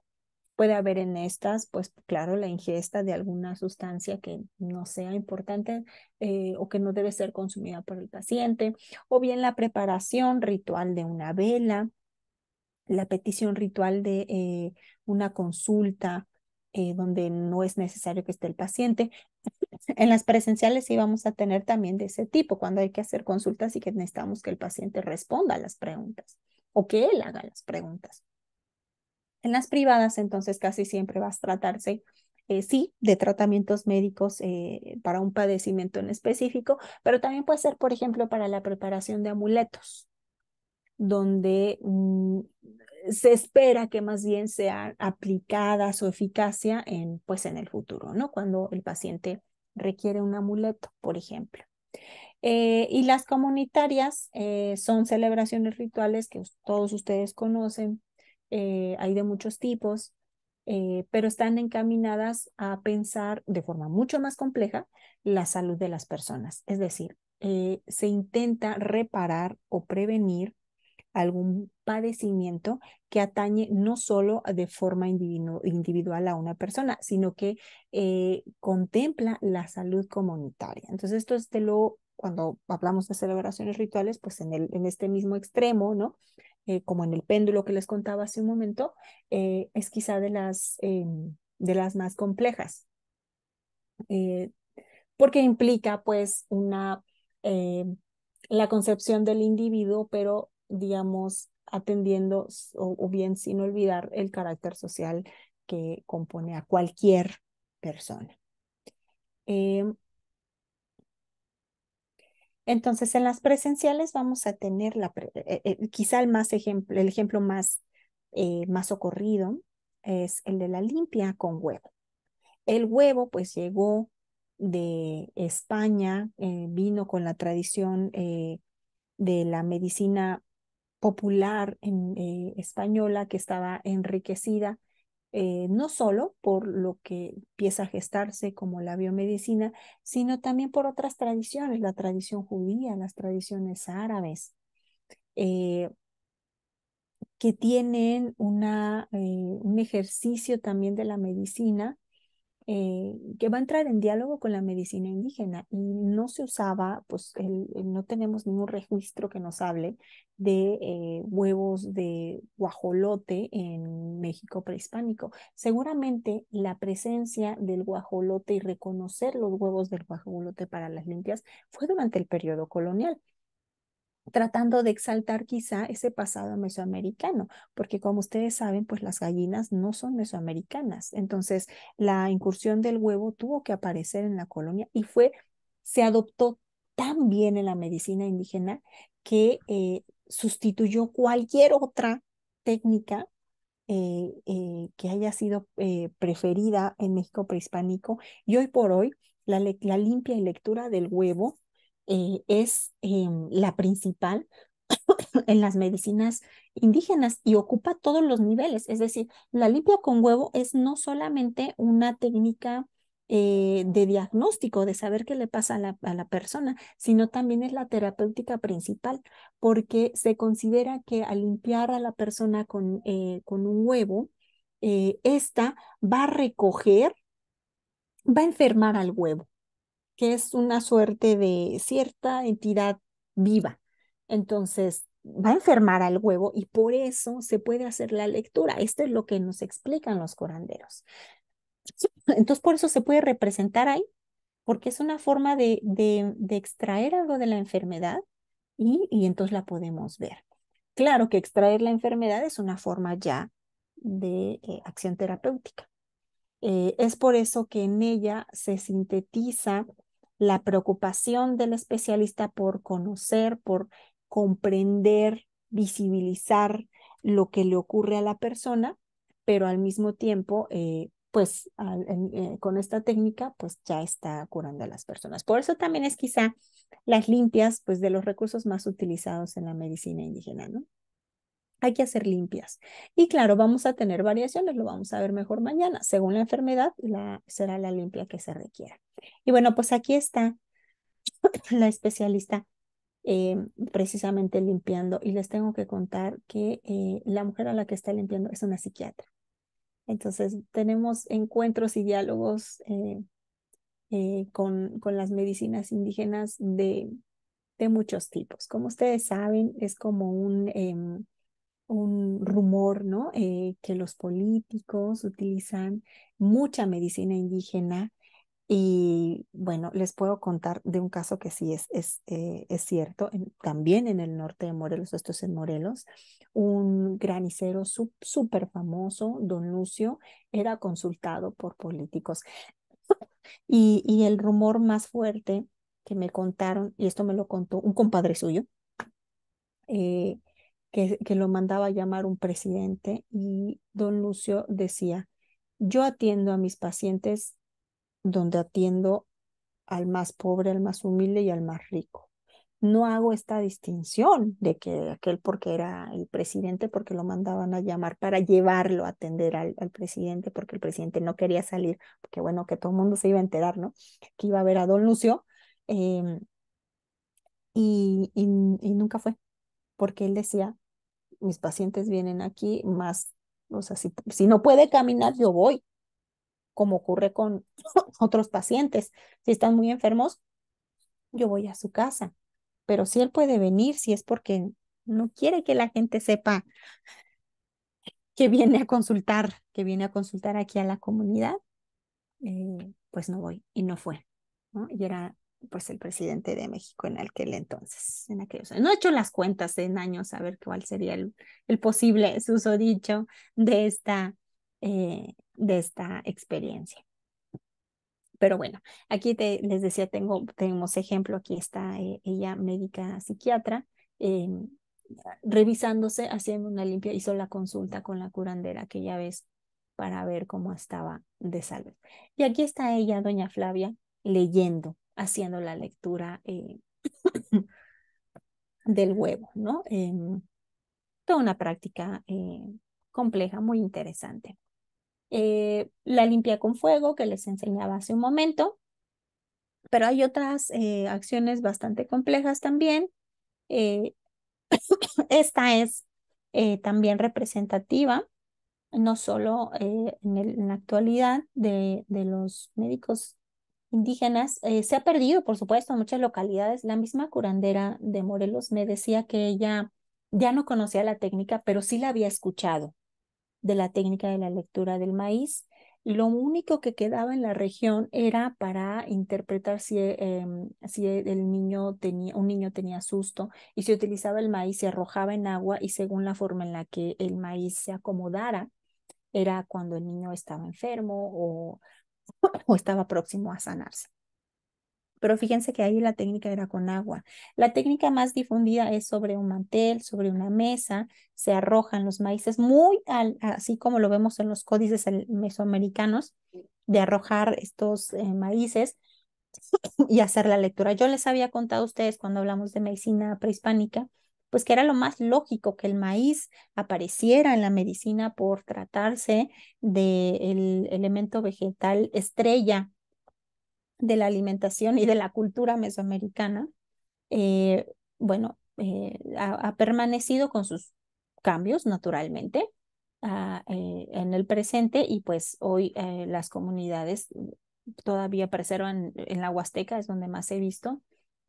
Puede haber en estas, pues claro, la ingesta de alguna sustancia que no sea importante eh, o que no debe ser consumida por el paciente, o bien la preparación ritual de una vela, la petición ritual de eh, una consulta eh, donde no es necesario que esté el paciente. En las presenciales sí vamos a tener también de ese tipo, cuando hay que hacer consultas y que necesitamos que el paciente responda a las preguntas o que él haga las preguntas. En las privadas, entonces, casi siempre vas a tratarse, eh, sí, de tratamientos médicos eh, para un padecimiento en específico, pero también puede ser, por ejemplo, para la preparación de amuletos, donde mm, se espera que más bien sea aplicada su eficacia en, pues, en el futuro, ¿no? Cuando el paciente requiere un amuleto, por ejemplo. Eh, y las comunitarias son celebraciones rituales que todos ustedes conocen, eh, hay de muchos tipos, eh, pero están encaminadas a pensar de forma mucho más compleja la salud de las personas. Es decir, eh, se intenta reparar o prevenir algún padecimiento que atañe no solo de forma individual a una persona, sino que contempla la salud comunitaria. Entonces, esto es de lo, cuando hablamos de celebraciones rituales, pues en, el, en este mismo extremo, ¿no? Eh, como en el péndulo que les contaba hace un momento, eh, es quizá de las, em, de las más complejas, eh, porque implica pues una, la concepción del individuo, pero digamos atendiendo o, bien sin olvidar el carácter social que compone a cualquier persona. Em, entonces, en las presenciales vamos a tener eh, eh, quizá el, más ejemplo, el ejemplo más, eh, más ocurrido es el de la limpia con huevo. El huevo pues llegó de España, eh, vino con la tradición de la medicina popular española que estaba enriquecida eh, no solo por lo que empieza a gestarse como la biomedicina, sino también por otras tradiciones, la tradición judía, las tradiciones árabes, eh, que tienen una, eh, un ejercicio también de la medicina eh, que va a entrar en diálogo con la medicina indígena y no se usaba, pues no tenemos ningún registro que nos hable de eh, huevos de guajolote en México prehispánico. Seguramente la presencia del guajolote y reconocer los huevos del guajolote para las limpias fue durante el periodo colonial tratando de exaltar quizá ese pasado mesoamericano, porque como ustedes saben, pues las gallinas no son mesoamericanas. Entonces, la incursión del huevo tuvo que aparecer en la colonia y fue, se adoptó tan bien en la medicina indígena que eh, sustituyó cualquier otra técnica eh, eh, que haya sido preferida en México prehispánico y hoy por hoy la, la limpia y lectura del huevo eh, es em, la principal en las medicinas indígenas y ocupa todos los niveles. Es decir, la limpia con huevo es no solamente una técnica eh, de diagnóstico, de saber qué le pasa a la, persona, sino también es la terapéutica principal, porque se considera que al limpiar a la persona con, eh, con un huevo, esta va a recoger, va a enfermar al huevo que es una suerte de cierta entidad viva. Entonces, va a enfermar al huevo y por eso se puede hacer la lectura. Esto es lo que nos explican los curanderos. Entonces, por eso se puede representar ahí, porque es una forma de, de, extraer algo de la enfermedad y, entonces la podemos ver. Claro que extraer la enfermedad es una forma ya de eh, acción terapéutica. Eh, es por eso que en ella se sintetiza la preocupación del especialista por conocer, por comprender, visibilizar lo que le ocurre a la persona, pero al mismo tiempo, eh, pues eh, con esta técnica, pues ya está curando a las personas. Por eso también es quizá las limpias, pues de los recursos más utilizados en la medicina indígena, ¿no? hay que hacer limpias. Y claro, vamos a tener variaciones, lo vamos a ver mejor mañana. Según la enfermedad, será la limpia que se requiera. Y bueno, pues aquí está la especialista eh, precisamente limpiando. Y les tengo que contar que eh, la mujer a la que está limpiando es una psiquiatra. Entonces, tenemos encuentros y diálogos eh, con, con las medicinas indígenas de, de muchos tipos. Como ustedes saben, es como un em, un rumor, ¿no? Eh, que los políticos utilizan mucha medicina indígena y bueno, les puedo contar de un caso que sí es, es, eh, es cierto, también en el norte de Morelos, esto es en Morelos, un granicero súper famoso, don Lucio, era consultado por políticos. y, y el rumor más fuerte que me contaron, y esto me lo contó un compadre suyo, eh, que, lo mandaba a llamar un presidente y don Lucio decía, yo atiendo a mis pacientes donde atiendo al más pobre, al más humilde y al más rico. No hago esta distinción de que aquel porque era el presidente, porque lo mandaban a llamar para llevarlo a atender al, presidente, porque el presidente no quería salir, porque bueno, que todo el mundo se iba a enterar, ¿no? Que iba a ver a don Lucio. Em, y nunca fue, porque él decía, mis pacientes vienen aquí más, o sea, si, si no puede caminar, yo voy, como ocurre con otros pacientes. Si están muy enfermos, yo voy a su casa. Pero si él puede venir, si es porque no quiere que la gente sepa que viene a consultar, que viene a consultar aquí a la comunidad, eh, pues no voy y no fue. Y era pues el presidente de México en aquel entonces, en aquellos No he hecho las cuentas en años a ver cuál sería el, el posible dicho de esta, eh, de esta experiencia. Pero bueno, aquí te, les decía, tengo, tenemos ejemplo, aquí está eh, ella médica psiquiatra, eh, revisándose, haciendo una limpia, hizo la consulta con la curandera aquella vez para ver cómo estaba de salud. Y aquí está ella, doña Flavia, leyendo haciendo la lectura eh, del huevo, ¿no? Em, toda una práctica eh, compleja, muy interesante. Eh, la limpia con fuego que les enseñaba hace un momento, pero hay otras acciones bastante complejas también. esta es también representativa no solo en, la actualidad de, los médicos indígenas. Eh, se ha perdido, por supuesto, en muchas localidades. La misma curandera de Morelos me decía que ella ya no conocía la técnica, pero sí la había escuchado de la técnica de la lectura del maíz. Lo único que quedaba en la región era para interpretar si, em, si el niño tenía, un niño tenía susto y se utilizaba el maíz, se arrojaba en agua y según la forma en la que el maíz se acomodara, era cuando el niño estaba enfermo o o estaba próximo a sanarse. Pero fíjense que ahí la técnica era con agua. La técnica más difundida es sobre un mantel, sobre una mesa, se arrojan los maíces, muy así como lo vemos en los códices mesoamericanos, de arrojar estos eh, maíces y hacer la lectura. Yo les había contado a ustedes cuando hablamos de medicina prehispánica pues que era lo más lógico que el maíz apareciera en la medicina por tratarse del elemento vegetal estrella de la alimentación y de la cultura mesoamericana, eh, bueno, eh, ha, permanecido con sus cambios naturalmente ah, eh, en el presente y pues hoy las comunidades todavía preservan en la Huasteca, es donde más he visto,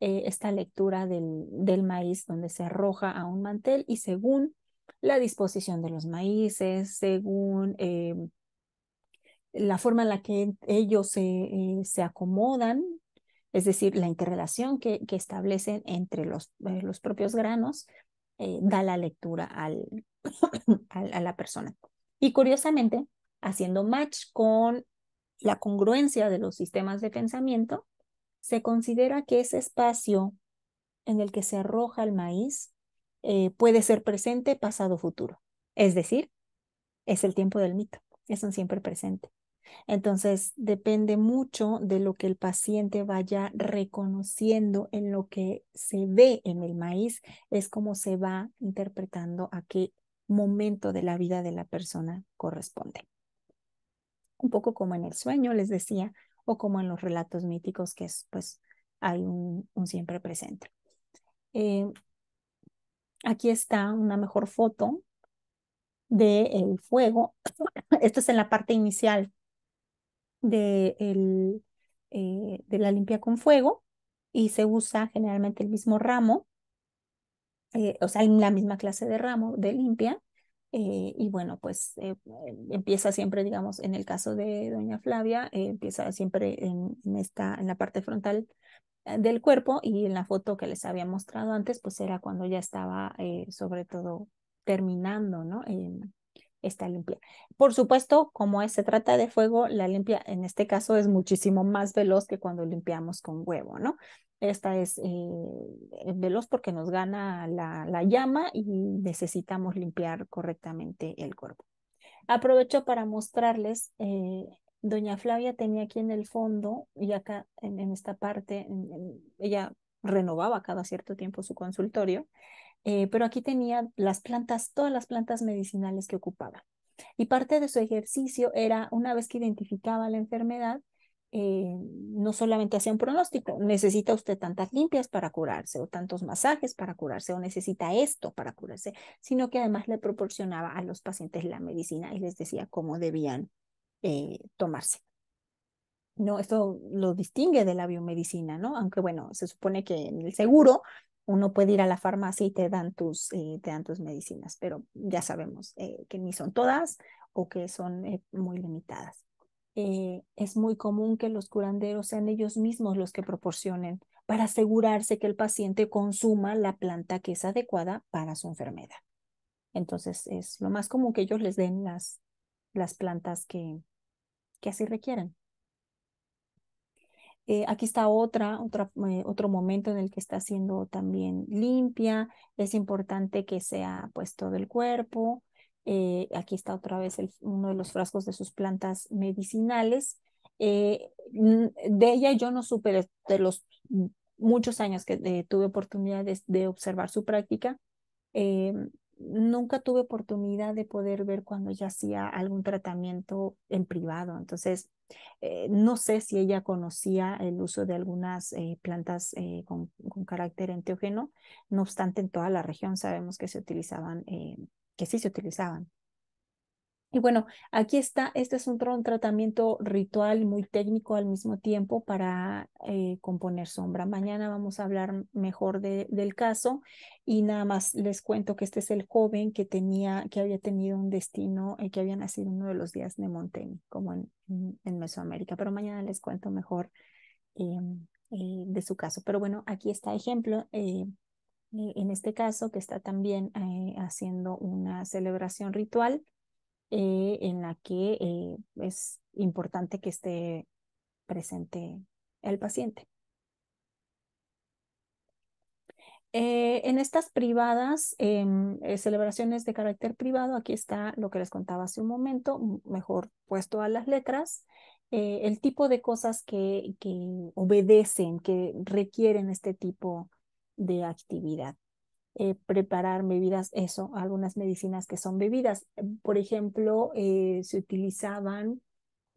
eh, esta lectura del, maíz donde se arroja a un mantel y según la disposición de los maíces, según eh, la forma en la que ellos eh, se, acomodan, es decir, la interrelación que, que establecen entre los, los propios granos, da la lectura a la persona. Y curiosamente, haciendo match con la congruencia de los sistemas de pensamiento, se considera que ese espacio en el que se arroja el maíz eh, puede ser presente, pasado, futuro. Es decir, es el tiempo del mito, es un siempre presente. Entonces, depende mucho de lo que el paciente vaya reconociendo en lo que se ve en el maíz, es como se va interpretando a qué momento de la vida de la persona corresponde. Un poco como en el sueño, les decía, o como en los relatos míticos, que es, pues, hay un, siempre presente. Eh, aquí está una mejor foto del fuego. Esto es en la parte inicial de, eh, de la limpia con fuego y se usa generalmente el mismo ramo, eh, o sea, en la misma clase de ramo de limpia. Eh, y bueno, pues eh, empieza siempre, digamos, en el caso de doña Flavia, eh, empieza siempre en, esta, en la parte frontal del cuerpo y en la foto que les había mostrado antes, pues era cuando ya estaba sobre todo terminando, ¿no? está limpia. Por supuesto, como se trata de fuego, la limpia en este caso es muchísimo más veloz que cuando limpiamos con huevo, ¿no? Esta es eh, veloz porque nos gana la, llama y necesitamos limpiar correctamente el cuerpo. Aprovecho para mostrarles, eh, doña Flavia tenía aquí en el fondo y acá en, esta parte, ella renovaba cada cierto tiempo su consultorio eh, pero aquí tenía las plantas, todas las plantas medicinales que ocupaba. Y parte de su ejercicio era, una vez que identificaba la enfermedad, eh, no solamente hacía un pronóstico, necesita usted tantas limpias para curarse o tantos masajes para curarse o necesita esto para curarse, sino que además le proporcionaba a los pacientes la medicina y les decía cómo debían eh, tomarse. No, esto lo distingue de la biomedicina, ¿no? Aunque bueno, se supone que en el seguro uno puede ir a la farmacia y te dan tus, eh, te dan tus medicinas, pero ya sabemos eh, que ni son todas o que son eh, muy limitadas. es muy común que los curanderos sean ellos mismos los que proporcionen para asegurarse que el paciente consuma la planta que es adecuada para su enfermedad. Entonces es lo más común que ellos les den las, las plantas que, que así requieren. Eh, aquí está otra, otra eh, otro momento en el que está siendo también limpia. Es importante que sea pues todo el cuerpo. Eh, aquí está otra vez uno de los frascos de sus plantas medicinales. de ella yo no supe de, los muchos años que tuve oportunidad de observar su práctica. Em, nunca tuve oportunidad de poder ver cuando ella hacía algún tratamiento en privado. Entonces, eh, no sé si ella conocía el uso de algunas eh, plantas eh, con, carácter enteógeno, no obstante en toda la región sabemos que se utilizaban, que sí se utilizaban. Y bueno, aquí está, este es un, tratamiento ritual muy técnico al mismo tiempo para eh, componer sombra. Mañana vamos a hablar mejor del caso y nada más les cuento que este es el joven que tenía, que había tenido un destino, eh, que había nacido uno de los días de Montaigne, como en, Mesoamérica, pero mañana les cuento mejor eh, de su caso. Pero bueno, aquí está ejemplo en este caso que está también haciendo una celebración ritual eh, en la que eh, es importante que esté presente el paciente. Eh, en estas privadas, em, celebraciones de carácter privado, aquí está lo que les contaba hace un momento, mejor puesto a las letras, el tipo de cosas que obedecen, que requieren este tipo de actividad. Eh, preparar bebidas, eso, algunas medicinas que son bebidas. Por ejemplo, eh, se utilizaban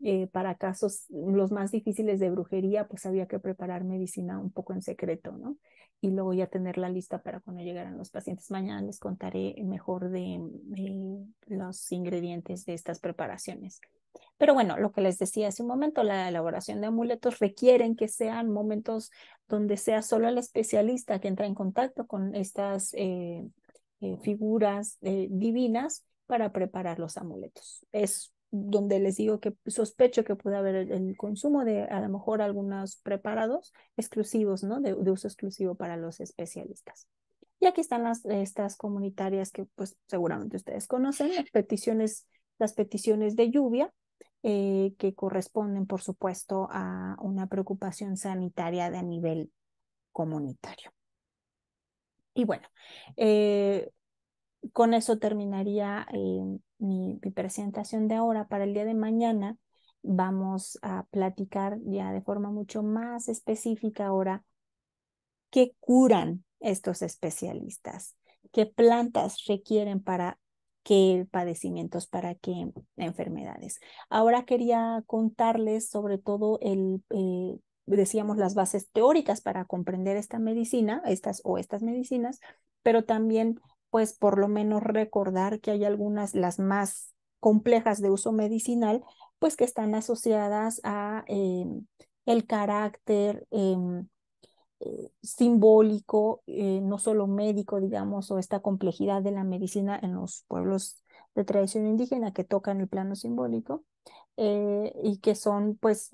eh, para casos los más difíciles de brujería, pues había que preparar medicina un poco en secreto, ¿no? Y luego ya tener la lista para cuando llegaran los pacientes. Mañana les contaré mejor de los ingredientes de estas preparaciones. Pero bueno, lo que les decía hace un momento, la elaboración de amuletos requieren que sean momentos donde sea solo el especialista que entra en contacto con estas eh, eh, figuras eh, divinas para preparar los amuletos. Es donde les digo que sospecho que puede haber el, consumo de a lo mejor algunos preparados exclusivos, ¿no? De, uso exclusivo para los especialistas. Y aquí están las, estas comunitarias que pues seguramente ustedes conocen, peticiones, las peticiones de lluvia, eh, que corresponden, por supuesto, a una preocupación sanitaria de nivel comunitario. Y bueno, eh, con eso terminaría eh, mi, mi presentación de ahora. Para el día de mañana vamos a platicar ya de forma mucho más específica ahora qué curan estos especialistas, qué plantas requieren para que padecimientos, para qué enfermedades. Ahora quería contarles sobre todo el, eh, decíamos, las bases teóricas para comprender esta medicina, estas o estas medicinas, pero también, pues, por lo menos recordar que hay algunas, las más complejas de uso medicinal, pues que están asociadas a em, el carácter em, eh, simbólico, eh, no solo médico, digamos, o esta complejidad de la medicina en los pueblos de tradición indígena que tocan el plano simbólico eh, y que son pues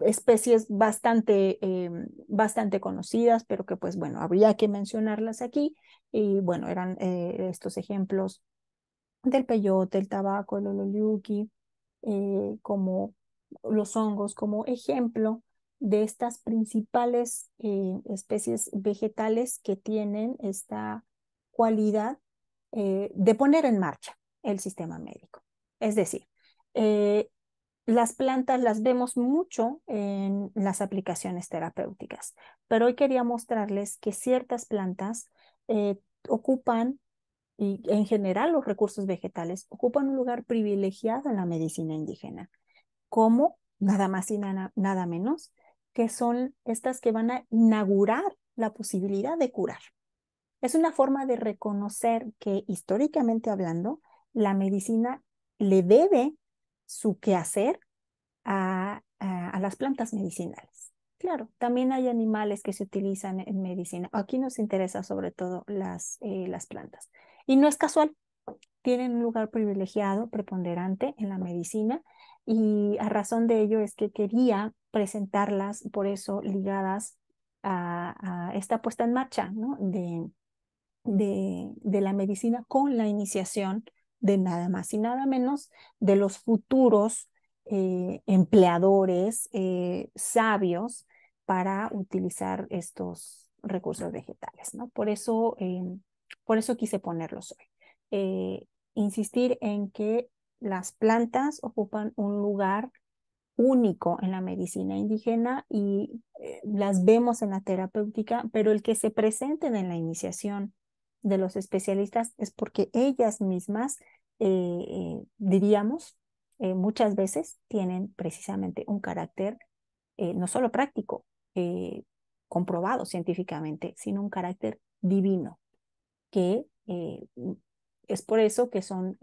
especies bastante, bastante conocidas, pero que pues bueno, habría que mencionarlas aquí. Y bueno, eran estos ejemplos del peyote, el tabaco, el ololiuki, como los hongos como ejemplo de estas principales eh, especies vegetales que tienen esta cualidad eh, de poner en marcha el sistema médico. Es decir, eh, las plantas las vemos mucho en las aplicaciones terapéuticas, pero hoy quería mostrarles que ciertas plantas ocupan, y en general los recursos vegetales, ocupan un lugar privilegiado en la medicina indígena. como Nada más y nada menos que son estas que van a inaugurar la posibilidad de curar. Es una forma de reconocer que históricamente hablando, la medicina le debe su quehacer a, las plantas medicinales. Claro, también hay animales que se utilizan en medicina. Aquí nos interesa sobre todo las, eh, las plantas. Y no es casual, tienen un lugar privilegiado, preponderante en la medicina y a razón de ello es que quería presentarlas, por eso ligadas a, esta puesta en marcha de, de, la medicina con la iniciación de nada más y nada menos de los futuros eh, empleadores eh, sabios para utilizar estos recursos vegetales. ¿no? Por, eso, em, por eso quise ponerlos hoy. Eh, insistir en que las plantas ocupan un lugar único en la medicina indígena y eh, las vemos en la terapéutica, pero el que se presenten en la iniciación de los especialistas es porque ellas mismas, eh, eh, diríamos, muchas veces tienen precisamente un carácter no solo práctico, comprobado científicamente, sino un carácter divino, que es por eso que son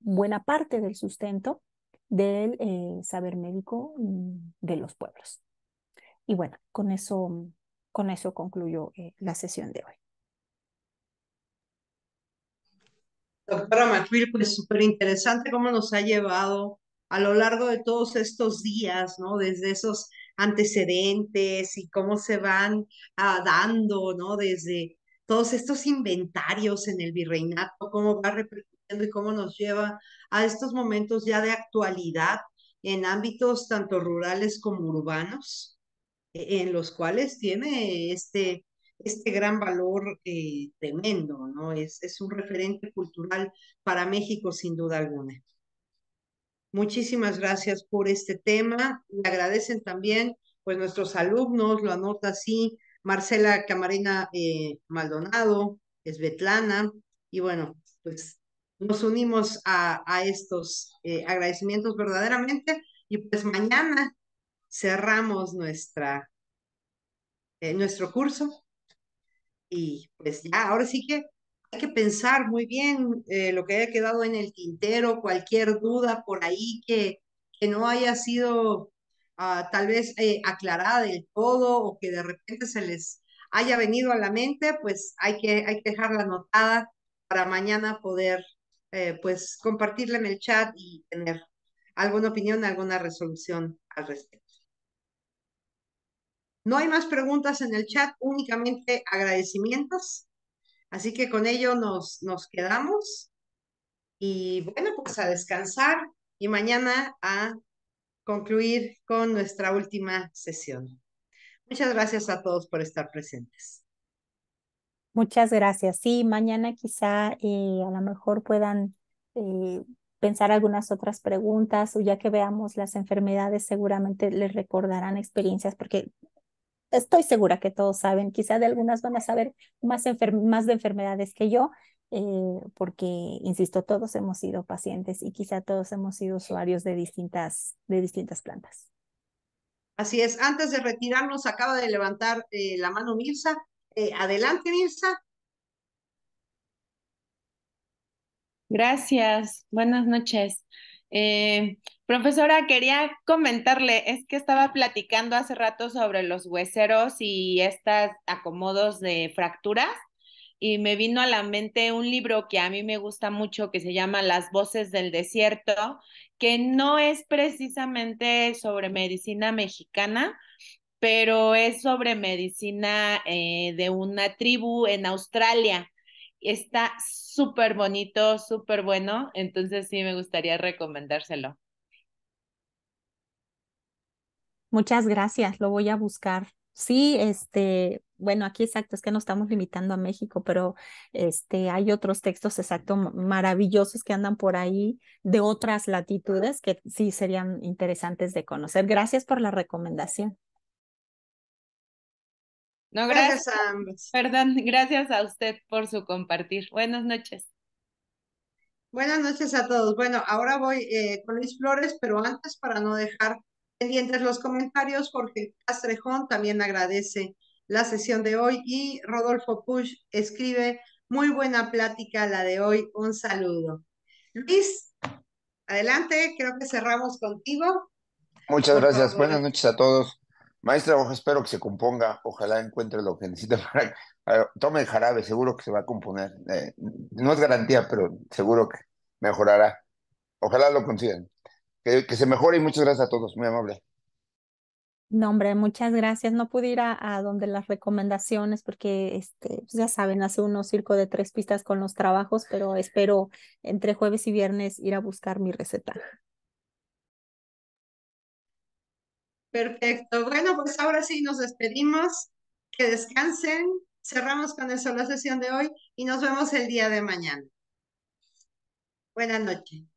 buena parte del sustento del eh, saber médico mm, de los pueblos. Y bueno, con eso, con eso concluyo eh, la sesión de hoy. Doctora Macril, pues súper interesante cómo nos ha llevado a lo largo de todos estos días, ¿no? Desde esos antecedentes y cómo se van ah, dando, ¿no? Desde todos estos inventarios en el virreinato, cómo va repercutir y cómo nos lleva a estos momentos ya de actualidad en ámbitos tanto rurales como urbanos, e-, en los cuales tiene este, este gran valor eh, tremendo, ¿no? Es, es un referente cultural para México sin duda alguna. Muchísimas gracias por este tema. Le agradecen también pues nuestros alumnos, lo anota así, Marcela Camarena eh, Maldonado, Maldonado, Esbetlana, y bueno, pues nos unimos a, a estos eh, agradecimientos verdaderamente y pues mañana cerramos nuestra, eh, nuestro curso y pues ya, ahora sí que hay que pensar muy bien eh, lo que haya quedado en el tintero, cualquier duda por ahí que, que no haya sido ah, tal vez aclarada del todo o que de repente se les haya venido a la mente, pues hay que, hay que dejarla anotada para mañana poder eh, pues compartirla en el chat y tener alguna opinión, alguna resolución al respecto. No hay más preguntas en el chat, únicamente agradecimientos. Así que con ello nos, nos quedamos. Y bueno, pues a descansar y mañana a concluir con nuestra última sesión. Muchas gracias a todos por estar presentes. Muchas gracias. Sí, mañana quizá eh, a lo mejor puedan eh, pensar algunas otras preguntas o ya que veamos las enfermedades seguramente les recordarán experiencias porque estoy segura que todos saben, quizá de algunas van a saber más, más de enfermedades que yo, eh, porque, insisto, todos hemos sido pacientes y quizá todos hemos sido usuarios de distintas, de distintas plantas. Así es, antes de retirarnos acaba de levantar la mano Mirza, eh, adelante, Nilsa. Gracias, buenas noches. Eh, profesora, quería comentarle, es que estaba platicando hace rato sobre los hueseros y estos acomodos de fracturas y me vino a la mente un libro que a mí me gusta mucho que se llama Las voces del desierto, que no es precisamente sobre medicina mexicana, pero es sobre medicina eh, de una tribu en Australia. Está súper bonito, súper bueno, entonces sí me gustaría recomendárselo. Muchas gracias, lo voy a buscar. Sí, este, bueno, aquí exacto, es que no estamos limitando a México, pero este, hay otros textos exacto maravillosos que andan por ahí de otras latitudes que sí serían interesantes de conocer. Gracias por la recomendación. No, gracias, a ambos. Perdón, gracias a usted por su compartir. Buenas noches. Buenas noches a todos. Bueno, ahora voy eh, con Luis Flores, pero antes para no dejar pendientes los comentarios, porque Castrejón también agradece la sesión de hoy y Rodolfo Push escribe, muy buena plática la de hoy, un saludo. Luis, adelante, creo que cerramos contigo. Muchas gracias, buenas noches a todos. Maestra, espero que se componga, ojalá encuentre lo que necesita para... tome el jarabe, seguro que se va a componer. Eh, no es garantía, pero seguro que mejorará. Ojalá lo consigan. Que, se mejore y muchas gracias a todos, muy amable. No, hombre, muchas gracias. No pude ir a, donde las recomendaciones porque, este, pues, ya saben, hace unos circo de tres pistas con los trabajos, pero espero entre jueves y viernes ir a buscar mi receta. Perfecto. Bueno, pues ahora sí nos despedimos. Que descansen. Cerramos con eso la sesión de hoy y nos vemos el día de mañana. Buenas noches.